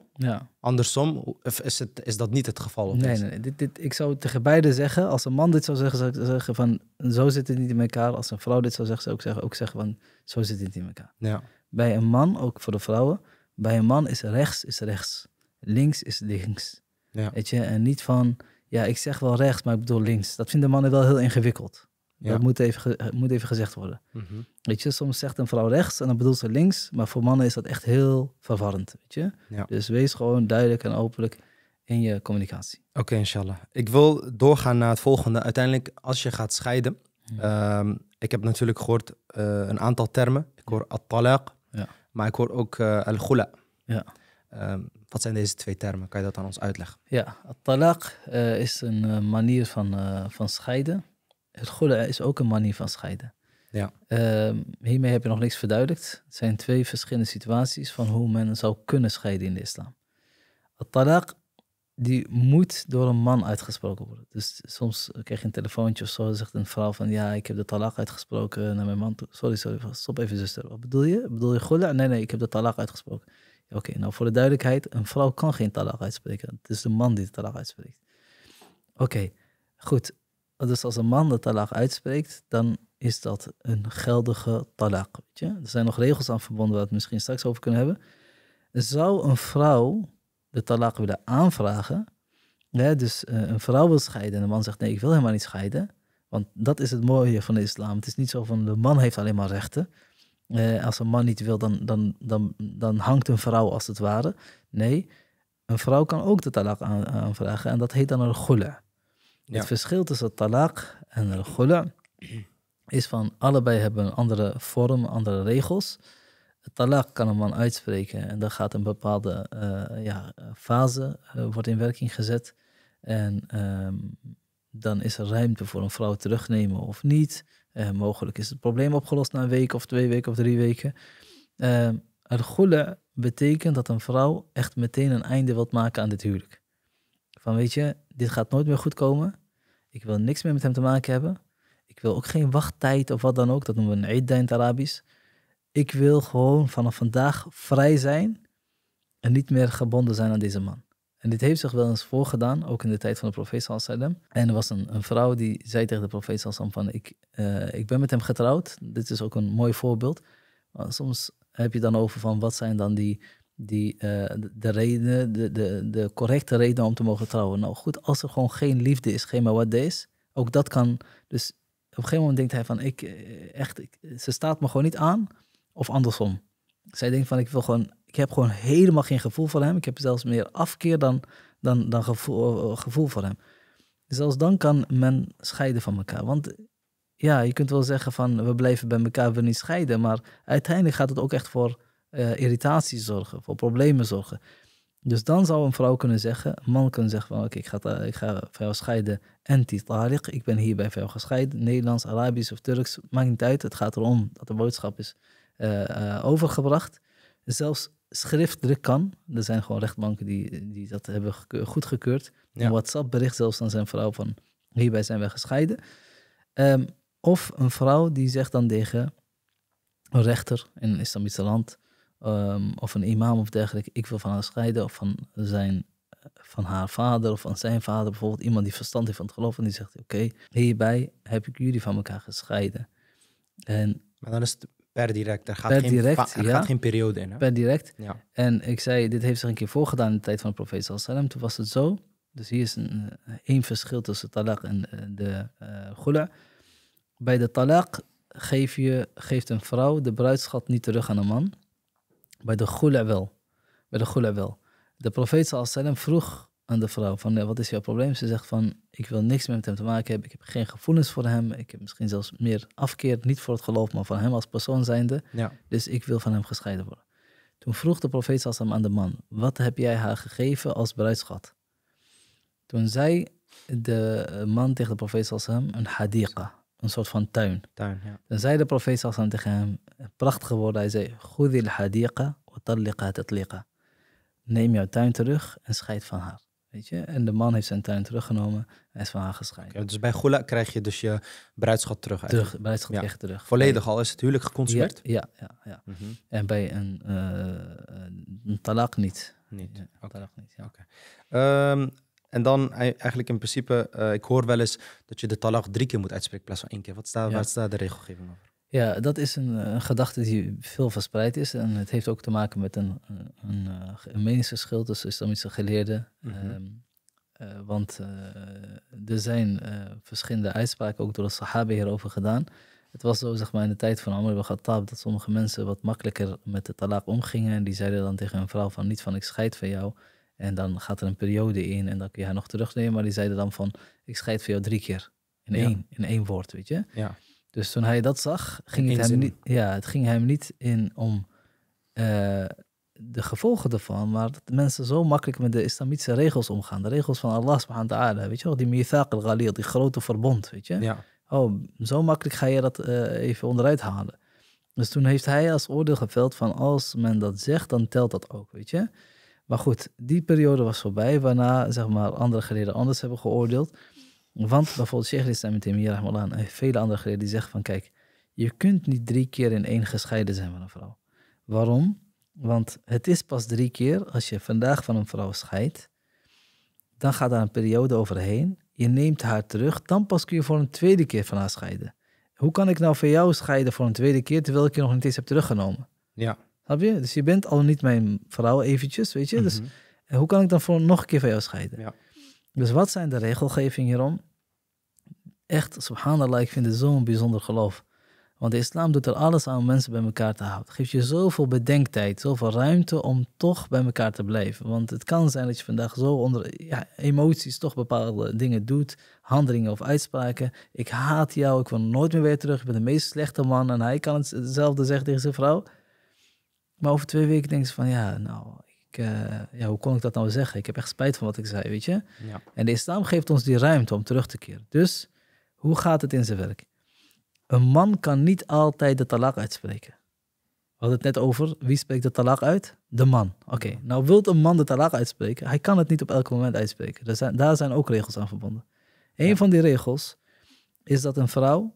S1: andersom is, het, is dat niet het geval.
S2: Nee, nee, dit, ik zou tegen beide zeggen, als een man dit zou zeggen, zou ik zeggen van zo zit het niet in elkaar. Als een vrouw dit zou zeggen, zou ik zeggen, ook zeggen van zo zit het niet in elkaar. Bij een man, ook voor de vrouwen, bij een man is rechts is rechts, links is links. Weet je, en niet van ja, ik zeg wel rechts, maar ik bedoel links. Dat vinden mannen wel heel ingewikkeld. Ja. Dat moet even, moet even gezegd worden. Mhm. Weet je, soms zegt een vrouw rechts en dan bedoelt ze links, maar voor mannen is dat echt heel verwarrend. Weet je? Dus wees gewoon duidelijk en openlijk in je communicatie.
S1: Oké, inshallah.
S2: Ik wil doorgaan naar het volgende. Uiteindelijk, als je gaat scheiden, ehm,
S1: ik heb natuurlijk gehoord eh, een aantal termen. Ik hoor at-talaq, ja. maar ik hoor ook uh, eh, al-ghula. Ja. Ehm, wat zijn deze twee termen? Kan je dat aan ons uitleggen?
S2: Ja, at-talaq eh, is een manier van, van scheiden het goede is ook een manier van scheiden. Ja. Ehm, hiermee heb je nog niks verduidelijkt. Het zijn twee verschillende situaties van hoe men zou kunnen scheiden in de islam. At-talaq, die moet door een man uitgesproken worden. Dus soms krijg je een telefoontje of zo, zegt een vrouw van, ja, ik heb de talaq uitgesproken naar mijn man toe. Sorry, sorry, stop even zuster. Wat bedoel je? Bedoel je Gula? Nee, nee, ik heb de talaq uitgesproken. Oké, nou voor de duidelijkheid, een vrouw kan geen talaq uitspreken. Het is de man die de talaq uitspreekt. Oké, goed dus als een man de talaq uitspreekt, dan is dat een geldige talaq. Weet je? Er zijn nog regels aan verbonden waar we het misschien straks over kunnen hebben. Zou een vrouw de talaq willen aanvragen? dus eh, een vrouw wil scheiden en de man zegt nee, ik wil helemaal niet scheiden. Want dat is het mooie van de islam. Het is niet zo van de man heeft alleen maar rechten. Eh, als een man niet wil, dan, dan, dan, dan hangt een vrouw als het ware. Nee, een vrouw kan ook de talak aanvragen en dat heet dan een gula. Het verschil tussen talaq en al-khula is van allebei hebben een andere vorm, andere regels. Het Talaq kan een man uitspreken en dan gaat een bepaalde eh, ja, fase eh, wordt in werking gezet. En ehm, dan is er ruimte voor een vrouw terugnemen of niet. Eh, mogelijk is het probleem opgelost na een week of twee weken of drie weken. Ehm, al betekent dat een vrouw echt meteen een einde wilt maken aan dit huwelijk. Van weet je, dit gaat nooit meer goed komen. Ik wil niks meer met hem te maken hebben. Ik wil ook geen wachttijd of wat dan ook. Dat noemen we een Eidda in het Arabisch. Ik wil gewoon vanaf vandaag vrij zijn en niet meer gebonden zijn aan deze man. En dit heeft zich wel eens voorgedaan, ook in de tijd van de profeet sallam. En er was een, een, vrouw die zei tegen de profeet Sallallahu van, ik, eh, ik ben met hem getrouwd. Dit is ook een mooi voorbeeld. soms heb je dan over van, wat zijn dan die die, eh, de, reden, de, de, de correcte reden om te mogen trouwen. Nou goed, als er gewoon geen liefde is, geen wat is, ook dat kan. Dus op een gegeven moment denkt hij van, ik, eh, echt, ik, ze staat me gewoon niet aan. Of andersom. Zij denkt van, ik, wil gewoon, ik heb gewoon helemaal geen gevoel voor hem. Ik heb zelfs meer afkeer dan, dan, dan gevoel, eh, gevoel voor hem. Zelfs dan kan men scheiden van elkaar. Want ja, je kunt wel zeggen van, we blijven bij elkaar, we niet scheiden. Maar uiteindelijk gaat het ook echt voor uh, irritaties zorgen, voor problemen zorgen. Dus dan zou een vrouw kunnen zeggen, een man kunnen zeggen van oké, ik, ga, eh, ik ga van jou scheiden. Anti tariq, ik ben hierbij van gescheiden. Nederlands, Arabisch of Turks, maakt niet uit. Het gaat erom dat de boodschap is uh, uh, overgebracht. Zelfs schriftelijk kan. Er zijn gewoon rechtbanken die, die dat hebben goedgekeurd. Ja. Een WhatsApp bericht zelfs aan zijn vrouw van hierbij zijn wij gescheiden. Ehm, of een vrouw die zegt dan tegen een rechter in een islamitische land Ehm, of een imam of dergelijke, ik wil van haar scheiden of van, zijn, van haar vader of van zijn vader, bijvoorbeeld iemand die verstand heeft van het geloof en die zegt, oké, hierbij heb ik jullie van elkaar gescheiden. En, maar dan is het per direct, er gaat, per geen, direct, er gaat geen periode in. Hè? Per direct. Ja. En ik zei, dit heeft zich een keer voorgedaan in de tijd van de profeet sallam. Toen was het zo, dus hier is een, eh, één verschil tussen talaq en eh, de uh, Bij de talaq geeft een vrouw de bruidschat niet terug aan een man bij de Gula wel. Bij de wel. De profeet sallam vroeg aan de vrouw van, wat is jouw probleem? Ze zegt van, ik wil niks meer met hem te maken hebben. Ik heb geen gevoelens voor hem. Ik heb misschien zelfs meer afkeer, niet voor het geloof, maar van hem als persoon zijnde. Dus ik wil van hem gescheiden worden. Toen vroeg de profeet sallam aan de man, wat heb jij haar gegeven als bruidschat? Toen zei de eh, man tegen de profeet sallam een hadika, een soort van tuin. tuin ja. Dan zei de profeet aan tegen hem, eh, Prachtig geworden. hij zei, Goedil hadiqa wa talliqa tatliqa. Neem jouw tuin terug en scheid van haar. Weet je? En de man heeft zijn tuin teruggenomen en is van haar gescheiden. dus bij Gula krijg je dus je bruidschat terug Terug, bruidschat echt terug. Volledig al is het huwelijk geconsumeerd? Ja, ja, ja. Mhm. En bij een, eh, een talak niet. Niet, talak niet. Ja. Ehm, en dan e-
S1: eigenlijk in principe, eh, ik hoor wel eens dat je de talak drie keer moet uitspreken in plaats van één keer. Wat staat, ja. Waar staat de regelgeving over?
S2: Ja, dat is een, eh, een, gedachte die veel verspreid is. En het heeft ook te maken met een, een, een, eh, een meningsverschil tussen islamitische geleerden. Mhm. Ehm, want er zijn verschillende uitspraken ook door de Sahabe hierover gedaan. Het was zo, zeg maar, in de tijd van Amr ibn Khattab dat sommige mensen wat makkelijker met de talak omgingen. En die zeiden dan tegen een vrouw van niet van ik scheid van jou. En dan gaat er een periode in en dan kun je haar nog terugnemen. Maar die zeiden dan van, ik scheid voor jou drie keer. In, één, in één woord, weet je. Ja. Dus toen hij dat zag, ging het, hem niet, ja, het ging hem niet in om eh, de gevolgen ervan. Maar dat mensen zo makkelijk met de islamitische regels omgaan. De regels van Allah subhanahu wa ta'ala. Weet je wel, die mithaq al die grote verbond, weet je. Ja. Oh, zo makkelijk ga je dat eh, even onderuit halen. Dus toen heeft hij als oordeel geveld van als men dat zegt, dan telt dat ook, weet je. Maar goed, die periode was voorbij, waarna zeg maar, andere geleden anders hebben geoordeeld. Want bijvoorbeeld Sheikh Islam met Emir Rahman en vele andere geleden die zeggen van kijk, je kunt niet drie keer in één gescheiden zijn van een vrouw. Waarom? Want het is pas drie keer als je vandaag van een vrouw scheidt, dan gaat daar een periode overheen, je neemt haar terug, dan pas kun je voor een tweede keer van haar scheiden. Hoe kan ik nou van jou scheiden voor een tweede keer terwijl ik je nog niet eens heb teruggenomen? Ja. Snap je? Dus je bent al niet mijn vrouw eventjes, weet je? Dus mhm. en hoe kan ik dan voor nog een keer van jou scheiden? Dus wat zijn de regelgeving hierom? Echt, subhanallah, ik vind het zo'n bijzonder geloof. Want de islam doet er alles aan om mensen bij elkaar te houden. geeft je zoveel bedenktijd, zoveel ruimte om toch bij elkaar te blijven. Want het kan zijn dat je vandaag zo onder ja, emoties toch bepaalde dingen doet, handelingen of uitspraken. Ik haat jou, ik wil nooit meer weer terug, ik ben de meest slechte man. En hij kan hetzelfde zeggen tegen zijn vrouw. Maar over twee weken denk ze van, ja, nou, ik, eh, ja, hoe kon ik dat nou zeggen? Ik heb echt spijt van wat ik zei, weet je? Ja. En de islam geeft ons die ruimte om terug te keren. Dus, hoe gaat het in zijn werk? Een man kan niet altijd de talak uitspreken. We hadden het net over, wie spreekt de talak uit? De man. Oké, nou wilt een man de talak uitspreken? Hij kan het niet op elk moment uitspreken. zijn, daar zijn ook regels aan verbonden. Een van die regels is dat een vrouw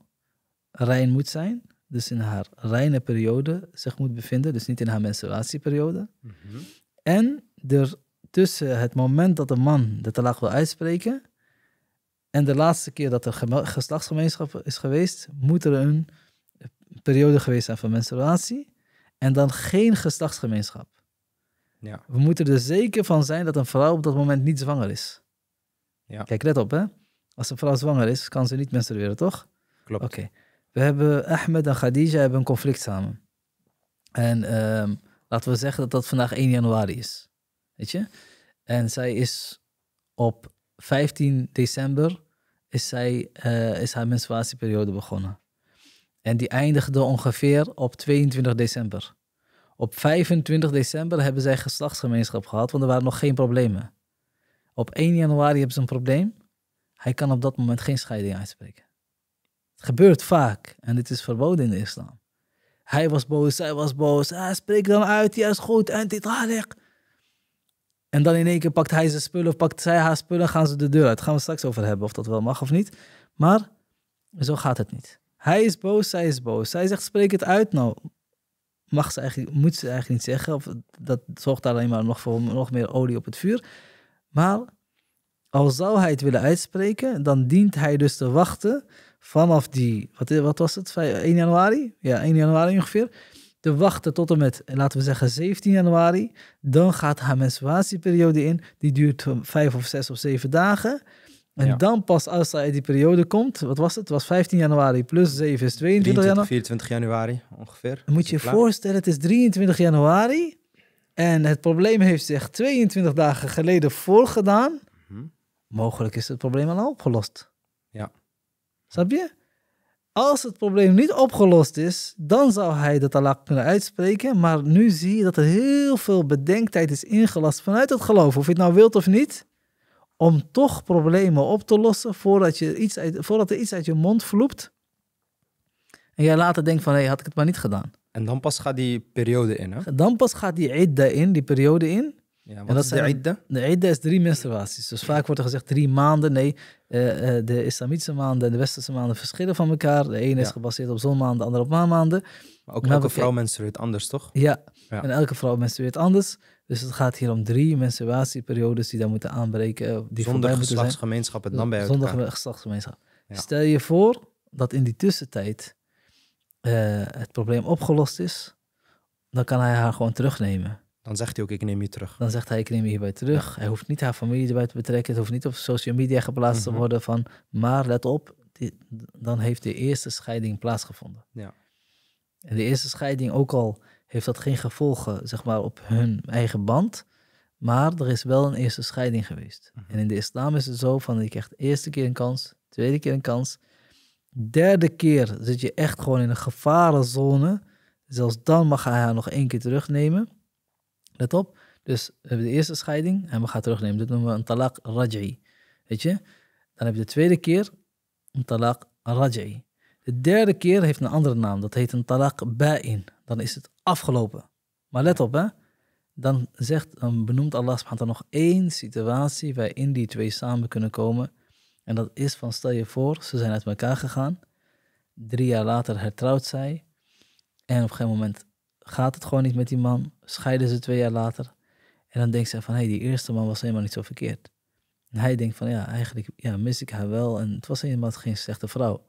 S2: rein moet zijn dus in haar reine periode zich moet bevinden, dus niet in haar menstruatieperiode. Mhm. En er tussen het moment dat een man de talag wil uitspreken en de laatste keer dat er geslachtsgemeenschap is geweest, moet er een periode geweest zijn van menstruatie en dan geen geslachtsgemeenschap. Ja. We moeten er zeker van zijn dat een vrouw op dat moment niet zwanger is. Ja. Kijk, let op hè. Als een vrouw zwanger is, kan ze niet menstrueren, toch? Klopt. Oké. We hebben Ahmed en Khadija hebben een conflict samen. En ehm, laten we zeggen dat dat vandaag 1 januari is. Weet je? En zij is op 15 december is, zij, eh, is haar menstruatieperiode begonnen. En die eindigde ongeveer op 22 december. Op 25 december hebben zij geslachtsgemeenschap gehad, want er waren nog geen problemen. Op 1 januari hebben ze een probleem. Hij kan op dat moment geen scheiding uitspreken gebeurt vaak en dit is verboden in de islam. Hij was boos, zij was boos. Hij ah, spreek dan uit, ja is goed, en dit ah, En dan in één keer pakt hij zijn spullen of pakt zij haar spullen gaan ze de deur uit. gaan we straks over hebben of dat wel mag of niet. Maar zo gaat het niet. Hij is boos, zij is boos. Zij zegt spreek het uit. Nou, mag ze eigenlijk, moet ze eigenlijk niet zeggen. Of dat zorgt alleen maar nog voor nog meer olie op het vuur. Maar al zou hij het willen uitspreken, dan dient hij dus te wachten vanaf die, wat, was het, 1 januari? Ja, 1 januari ongeveer. Te wachten tot en met, eh, laten we zeggen, 17 januari. Dan gaat haar menstruatieperiode in. Die duurt vijf of zes of zeven dagen. En dan pas als zij uit die periode komt, wat was het? Het was 15 januari plus 7 is 22 januari.
S1: 24 januari ongeveer. moet je je voorstellen,
S2: het is 23 januari. En het probleem heeft zich 22 dagen geleden voorgedaan. Mhm. Mogelijk is het probleem al opgelost. Snap je? Als het probleem niet opgelost is, dan zou hij de talak kunnen uitspreken. Maar nu zie je dat er heel veel bedenktijd is ingelast vanuit het geloof, of je het nou wilt of niet. Om toch problemen op te lossen voordat, je iets voordat er iets uit je mond vloept. En jij later denkt van, hé, hey, had ik het maar niet gedaan.
S1: En dan pas gaat die periode in,
S2: hè? Dan pas gaat die idda in, die periode in. Ja, en dat is de De idda is drie menstruaties. Dus vaak wordt er gezegd drie maanden. Nee, eh, eh, de islamitische maanden en de westerse maanden verschillen van elkaar. De ene is gebaseerd op zonmaanden, de andere op maanmaanden. Maar ook elke vrouw
S1: menstrueert anders, toch?
S2: Ja. en elke vrouw menstrueert anders. Dus het gaat hier om drie menstruatieperiodes die dan moeten aanbreken. Die zonder geslachtsgemeenschap het dan bij elkaar. Zonder geslachtsgemeenschap. Stel je voor dat in die tussentijd uh, het probleem opgelost is, dan kan hij haar gewoon terugnemen. Dan zegt hij ook, ik neem je terug. Dan zegt hij, ik neem je hierbij terug. Hij hoeft niet haar familie erbij te betrekken. Het hoeft niet op social media geplaatst te mhm. worden van... Maar let op, die, dan heeft de eerste scheiding plaatsgevonden. Ja. En de eerste scheiding, ook al heeft dat geen gevolgen zeg maar, op hun eigen band... Maar er is wel een eerste scheiding geweest. Mhm. En in de islam is het zo van, je krijgt de eerste keer een kans, tweede keer een kans. Derde keer zit je echt gewoon in een gevarenzone. Zelfs dan mag hij haar nog één keer terugnemen. Let op. Dus we hebben de eerste scheiding en we gaan terugnemen. Dit noemen we een talaq raj'i. Weet je? Dan heb je de tweede keer een talaq raj'i. De derde keer heeft een andere naam. Dat heet een talaq ba'in. Dan is het afgelopen. Maar let op hè. Dan zegt, benoemt Allah subhanahu nog één situatie waarin die twee samen kunnen komen. En dat is van stel je voor, ze zijn uit elkaar gegaan. Drie jaar later hertrouwt zij. En op een gegeven moment gaat het gewoon niet met die man scheiden ze twee jaar later. En dan denkt ze van, hé, hey, die eerste man was helemaal niet zo verkeerd. En hij denkt van, ja, eigenlijk ja, mis ik haar wel. En het was helemaal geen slechte vrouw.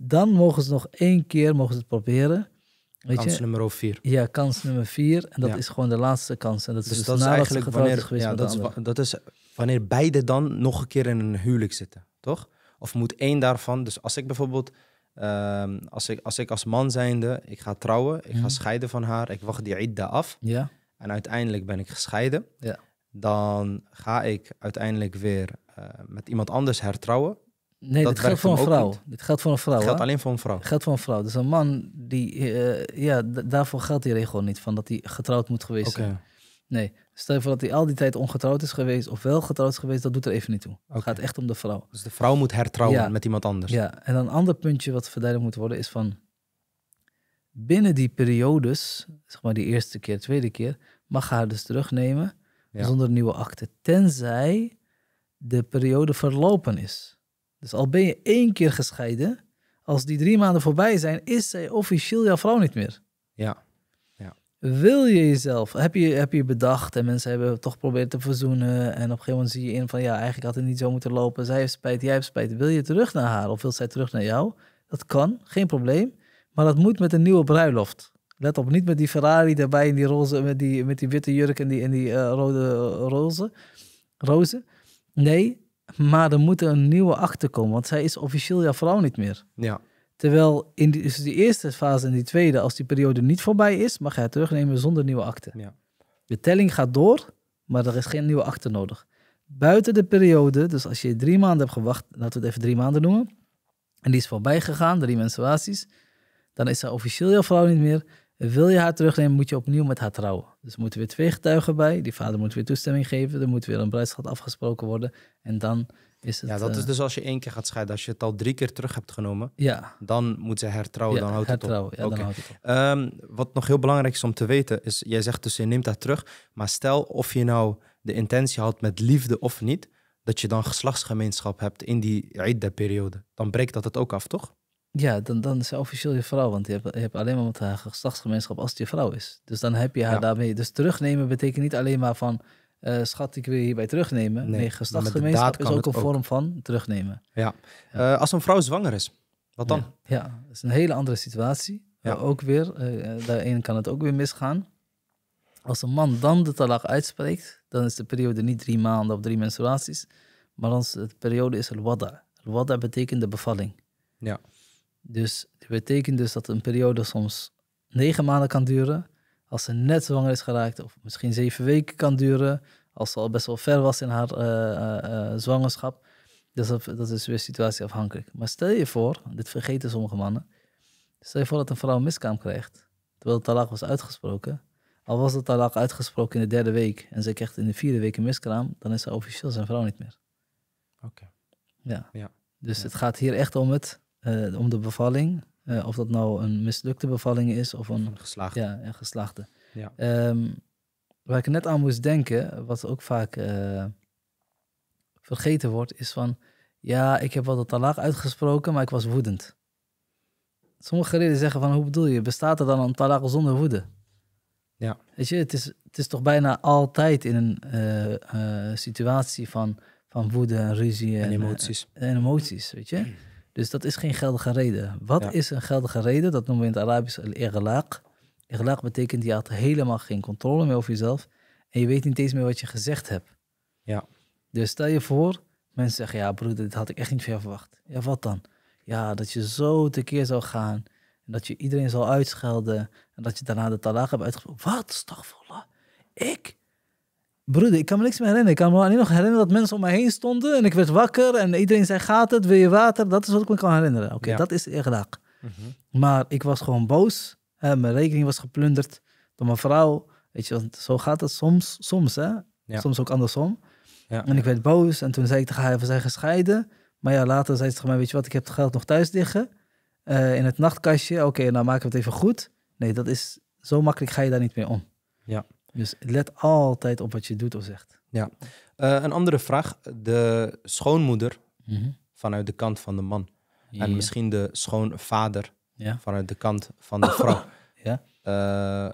S2: Dan mogen ze nog één keer mogen ze het proberen. Weet kans nummer vier Ja, kans nummer vier En dat is gewoon de laatste kans. En dat is dus, dus dat is eigenlijk wanneer, ja, dat, is,
S1: dat is wanneer beide dan nog een keer in een huwelijk zitten, toch? Of moet één daarvan, dus als ik bijvoorbeeld Ehm, als, ik, als ik als man zijnde, ik ga trouwen, ik ga mhm. scheiden van haar, ik wacht die idda af. Ja. En uiteindelijk ben ik gescheiden. Ja. Dan ga ik uiteindelijk weer eh, met iemand anders hertrouwen. Nee, dat dit geldt voor een vrouw. Dit geldt voor een vrouw. Het geldt alleen
S2: voor een vrouw. Het geldt voor een vrouw. Dus een man, die, eh, ja, daarvoor geldt die regel niet, van dat hij getrouwd moet geweest okay. zijn. Nee. Stel je voor dat hij al die tijd ongetrouwd is geweest of wel getrouwd is geweest, dat doet er even niet toe. Het gaat echt om de vrouw. Dus de vrouw moet hertrouwen met iemand anders. Ja, en een ander puntje wat verdedigd moet worden is van binnen die periodes, zeg maar die eerste keer, tweede keer, mag haar dus terugnemen zonder nieuwe akte. Tenzij de periode verlopen is. Dus al ben je één keer gescheiden, als die drie maanden voorbij zijn, is zij officieel jouw vrouw niet meer. Ja. Wil je jezelf? Heb je, heb je bedacht en mensen hebben toch proberen te verzoenen. En op een gegeven moment zie je in van ja, eigenlijk had het niet zo moeten lopen. Zij heeft spijt, jij hebt spijt. Wil je terug naar haar of wil zij terug naar jou? Dat kan, geen probleem. Maar dat moet met een nieuwe bruiloft. Let op, niet met die Ferrari daarbij in die roze, met die, met die witte jurk en die, en die eh, rode rozen. rozen. Nee, maar er moet een nieuwe achter komen, want zij is officieel jouw vrouw niet meer. Ja. Terwijl in die, dus eerste fase en die tweede, als die periode niet voorbij is, mag hij terugnemen zonder nieuwe akte. Ja. De telling gaat door, maar er is geen nieuwe akte nodig. Buiten de periode, dus als je drie maanden hebt gewacht, laten we het even drie maanden noemen, en die is voorbij gegaan, drie menstruaties, dan is ze officieel jouw vrouw niet meer. Wil je haar terugnemen, moet je opnieuw met haar trouwen. Dus moeten weer twee getuigen bij, die vader moet weer toestemming geven, er moet weer een bruidsschat afgesproken worden en dan ja, dat is eh, dus
S1: als je één keer gaat scheiden. Als je het al drie keer terug hebt genomen, ja. dan moet ze hertrouwen. dan houdt het op. Ja, dan houdt het op. Ehm, wat nog heel belangrijk is om te weten, is jij zegt dus je neemt dat terug. Maar stel of je nou de intentie had met liefde of niet, dat je dan geslachtsgemeenschap hebt in die Idda-periode. Dan breekt dat het ook af, toch?
S2: Ja, dan, dan is ze officieel je vrouw, want je hebt, hebt alleen maar met haar geslachtsgemeenschap als het je vrouw is. Dus dan heb je haar daarmee. Dus terugnemen betekent niet alleen maar van eh, schat, ik wil je hierbij terugnemen. Nee, nee geslachtsgemeenschap is ook een vorm van terugnemen. Ja. Eh, als een vrouw zwanger is, wat dan? Ja, dat is een hele andere situatie. Ja. Ook weer, uh, daarin kan het ook weer misgaan. Als een man dan de talag uitspreekt, dan is de periode niet drie maanden of drie menstruaties, maar dan is de periode is al-wada. wada betekent de bevalling. Ja. Dus dat betekent dus dat een periode soms negen maanden kan duren, als ze net zwanger is geraakt, of misschien zeven weken kan duren. Als ze al best wel ver was in haar eh, eh, eh, zwangerschap. Dus dat, dat is weer situatieafhankelijk. Maar stel je voor, dit vergeten sommige mannen. Stel je voor dat een vrouw een miskraam krijgt. Terwijl het talak was uitgesproken. Al was het talak uitgesproken in de derde week en ze krijgt in de vierde week een miskraam, dan is ze officieel zijn vrouw niet meer. Oké. Ja. ja. Dus het gaat hier echt om, het, om de bevalling eh, of dat nou een mislukte bevalling is of een, of geslaagde. Ja, een geslaagde. Ja. Ehm, waar ik net aan moest denken, wat ook vaak eh, vergeten wordt, is van ja, ik heb wel de talak uitgesproken, maar ik was woedend. Sommige reden zeggen van hoe bedoel je, bestaat er dan een talak zonder woede? Ja. Weet je, het is, het is toch bijna altijd in een eh, situatie van, van woede en ruzie en, emoties. en emoties, weet je. Dus dat is geen geldige reden. Wat is een geldige reden? Dat noemen we in het Arabisch al-Irlaq. Irlaq betekent je had helemaal geen controle meer over jezelf. En je weet niet eens meer wat je gezegd hebt. Ja. Dus stel je voor, mensen zeggen, ja broeder, dit had ik echt niet van verwacht. Ja, wat dan? Ja, dat je zo tekeer zou gaan. En dat je iedereen zal uitschelden. En dat je daarna de talaag hebt uitgevoerd. Wat, stagfallah? Ik? Broeder, ik kan me niks meer herinneren. Ik kan me alleen nog herinneren dat mensen om mij heen stonden en ik werd wakker en iedereen zei: Gaat het, wil je water? Dat is wat ik me kan herinneren. Oké, dat is Irak. Mm Maar ik was gewoon boos. Hè, mijn rekening was geplunderd door mijn vrouw. Weet je, zo gaat het soms, soms hè? Soms ook andersom. Ja, en ik werd boos en toen zei ik tegen haar: We zijn gescheiden. Maar ja, later zei ze tegen mij: Weet je wat, ik heb het geld nog thuis liggen. Eh, in het nachtkastje. Oké, nou maken we het even goed. Nee, dat is zo makkelijk ga je daar niet mee om. Ja. Dus let altijd op wat je doet of zegt.
S1: Ja. Eh, een andere vraag. De schoonmoeder mhm. vanuit de kant van de man. En misschien de schoonvader ja. vanuit de kant van de vrouw. *coughs* ja. Eh,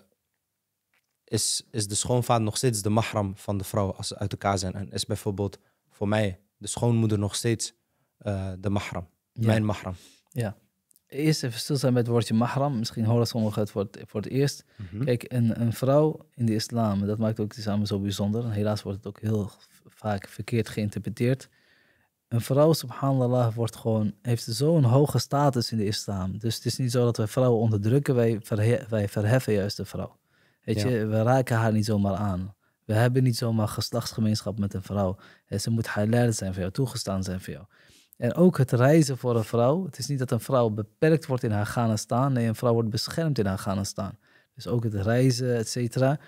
S1: is, is de schoonvader nog steeds de mahram van de vrouw als ze uit elkaar zijn? En is bijvoorbeeld voor mij de schoonmoeder nog steeds eh, de mahram? Mijn mahram?
S2: Ja eerst even zijn bij het woordje mahram. Misschien horen sommigen het voor het, voor het eerst. Mhm. Kijk, een, een vrouw in de islam, dat maakt ook de islam zo bijzonder. En helaas wordt het ook heel vaak verkeerd geïnterpreteerd. Een vrouw, subhanallah, wordt gewoon, heeft zo'n hoge status in de islam. Dus het is niet zo dat wij vrouwen onderdrukken, wij, wij verheffen juist de vrouw. Weet je, we raken haar niet zomaar aan. We hebben niet zomaar geslachtsgemeenschap met een vrouw. Ze moet halal zijn voor jou, toegestaan zijn voor jou. En ook het reizen voor een vrouw. Het is niet dat een vrouw beperkt wordt in haar gaan en staan. Nee, een vrouw wordt beschermd in haar gaan en staan. Dus ook het reizen, et cetera.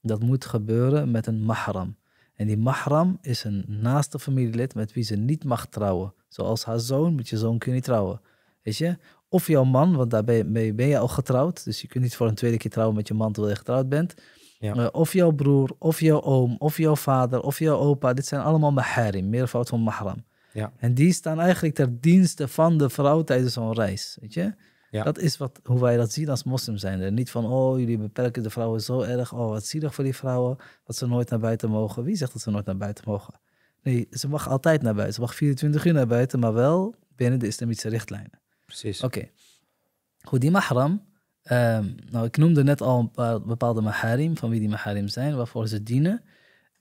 S2: Dat moet gebeuren met een mahram. En die mahram is een naaste familielid met wie ze niet mag trouwen. Zoals haar zoon, met je zoon kun je niet trouwen. Weet je? Of jouw man, want daar ben je al getrouwd. Dus je kunt niet voor een tweede keer trouwen met je man terwijl je getrouwd bent. Ja. Eh, of jouw broer, of jouw oom, of jouw vader, of jouw opa. Dit zijn allemaal maharim, meervoud van mahram. Ja. En die staan eigenlijk ter dienste van de vrouw tijdens zo'n reis. Weet je? Dat is wat, hoe wij dat zien als moslim zijn. niet van, oh, jullie beperken de vrouwen zo erg. Oh, wat zielig voor die vrouwen. Dat ze nooit naar buiten mogen. Wie zegt dat ze nooit naar buiten mogen? Nee, ze mag altijd naar buiten. Ze mag 24 uur naar buiten, maar wel binnen de islamitische richtlijnen. Precies. Oké. Okay. Goed, die mahram. Ehm, nou, ik noemde net al een paar bepaalde maharim, van wie die maharim zijn, waarvoor ze dienen.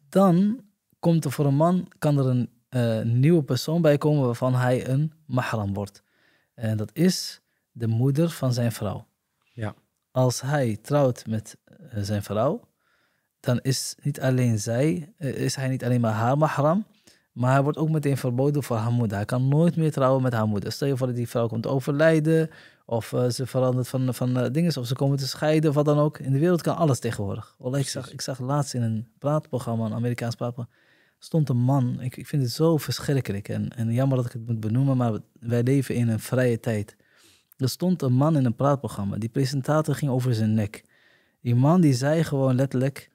S2: Dan komt er voor een man, kan er een eh, nieuwe persoon bijkomen waarvan hij een mahram wordt. En dat is de moeder van zijn vrouw. Ja. Als hij trouwt met eh, zijn vrouw, dan is, niet alleen zij, eh, is hij niet alleen maar haar mahram, maar hij wordt ook meteen verboden voor haar moeder. Hij kan nooit meer trouwen met haar moeder. Stel je voor dat die vrouw komt overlijden, of ze verandert van, van dingen, of ze komen te scheiden, of wat dan ook. In de wereld kan alles tegenwoordig. ik, zag, ik zag laatst in een praatprogramma, een Amerikaans praatprogramma, stond een man. Ik, ik vind het zo verschrikkelijk en, en jammer dat ik het moet benoemen, maar wij leven in een vrije tijd. Er stond een man in een praatprogramma. Die presentator ging over zijn nek. Die man die zei gewoon letterlijk: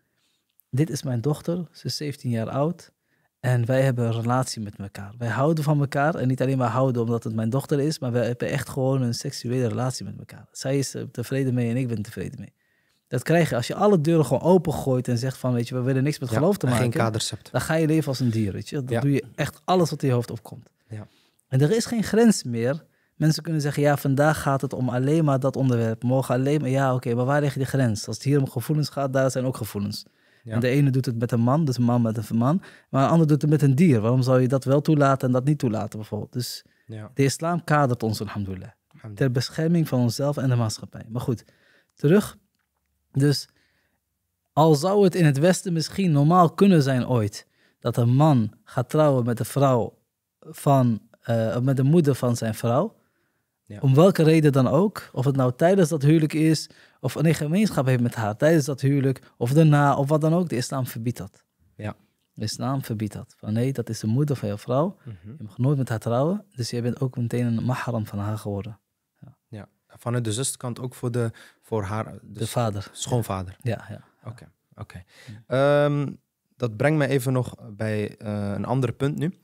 S2: Dit is mijn dochter, ze is 17 jaar oud. En wij hebben een relatie met elkaar. Wij houden van elkaar. En niet alleen maar houden omdat het mijn dochter is, maar wij hebben echt gewoon een seksuele relatie met elkaar. Zij is tevreden mee en ik ben tevreden mee. Dat krijg je als je alle deuren gewoon opengooit en zegt van, weet je, we willen niks met geloof te maken. Geen kadercept. Dan ga je leven als een dier, weet je. Dan doe je echt alles wat in je hoofd opkomt. Ja. En er is geen grens meer. Mensen kunnen zeggen, ja, vandaag gaat het om alleen maar dat onderwerp. Morgen alleen maar, ja, oké, maar waar ligt die grens? Als het hier om gevoelens gaat, daar zijn ook gevoelens. En de ene doet het met een man, dus een man met een man. Maar de ander doet het met een dier. Waarom zou je dat wel toelaten en dat niet toelaten, bijvoorbeeld? Dus de islam kadert ons, alhamdulillah. Ter bescherming van onszelf en de maatschappij. Maar goed, terug dus al zou het in het Westen misschien normaal kunnen zijn ooit dat een man gaat trouwen met de vrouw van, eh, met de moeder van zijn vrouw, ja. om welke reden dan ook, of het nou tijdens dat huwelijk is, of een gemeenschap heeft met haar tijdens dat huwelijk, of daarna, of wat dan ook, de islam verbiedt dat. Ja. De islam verbiedt dat. Van nee, dat is de moeder van je vrouw, mhm. je mag nooit met haar trouwen, dus jij bent ook meteen een mahram van haar geworden. Ja. ja. Vanuit de
S1: zuskant ook voor de, voor haar de dus vader. schoonvader. Ja, ja. Oké, okay, ehm, dat brengt me even nog bij eh, een ander punt nu.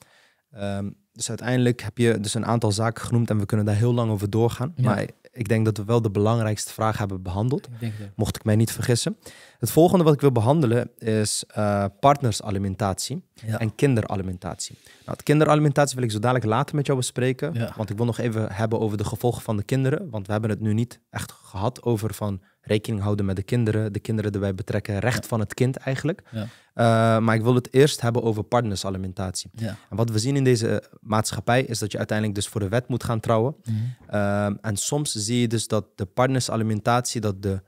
S1: Ehm, dus uiteindelijk heb je dus een aantal zaken genoemd en we kunnen daar heel lang over doorgaan. Maar ik denk dat we wel de belangrijkste vraag hebben behandeld. mocht ik mij niet vergissen. Het volgende wat ik wil behandelen is eh, partnersalimentatie en kinderalimentatie. Nou, het kinderalimentatie wil ik zo dadelijk later met jou bespreken. Want ik wil nog even hebben over de gevolgen van de kinderen. Want we hebben het nu niet echt gehad over van rekening houden met de kinderen, de kinderen die wij betrekken, recht van het kind eigenlijk. Ja. Eh, maar ik wil het eerst hebben over partnersalimentatie. Ja. En wat we zien in deze eh, maatschappij is dat je uiteindelijk dus voor de wet moet gaan trouwen. Mhm. Ehm, en soms zie je dus dat de partnersalimentatie, dat de,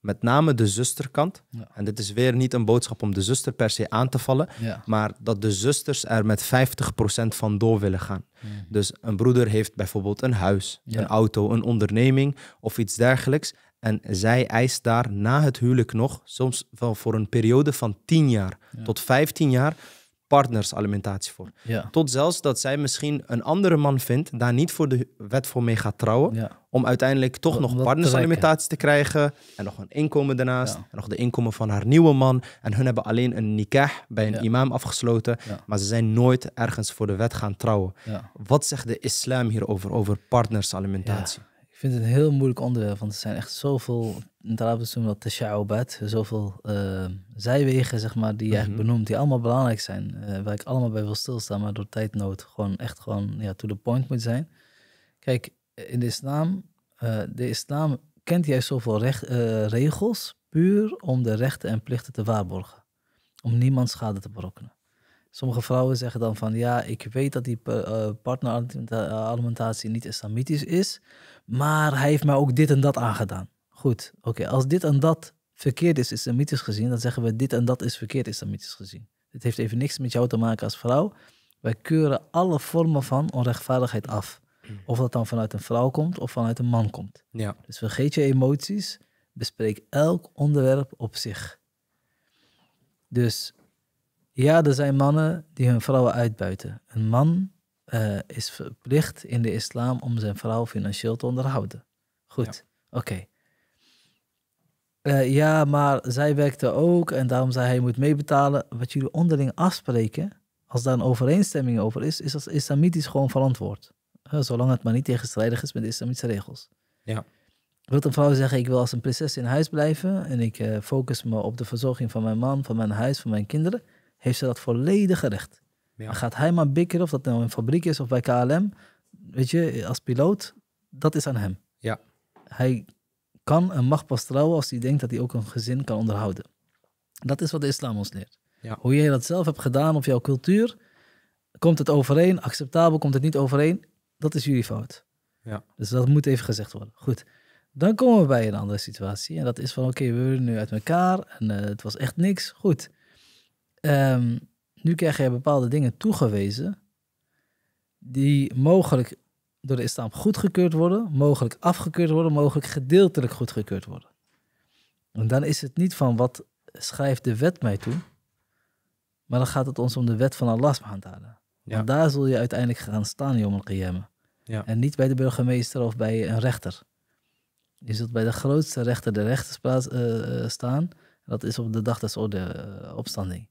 S1: met name de zusterkant, en dit is weer niet een boodschap om de zuster per se aan te vallen, maar dat de zusters er met 50% van door willen gaan. Mhm. Dus een broeder heeft bijvoorbeeld een huis, een auto, een onderneming of iets dergelijks. En zij eist daar na het huwelijk nog, soms wel voor een periode van 10 jaar tot 15 jaar, partnersalimentatie voor. Tot zelfs dat zij misschien een andere man vindt, daar niet voor de wet voor mee gaat trouwen, om uiteindelijk toch nog partnersalimentatie te krijgen en nog een inkomen daarnaast, en nog de inkomen van haar nieuwe man. En hun hebben alleen een nikah bij een imam afgesloten, maar ze zijn nooit ergens voor de wet gaan trouwen. Wat zegt de islam hierover, over partnersalimentatie?
S2: vind het een heel moeilijk onderwerp, want er zijn echt zoveel, in het Arabisch noemen dat zoveel ehm, zijwegen, zeg maar, die je eigenlijk mhm. benoemt, die allemaal belangrijk zijn, eh, waar ik allemaal bij wil stilstaan, maar door tijdnood gewoon echt gewoon ja, to the point moet zijn. Kijk, eh, in de islam, eh, de islam kent jij zoveel regels, puur om de rechten en plichten te waarborgen, om niemand schade te berokkenen. Sommige vrouwen zeggen dan van ja, ik weet dat die partneralimentatie niet islamitisch is, maar hij heeft mij ook dit en dat aangedaan. Goed, oké. Als dit en dat verkeerd is islamitisch gezien, dan zeggen we dit en dat is verkeerd islamitisch gezien. Dit heeft even niks met jou te maken als vrouw. Wij keuren alle vormen van onrechtvaardigheid af. Of dat dan vanuit een vrouw komt of vanuit een man komt. Ja. Dus vergeet je emoties, bespreek elk onderwerp op zich. Dus ja, er zijn mannen die hun vrouwen uitbuiten. Een man eh, is verplicht in de islam om zijn vrouw financieel te onderhouden. Goed, ja. oké. Eh, ja, maar zij werkte ook en daarom zei hij moet meebetalen. Wat jullie onderling afspreken, als daar een overeenstemming over is, is als islamitisch gewoon verantwoord. zolang het maar niet tegenstrijdig is met de islamitische regels. Ja. Wilt een vrouw zeggen, ik wil als een prinses in huis blijven en ik eh, focus me op de verzorging van mijn man, van mijn huis, van mijn kinderen, heeft ze dat volledige recht. Gaat hij maar bikkeren, of dat nou een fabriek is of bij KLM, weet je, als piloot, dat is aan hem. Ja. Hij kan en mag pas trouwen als hij denkt dat hij ook een gezin kan onderhouden. Dat is wat de islam ons leert. Ja. Hoe jij dat zelf hebt gedaan of jouw cultuur, komt het overeen, acceptabel, komt het niet overeen, dat is jullie fout. Ja. Dus dat moet even gezegd worden. Goed. Dan komen we bij een andere situatie. En dat is van, oké, we willen nu uit elkaar. En eh, het was echt niks. Goed. Ehm, nu krijg je bepaalde dingen toegewezen die mogelijk door de islam goedgekeurd worden, mogelijk afgekeurd worden, mogelijk gedeeltelijk goedgekeurd worden. En dan is het niet van wat schrijft de wet mij toe, maar dan gaat het ons om de wet van Allah subhanahu wa Want daar zul je uiteindelijk gaan staan, Yom al Ja. En niet bij de burgemeester of bij een rechter. Je zult bij de grootste rechter de rechters uh, staan. Dat is op de dag des orde, uh, opstanding.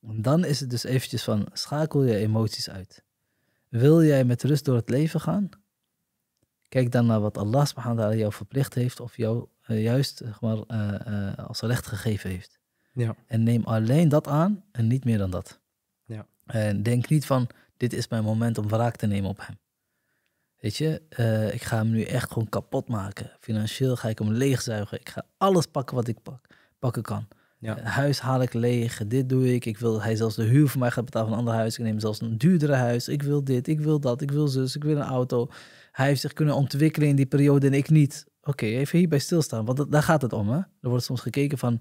S2: Dan is het dus eventjes van schakel je emoties uit. Wil jij met rust door het leven gaan? Kijk dan naar wat Allah subhanahu wa ta'ala jou verplicht heeft of jou eh, juist maar, uh, uh, als recht gegeven heeft. Ja. En neem alleen dat aan en niet meer dan dat. Ja. En denk niet van, dit is mijn moment om wraak te nemen op hem. Weet je, ik ga hem nu echt gewoon kapot maken. Financieel ga ik hem leegzuigen. Ik ga alles pakken wat ik pak, pakken kan. Ja. Eh, huis haal ik leeg, dit doe ik. ik wil, hij zelfs de huur voor mij gaat betalen van een ander huis. Ik neem zelfs een duurdere huis. Ik wil dit, ik wil dat, ik wil zus, ik wil een auto. Hij heeft zich kunnen ontwikkelen in die periode en ik niet. Oké, okay, even hierbij stilstaan, want daar gaat het om. Hè? Er wordt soms gekeken van,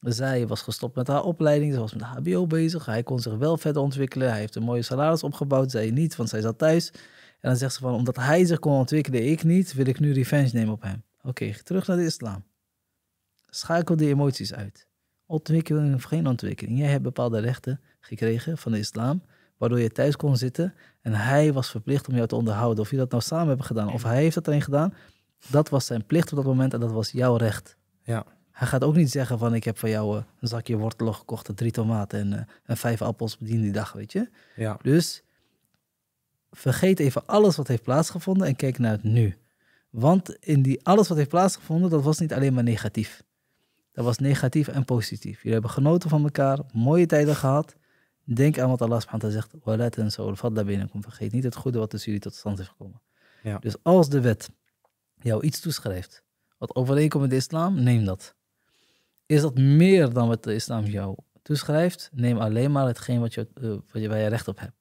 S2: zij was gestopt met haar opleiding, ze was met HBO bezig. Hij kon zich wel verder ontwikkelen. Hij heeft een mooie salaris opgebouwd, zij niet, want zij zat thuis. En dan zegt ze van, omdat hij zich kon ontwikkelen, ik niet, wil ik nu revenge nemen op hem. Oké, terug naar de islam. Schakel die emoties uit. Ontwikkeling of geen ontwikkeling. Jij hebt bepaalde rechten gekregen van de islam, waardoor je thuis kon zitten en hij was verplicht om jou te onderhouden. Of je dat nou samen hebt gedaan of hij heeft dat alleen gedaan, dat was zijn plicht op dat moment en dat was jouw recht. Ja. Hij gaat ook niet zeggen van ik heb van jou eh, een zakje wortelen gekocht, drie tomaten en, eh, en vijf appels bedien die dag, weet je. Ja. Dus vergeet even alles wat heeft plaatsgevonden en kijk naar het nu. Want in die alles wat heeft plaatsgevonden, dat was niet alleen maar negatief. Dat was negatief en positief. Jullie hebben genoten van elkaar, mooie tijden gehad. Denk aan wat Allah subhanahu wa ta'ala zegt. en zo, daar binnenkomt. Vergeet niet het goede wat tussen jullie tot stand heeft gekomen. Ja. Dus als de wet jou iets toeschrijft wat overeenkomt met de islam, neem dat. Is dat meer dan wat de islam jou toeschrijft? Neem alleen maar hetgeen wat je, uh, je, recht op hebt.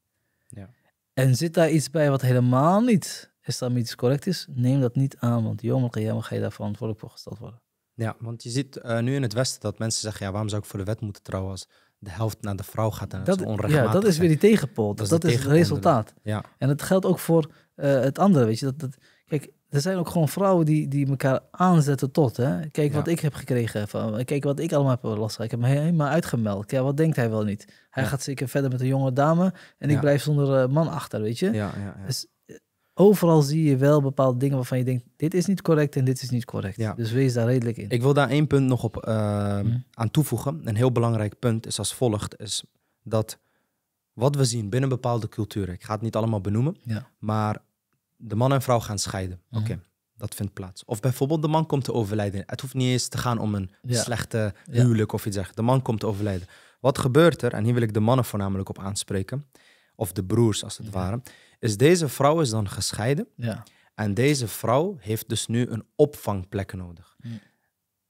S2: Ja. En zit daar iets bij wat helemaal niet islamitisch correct is? Neem dat niet aan, want Yom al-Qiyamah ga je daar verantwoordelijk voor gesteld worden.
S1: Ja, want je ziet eh, nu in het Westen dat mensen zeggen: ja, waarom zou ik voor de wet moeten trouwen als de helft naar de vrouw gaat en dat, is onrechtmatig. Ja, dat is weer die tegenpool. Dat, dat is, het resultaat. Ja.
S2: En dat geldt ook voor eh, het andere. Weet je, dat, dat, kijk, er zijn ook gewoon vrouwen die, die elkaar aanzetten tot. Hè? Kijk wat ik heb gekregen. Van, kijk wat ik allemaal heb eh, last. Ik heb me helemaal uitgemeld. Ja, wat denkt hij wel niet? Hij gaat zeker verder met een jonge dame en ik blijf zonder man achter, weet je? Ja, ja, dus overal zie je wel bepaalde dingen waarvan je denkt: dit is niet correct en dit is niet correct. Ja.
S1: Dus wees daar redelijk in. Ik wil daar één punt nog op eh, mhm. aan toevoegen. Een heel belangrijk punt is als volgt: is dat wat we zien binnen bepaalde culturen, ik ga het niet allemaal benoemen, maar de man en vrouw gaan scheiden. Mhm. Oké. dat vindt plaats. Of bijvoorbeeld de man komt te overlijden. Het hoeft niet eens te gaan om een slechte huwelijk of iets zeggen. De man komt te overlijden. Wat gebeurt er? En hier wil ik de mannen voornamelijk op aanspreken. Of de broers als het mhm. ware is deze vrouw is dan gescheiden. Ja. En deze vrouw heeft dus nu een opvangplek nodig.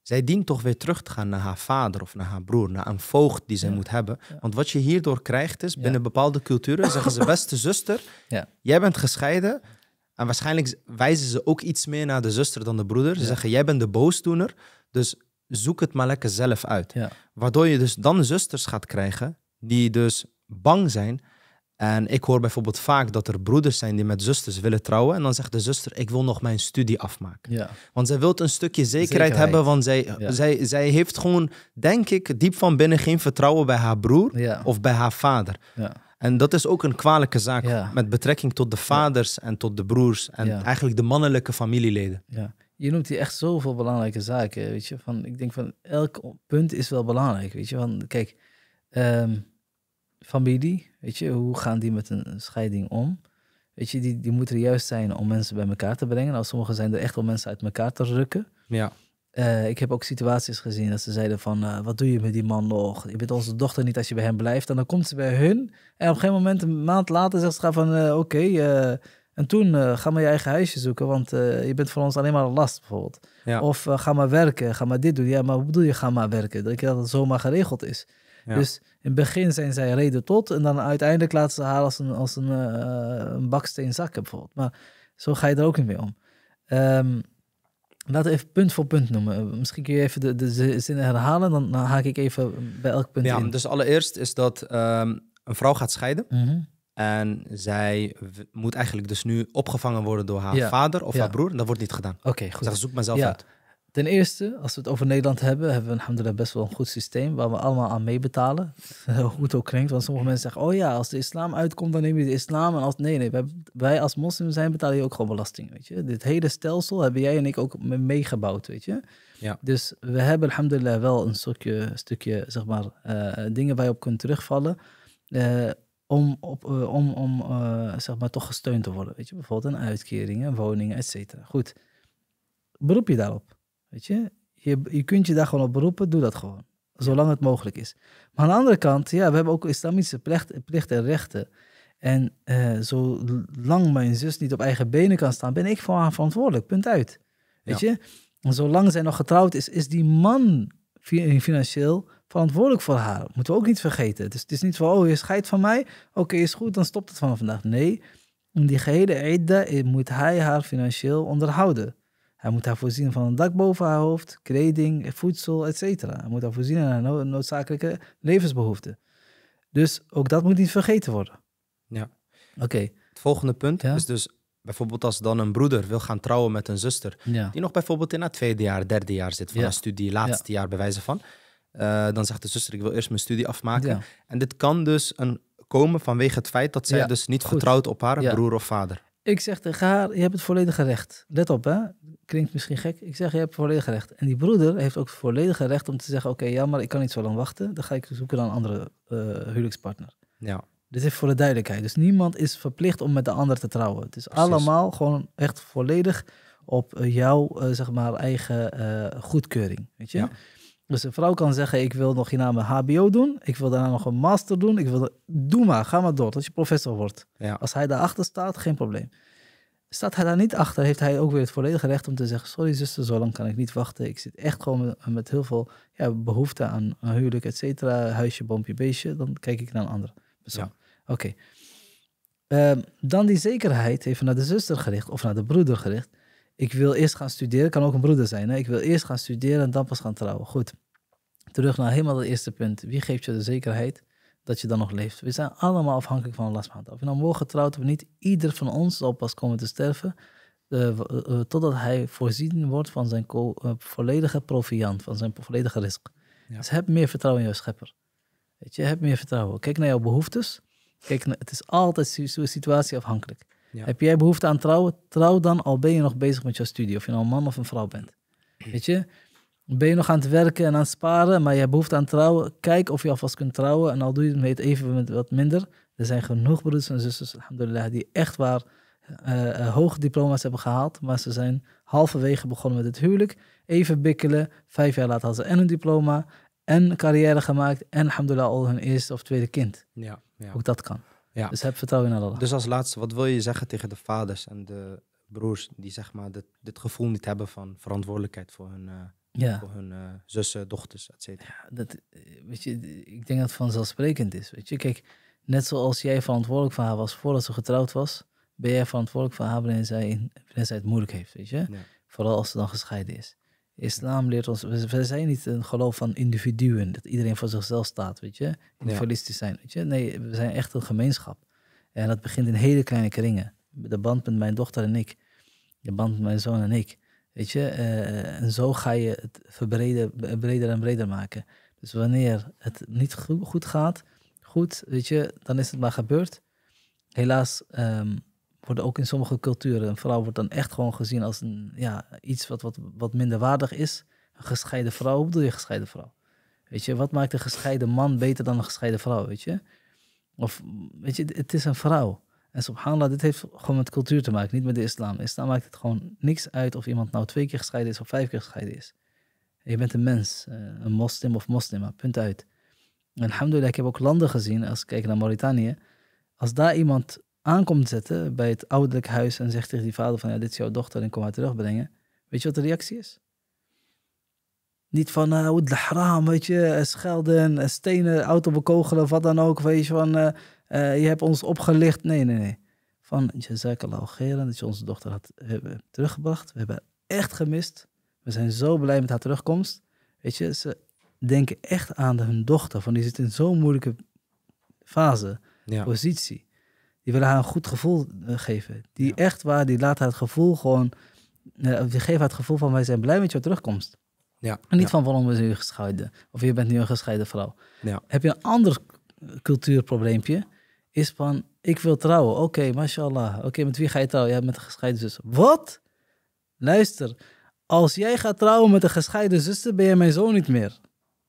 S1: Zij dient toch weer terug te gaan naar haar vader of naar haar broer, naar een voogd die zij moet hebben. Want wat je hierdoor krijgt is, binnen bepaalde culturen zeggen ze, *laughs* beste zuster, jij bent gescheiden. En waarschijnlijk wijzen ze ook iets meer naar de zuster dan de broeder. Ze zeggen, jij bent de boosdoener, dus zoek het maar lekker zelf uit. Waardoor je dus dan zusters gaat krijgen die dus bang zijn en ik hoor bijvoorbeeld vaak dat er broeders zijn die met zusters willen trouwen. En dan zegt de zuster: Ik wil nog mijn studie afmaken. Ja. Want zij wil een stukje zekerheid, hebben. Want zij, zij, zij heeft gewoon, denk ik, diep van binnen geen vertrouwen bij haar broer of bij haar vader. En dat is ook een kwalijke zaak met betrekking tot de vaders en tot de broers. En eigenlijk de mannelijke familieleden.
S2: Je noemt hier echt zoveel belangrijke zaken. Weet je? Van, ik denk van elk punt is wel belangrijk. Weet je? Van, kijk. Ehm, familie, weet je, hoe gaan die met een scheiding om? Weet je, die, die moeten er juist zijn om mensen bij elkaar te brengen. Als sommigen zijn er echt om mensen uit elkaar te rukken. Ja. Eh, ik heb ook situaties gezien dat ze zeiden van, eh, wat doe je met die man nog? Je bent onze dochter niet als je bij hem blijft. En dan komt ze bij hun en op een gegeven moment, een maand later, zegt ze van, eh, oké, en toen ga maar je eigen huisje zoeken, want je bent voor ons alleen maar een last bijvoorbeeld. Ja. Of ga maar werken, ga maar dit doen. Ja, maar hoe bedoel je ga maar werken? Dat ik dat het zomaar geregeld is. Dus in het begin zijn zij reden tot en dan uiteindelijk laten ze haar als een, als een, eh, een baksteen zakken bijvoorbeeld. Maar zo ga je er ook niet mee om. Um, Laten we even punt voor punt noemen. Misschien kun je even de, de zinnen herhalen, dan haak ik even bij elk punt ja, in.
S1: Dus allereerst is dat ehm, een vrouw gaat scheiden. Mhm. En zij moet eigenlijk dus nu opgevangen worden door haar vader of haar broer. dat wordt niet gedaan. Oké, goed. Zeg, zoek maar zelf uit.
S2: Ten eerste, als we het over Nederland hebben, hebben we alhamdulillah best wel een goed systeem waar we allemaal aan meebetalen. Hoe *laughs* het ook klinkt, want sommige mensen zeggen, oh ja, als de islam uitkomt, dan neem je de islam. En als, nee, nee, wij, wij als moslims zijn betalen je ook gewoon belasting, weet je. Dit hele stelsel hebben jij en ik ook meegebouwd, weet je. Ja. Dus we hebben alhamdulillah wel een stukje, stukje zeg maar, eh, dingen waar je op kunt terugvallen. Eh, om, op, eh, om, om zeg maar, toch gesteund te worden. Weet je, bijvoorbeeld een uitkering, woningen, et cetera. Goed, beroep je daarop? Weet je? je? Je kunt je daar gewoon op beroepen, doe dat gewoon. Zolang het mogelijk is. Maar aan de andere kant, ja, we hebben ook islamitische plichten en rechten. En eh, zolang mijn zus niet op eigen benen kan staan, ben ik voor haar verantwoordelijk. Punt uit. Weet je? En zolang zij nog getrouwd is, is die man financieel verantwoordelijk voor haar. Moeten we ook niet vergeten. Dus het is niet van, oh, je scheidt van mij. Oké, is goed, dan stopt het van vandaag. Nee, die gehele idda eh, moet hij haar financieel onderhouden. Hij moet haar voorzien van een dak boven haar hoofd, kleding, voedsel, etc. Hij moet haar voorzien aan haar noodzakelijke levensbehoeften. Dus ook dat moet niet vergeten worden. Ja. Oké. Het volgende
S1: punt is dus bijvoorbeeld als dan een broeder wil gaan trouwen met een zuster, die nog bijvoorbeeld in haar tweede jaar, derde jaar zit van haar studie, laatste jaar bij wijze van, eh, dan zegt de zuster: Ik wil eerst mijn studie afmaken. En dit kan dus een komen vanwege het feit dat zij dus niet Goed. vertrouwt op haar broer of vader.
S2: Ik zeg tegen haar, je hebt het volledige recht. Let op, hè. Klinkt misschien gek. Ik zeg, je hebt het recht. En die broeder heeft ook het volledige recht om te zeggen... oké, okay, ja, maar ik kan niet zo lang wachten. Dan ga ik zoeken naar een andere eh, huwelijkspartner. Ja. Dit is voor de duidelijkheid. Dus niemand is verplicht om met de ander te trouwen. Het is allemaal gewoon echt volledig op eh, jouw, eh, zeg maar, eigen goedkeuring. Weet je? Ja. Dus een vrouw kan zeggen, ik wil nog hierna mijn hbo doen. Ik wil daarna nog een master doen. Ik wil... Doe maar, ga maar door, tot je professor wordt. Als hij daarachter staat, geen probleem. Staat hij daar niet achter, heeft hij ook weer het volledige recht om te zeggen... sorry zuster, zo lang kan ik niet wachten. Ik zit echt gewoon met, heel veel ja, behoefte aan, huwelijk, et cetera. Huisje, boompje, beestje. Dan kijk ik naar een andere persoon. Oké. Ehm, dan die zekerheid, even naar de zuster gericht of naar de broeder gericht ik wil eerst gaan studeren. Kan ook een broeder zijn. Hè? Ik wil eerst gaan studeren en dan pas gaan trouwen. Goed. Terug naar helemaal het eerste punt. Wie geeft je de zekerheid dat je dan nog leeft? We zijn allemaal afhankelijk van Allah maand. Of je nou morgen trouwt of niet. Ieder van ons zal pas komen te sterven. Eh, eh, totdat hij voorzien wordt van zijn eh, volledige proviant. Van zijn volledige risk. Dus heb meer vertrouwen in jouw schepper. Weet je, heb meer vertrouwen. Kijk naar jouw behoeftes. Kijk naar, het is altijd situatie afhankelijk. Ja. Heb jij behoefte aan trouwen? Trouw dan, al ben je nog bezig met je studie. Of je nou een man of een vrouw bent. Hmm. Weet je? Ben je nog aan het werken en aan het sparen, maar je hebt behoefte aan trouwen? Kijk of je alvast kunt trouwen. En al doe je het met even met wat minder. Er zijn genoeg broeders en zusters, alhamdulillah, die echt waar eh, eh, hoge diploma's hebben gehaald. Maar ze zijn halverwege begonnen met het huwelijk. Even bikkelen. Vijf jaar later hadden ze en een diploma en carrière gemaakt. En alhamdulillah al hun eerste of tweede kind. Ja, ja. Ook dat kan. Ja. Dus heb vertrouwen in Allah. Dus als laatste, wat wil je
S1: zeggen tegen de vaders en de broers die zeg maar dit, dit gevoel niet hebben van verantwoordelijkheid voor hun, eh, voor hun eh, zussen, dochters, et cetera? Ja, dat, eh, weet je,
S2: ik denk dat het vanzelfsprekend is. Weet je, kijk, net zoals jij verantwoordelijk voor haar was voordat ze getrouwd was, ben jij verantwoordelijk voor haar wanneer zij, wanneer zij het moeilijk heeft, weet je? Vooral als ze dan gescheiden is. Islam leert ons, we zijn niet een geloof van individuen, dat iedereen voor zichzelf staat, weet je. Individualistisch zijn, weet je. Nee, we zijn echt een gemeenschap. En dat begint in hele kleine kringen. De band met mijn dochter en ik. De band met mijn zoon en ik. Weet je, eh, eh, en zo ga je het verbreden, breder en breder maken. Dus wanneer het niet goed gaat, goed, weet je, dan is het maar gebeurd. Helaas ehm, wordt ook in sommige culturen, een vrouw wordt dan echt gewoon gezien als een, ja, iets wat, wat, wat minder waardig is. Een gescheiden vrouw, hoe bedoel je gescheiden vrouw? Weet je, wat maakt een gescheiden man beter dan een gescheiden vrouw, weet je? Of, weet je, het is een vrouw. En subhanallah, dit heeft gewoon met cultuur te maken, niet met de islam. De islam maakt het gewoon niks uit of iemand nou twee keer gescheiden is of vijf keer gescheiden is. Je bent een mens, eh, een moslim of moslima, punt uit. En alhamdulillah, ik heb ook landen gezien, als ik kijk naar Mauritanië. Als daar iemand aankomt zetten bij het ouderlijk huis en zegt tegen die vader van ja, dit is jouw dochter en kom haar terugbrengen. Weet je wat de reactie is? Niet van uh, eh, de weet je, eh, schelden, eh, stenen, auto bekogelen, wat dan ook. Weet je, van je hebt ons opgelicht. Nee, nee, nee. Van Jazakallah dat je onze dochter had teruggebracht. We hebben echt gemist. We zijn zo blij met haar terugkomst. Weet je, ze denken echt aan hun dochter. Van die zit in zo'n moeilijke fase, ja. positie. Die willen haar een goed gevoel eh, geven. Die echt waar, die laat haar het gevoel gewoon. Uh, die geven haar het gevoel van wij zijn blij met jouw terugkomst. Ja. En niet van waarom we nu gescheiden. Of je bent nu een gescheiden vrouw. Ja. Heb je een ander cultuurprobleempje? Is van ik wil trouwen. Oké, mashallah. Oké, met wie ga je trouwen? Ja, met een gescheiden zus. Wat? Luister, als jij gaat trouwen met een gescheiden zuster, ben je mijn zoon niet meer.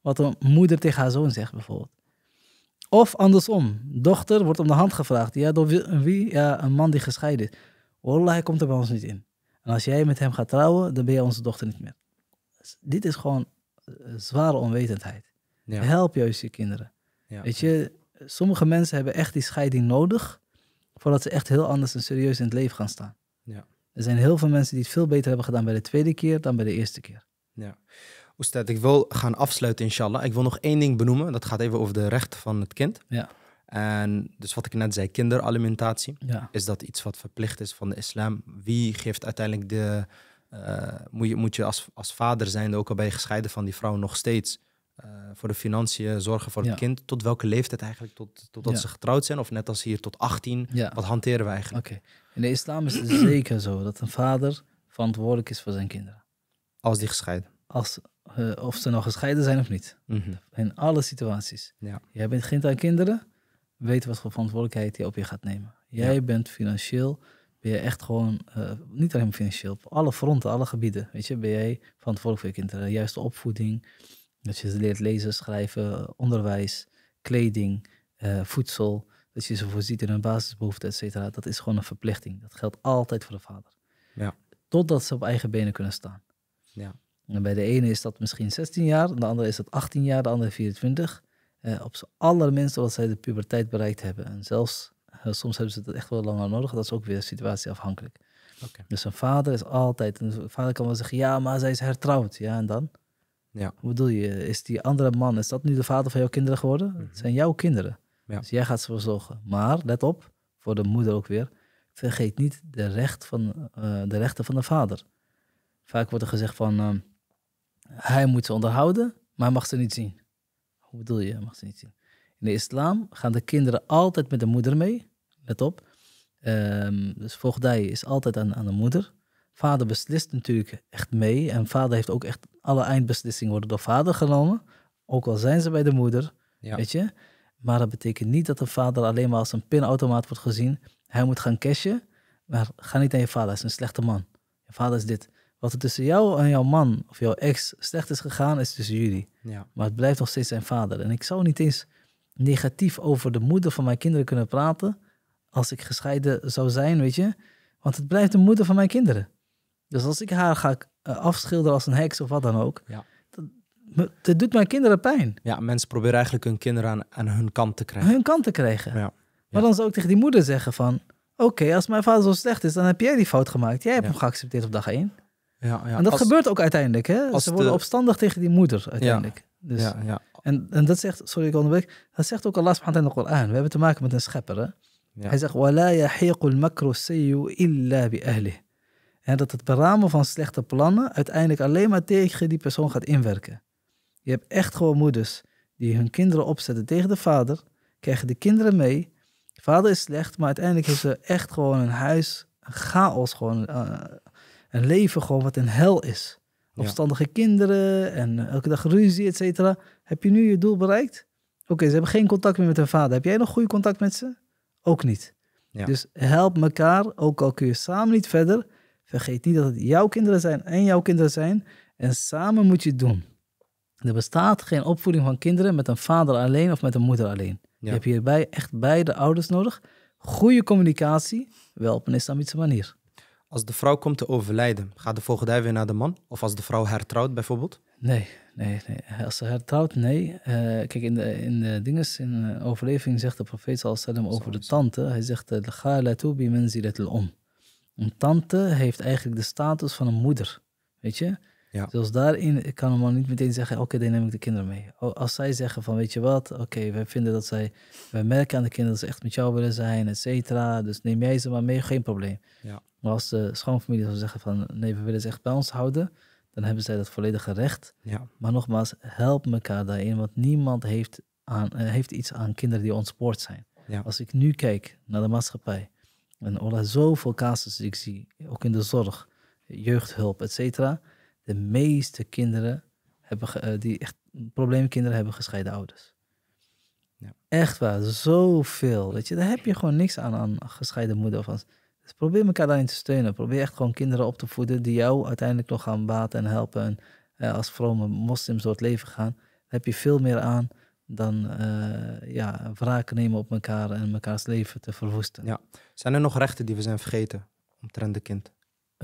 S2: Wat een moeder tegen haar zoon zegt bijvoorbeeld. Of andersom, dochter wordt om de hand gevraagd. Ja, door wie? Ja, een man die gescheiden is. Wallah, hij komt er bij ons niet in. En als jij met hem gaat trouwen, dan ben je onze dochter niet meer. Dus dit is gewoon eh, zware onwetendheid. Ja. Help juist je kinderen. Ja. Weet je, sommige mensen hebben echt die scheiding nodig voordat ze echt heel anders en serieus in het leven gaan staan. Ja. Er zijn heel veel mensen die het veel beter hebben gedaan bij de tweede keer dan bij de eerste keer.
S1: Ja. Oestad, ik wil gaan afsluiten, inshallah. Ik wil nog één ding benoemen. Dat gaat even over de rechten van het kind. Ja. En dus wat ik net zei, kinderalimentatie. Ja. Is dat iets wat verplicht is van de islam? Wie geeft uiteindelijk de. Uh, moet je, moet je als, als vader zijn, ook al bij gescheiden van die vrouw, nog steeds eh, voor de financiën zorgen voor het kind? Tot welke leeftijd eigenlijk? Tot, totdat ze getrouwd zijn? Of net als hier tot 18? Wat hanteren we eigenlijk? Oké.
S2: In de islam is het *clears throat* zeker zo dat een vader verantwoordelijk is voor zijn kinderen. Als die gescheiden? Als, eh, of ze nou gescheiden zijn of niet. Mhm. In alle situaties. Ja. Jij bent geen aan kinderen, weet wat voor verantwoordelijkheid je op je gaat nemen. Jij bent financieel, ben je echt gewoon, eh, niet alleen financieel, op alle fronten, alle gebieden, weet je, ben jij verantwoordelijk voor je kinderen. De juiste opvoeding, dat je ze leert lezen, schrijven, onderwijs, kleding, eh, voedsel, dat je ze voorziet in hun basisbehoeften, et cetera. Dat is gewoon een verplichting. Dat geldt altijd voor de vader. Ja. Totdat ze op eigen benen kunnen staan. Ja bij de ene is dat misschien 16 jaar, de andere is dat 18 jaar, de andere 24. Eh, op zijn allerminst omdat zij de puberteit bereikt hebben. En zelfs, eh, soms hebben ze dat echt wel langer nodig, dat is ook weer situatieafhankelijk. Okay. Dus een vader is altijd, een vader kan wel zeggen, ja, maar zij is hertrouwd. Ja, en dan? Ja. Hoe bedoel je, is die andere man, is dat nu de vader van jouw kinderen geworden? Mhm. Het zijn jouw kinderen. Dus jij gaat ze verzorgen. Maar, let op, voor de moeder ook weer, vergeet niet de, recht van, eh, de rechten van de vader. Vaak wordt er gezegd van, ehm, hij moet ze onderhouden, maar hij mag ze niet zien. Hoe bedoel je, hij mag ze niet zien? In de islam gaan de kinderen altijd met de moeder mee. Let op. Ehm, dus voogdij is altijd aan, aan de moeder. Vader beslist natuurlijk echt mee. En vader heeft ook echt alle eindbeslissingen worden door vader genomen. Ook al zijn ze bij de moeder. Weet je? Maar dat betekent niet dat de vader alleen maar als een pinautomaat wordt gezien. Hij moet gaan cashen. Maar ga niet naar je vader, hij is een slechte man. Je vader is dit. Wat er tussen jou en jouw man of jouw ex slecht is gegaan, is tussen jullie. Ja. Maar het blijft nog steeds zijn vader. En ik zou niet eens negatief over de moeder van mijn kinderen kunnen praten als ik gescheiden zou zijn, weet je. Want het blijft de moeder van mijn kinderen. Dus als ik haar ga eh, afschilderen als een heks of wat dan ook, ja. dat, dat doet mijn kinderen pijn. Ja, mensen
S1: proberen eigenlijk hun kinderen aan, hun kant te
S2: krijgen. Hun kant te krijgen. Ja. Maar dan zou ik tegen die moeder zeggen van... Oké, als mijn vader zo slecht is, dan heb jij die fout gemaakt. Jij hebt hem geaccepteerd op dag één.
S1: Ja, ja. En dat gebeurt
S2: ook uiteindelijk. Hè? Ze worden opstandig tegen die moeder uiteindelijk. Dus, ja, ja. En, en dat zegt, sorry ik onderbreek, dat zegt ook Allah subhanahu wa ta'ala in de Koran. We hebben te maken met een schepper. Hè? Hij zegt, وَلَا يَحِيقُ الْمَكْرُ illa إِلَّا بِأَهْلِهِ En dat het beramen van slechte plannen uiteindelijk alleen maar tegen die persoon gaat inwerken. Je hebt echt gewoon moeders die hun kinderen opzetten tegen de vader, krijgen de kinderen mee. De vader is slecht, maar uiteindelijk is er echt gewoon een huis, een chaos gewoon. Eh, een leven gewoon wat een hel is. Opstandige kinderen en eh, elke dag ruzie, et cetera. Heb je nu je doel bereikt? Oké, ze hebben geen contact meer met hun vader. Heb jij nog goede contact met ze? Ook niet. Dus help elkaar, ook al kun je samen niet verder. Vergeet niet dat het jouw kinderen zijn en jouw kinderen zijn. En samen moet je het doen. Er bestaat geen opvoeding van kinderen met een vader alleen of met een moeder alleen. Je hebt hierbij echt beide ouders nodig. Goede communicatie, wel op een islamitische manier. Als de vrouw komt te overlijden, gaat de voogdij weer naar de man? Of als de vrouw
S1: hertrouwt bijvoorbeeld?
S2: Nee, nee, nee. Als ze hertrouwt, nee. Eh, kijk, in de, in de dinges, in de overleving zegt de profeet sallam over de tante. Hij zegt, de eh, bi om. Een tante heeft eigenlijk de status van een moeder. Weet je? Ja. Dus daarin kan een man niet meteen zeggen, oké, dan neem ik de kinderen mee. Als zij zeggen van, weet je wat, oké, okay, wij vinden dat zij, wij merken aan de kinderen dat ze echt met jou willen zijn, et cetera. Dus neem jij ze maar mee, geen probleem. Ja. Maar als de schoonfamilie zou zeggen van, nee, we willen ze echt bij ons houden, dan hebben zij dat volledige recht. Ja. Maar nogmaals, help elkaar daarin, want niemand heeft, aan, eh, heeft iets aan kinderen die ontspoord zijn. Als ik nu kijk naar de maatschappij, en Ola, zoveel casussen die ik zie, ook in de zorg, jeugdhulp, et cetera de meeste kinderen hebben, eh, die echt probleemkinderen hebben gescheiden ouders. Ja. Echt waar, zoveel. Weet je, daar heb je gewoon niks aan aan gescheiden moeder of dus probeer elkaar daarin te steunen. Probeer echt gewoon kinderen op te voeden die jou uiteindelijk nog gaan baten en helpen. En eh, als vrome moslims door het leven gaan, heb je veel meer aan dan eh, ja, wraak nemen op elkaar en mekaars leven te verwoesten. Ja. Zijn er nog rechten die we zijn vergeten omtrent de kind?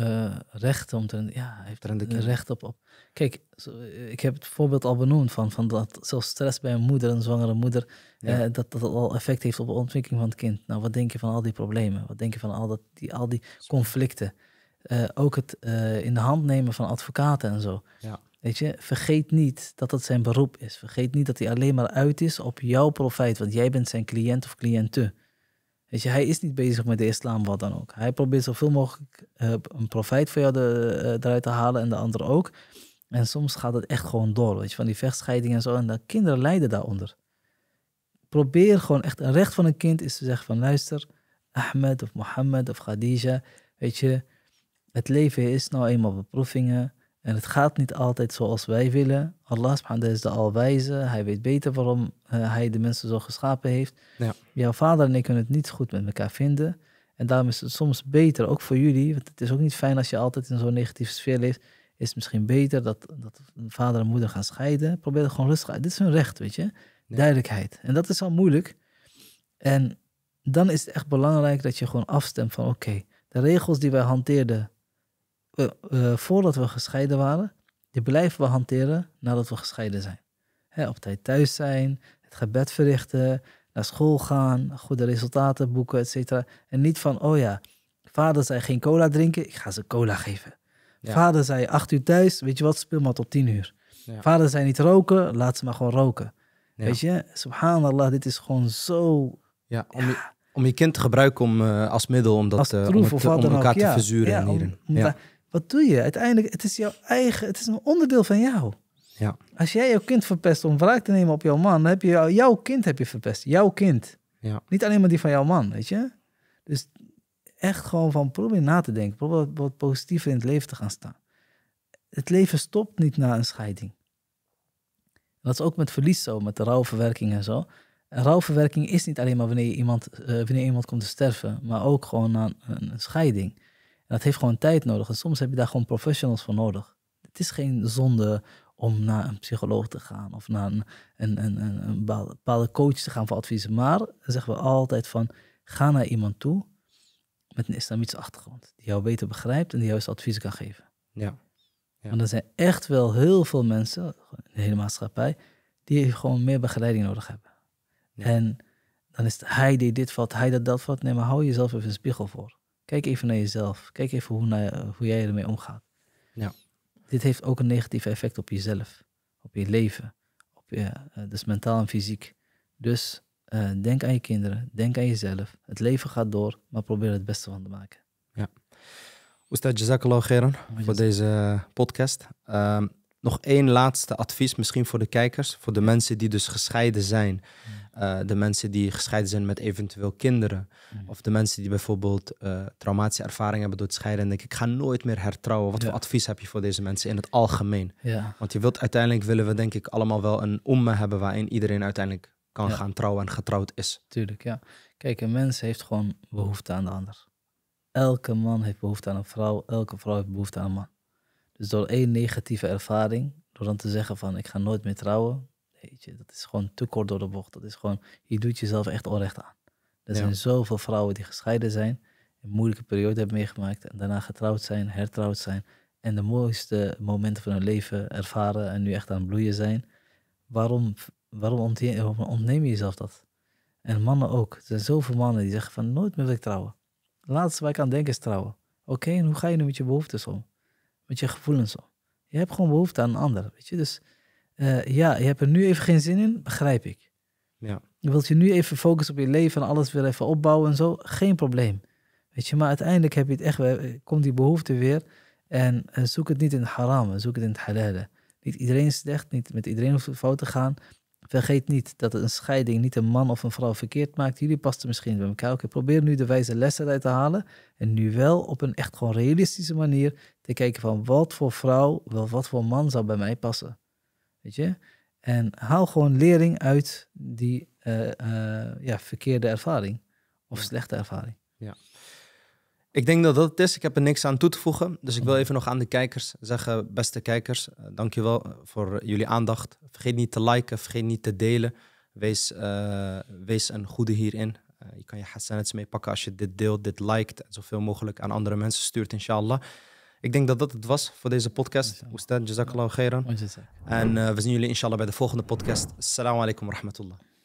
S2: uh, recht om te, ja, heeft er een recht op, op. Kijk, zo, eh, ik heb het voorbeeld al benoemd van, van dat zelfs stress bij een moeder, een zwangere moeder, eh, dat dat al effect heeft op de ontwikkeling van het kind. Nou, wat denk je van al die problemen? Wat denk je van al, dat, die, al die conflicten? ook het in de hand nemen van advocaten en zo. Ja. Weet je, vergeet niet dat dat zijn beroep is. Vergeet niet dat hij alleen maar uit is op jouw profijt, want jij bent zijn cliënt of cliënte. Weet je, hij is niet bezig met de islam, wat dan ook. Hij probeert zoveel mogelijk eh, een profijt voor jou eh, eruit te halen en de ander ook. En soms gaat het echt gewoon door, weet je, van die vechtscheiding en zo. En dan kinderen lijden daaronder. Probeer gewoon echt, een recht van een kind is te zeggen van luister, Ahmed of Mohammed of Khadija, weet je, het leven is nou eenmaal beproevingen. En het gaat niet altijd zoals wij willen. Allah subhanahu is de alwijze. Hij weet beter waarom eh, hij de mensen zo geschapen heeft. Ja. Jouw vader en ik kunnen het niet goed met elkaar vinden. En daarom is het soms beter, ook voor jullie. Want het is ook niet fijn als je altijd in zo'n negatieve sfeer leeft. Is het misschien beter dat, dat vader en moeder gaan scheiden. Probeer het gewoon rustig uit. Dit is hun recht, weet je. Duidelijkheid. En dat is al moeilijk. En dan is het echt belangrijk dat je gewoon afstemt van oké, de regels die wij hanteerden eh, voordat we gescheiden waren, die blijven we hanteren nadat we gescheiden zijn. Hè, op tijd thuis zijn, het gebed verrichten, naar school gaan, goede resultaten boeken, etc. En niet van, oh ja, vader zei geen cola drinken, ik ga ze cola geven. Vader zei acht uur thuis, weet je wat, speel maar tot tien uur. Vader zei niet roken, laat ze maar gewoon roken. Weet je, subhanallah, dit is gewoon zo...
S1: Ja, om je, om je kind te gebruiken om, eh, als middel om, dat, eh, om, elkaar te verzuren. hier. ja,
S2: wat doe je? Uiteindelijk, het is jouw eigen, het is een onderdeel van jou. Ja. Als jij jouw kind verpest om wraak te nemen op jouw man, dan heb je jouw kind heb je verpest. Jouw kind. Ja. Niet alleen maar die van jouw man, weet je? Dus echt gewoon van probeer na te denken. Probeer wat, positiever in het leven te gaan staan. Het leven stopt niet na een scheiding. Dat is ook met verlies zo, met de rouwverwerking en zo. En rouwverwerking is niet alleen maar wanneer iemand, eh, wanneer iemand komt te sterven, maar ook gewoon na een scheiding dat heeft gewoon tijd nodig. En soms heb je daar gewoon professionals voor nodig. Het is geen zonde om naar een psycholoog te gaan of naar een, een, een, een bepaalde coach te gaan voor adviezen. Maar dan zeggen we altijd van, ga naar iemand toe met een islamitische achtergrond. Die jou beter begrijpt en die jou eens advies kan geven. Ja. Want er zijn echt wel heel veel mensen, in de hele maatschappij, die gewoon meer begeleiding nodig hebben. En dan is het hij die dit valt, hij dat dat valt. Nee, maar hou jezelf even een spiegel voor. Kijk even naar jezelf. Kijk even hoe, hoe jij ermee omgaat. Ja. Dit heeft ook een negatief effect op jezelf, op je leven, op je, eh, dus mentaal en fysiek. Dus eh, denk aan je kinderen, denk aan jezelf. Het leven gaat door, maar probeer het beste van te maken.
S1: Ja. Oestad, jazakallah khairan voor deze podcast. Um, nog één laatste advies misschien voor de kijkers, voor de mensen die dus gescheiden zijn. Mm. Eh, de mensen die gescheiden zijn met eventueel kinderen. Mm. Of de mensen die bijvoorbeeld uh, traumatische ervaring hebben door het scheiden. En denk ik ga nooit meer hertrouwen. Wat voor advies heb je voor deze mensen in het algemeen? Want je wilt uiteindelijk, willen we denk ik allemaal wel een omme hebben waarin iedereen uiteindelijk kan gaan
S2: trouwen en getrouwd is. Tuurlijk, ja. Kijk, een mens heeft gewoon behoefte aan de ander. Elke man heeft behoefte aan een vrouw, elke vrouw heeft behoefte aan een man. Dus door één negatieve ervaring, door dan te zeggen van ik ga nooit meer trouwen, weet je, dat is gewoon te kort door de bocht. Dat is gewoon, je doet jezelf echt onrecht aan. Er zijn zoveel vrouwen die gescheiden zijn, een moeilijke periode hebben meegemaakt en daarna getrouwd zijn, hertrouwd zijn en de mooiste momenten van hun leven ervaren en nu echt aan het bloeien zijn. Waarom, waarom ontneem je jezelf dat? En mannen ook. Er zijn zoveel mannen die zeggen van nooit meer wil ik trouwen. Het laatste waar ik aan denk is trouwen. Oké, en hoe ga je nu met je behoeftes om? met je gevoelens zo. Je hebt gewoon behoefte aan een ander. Weet je? Dus eh, ja, je hebt er nu even geen zin in, begrijp ik. Ja. wilt je nu even focussen op je leven en alles weer even opbouwen en zo, geen probleem. Weet je, maar uiteindelijk heb je het echt, eh, komt die behoefte weer. En eh, zoek het niet in het haram, zoek het in het halal. Niet iedereen is slecht, niet met iedereen hoeft fout te gaan. Vergeet niet dat een scheiding niet een man of een vrouw verkeerd maakt. Jullie pasten misschien bij elkaar. probeer nu de wijze lessen eruit te halen. En nu wel op een echt gewoon realistische manier te kijken van wat voor vrouw, wel wat voor man zou bij mij passen. Weet je? En haal gewoon lering uit die eh, eh, ja, verkeerde ervaring of slechte ervaring. Ja. Ik
S1: denk dat dat het is. Ik heb er niks aan toe te voegen. Dus ik wil mhm. even nog aan de kijkers zeggen, beste kijkers, eh, dankjewel eh, voor jullie aandacht. Vergeet niet te liken, vergeet niet te delen. Wees, eh, wees een goede hierin. je kan je hassanets mee pakken als je dit deelt, dit liked en zoveel mogelijk aan andere mensen stuurt, inshallah. Ik denk dat dat het was voor deze podcast. Oestad, jazakallah khairan. En we zien jullie inshallah bij de volgende podcast. Assalamu alaikum wa rahmatullah.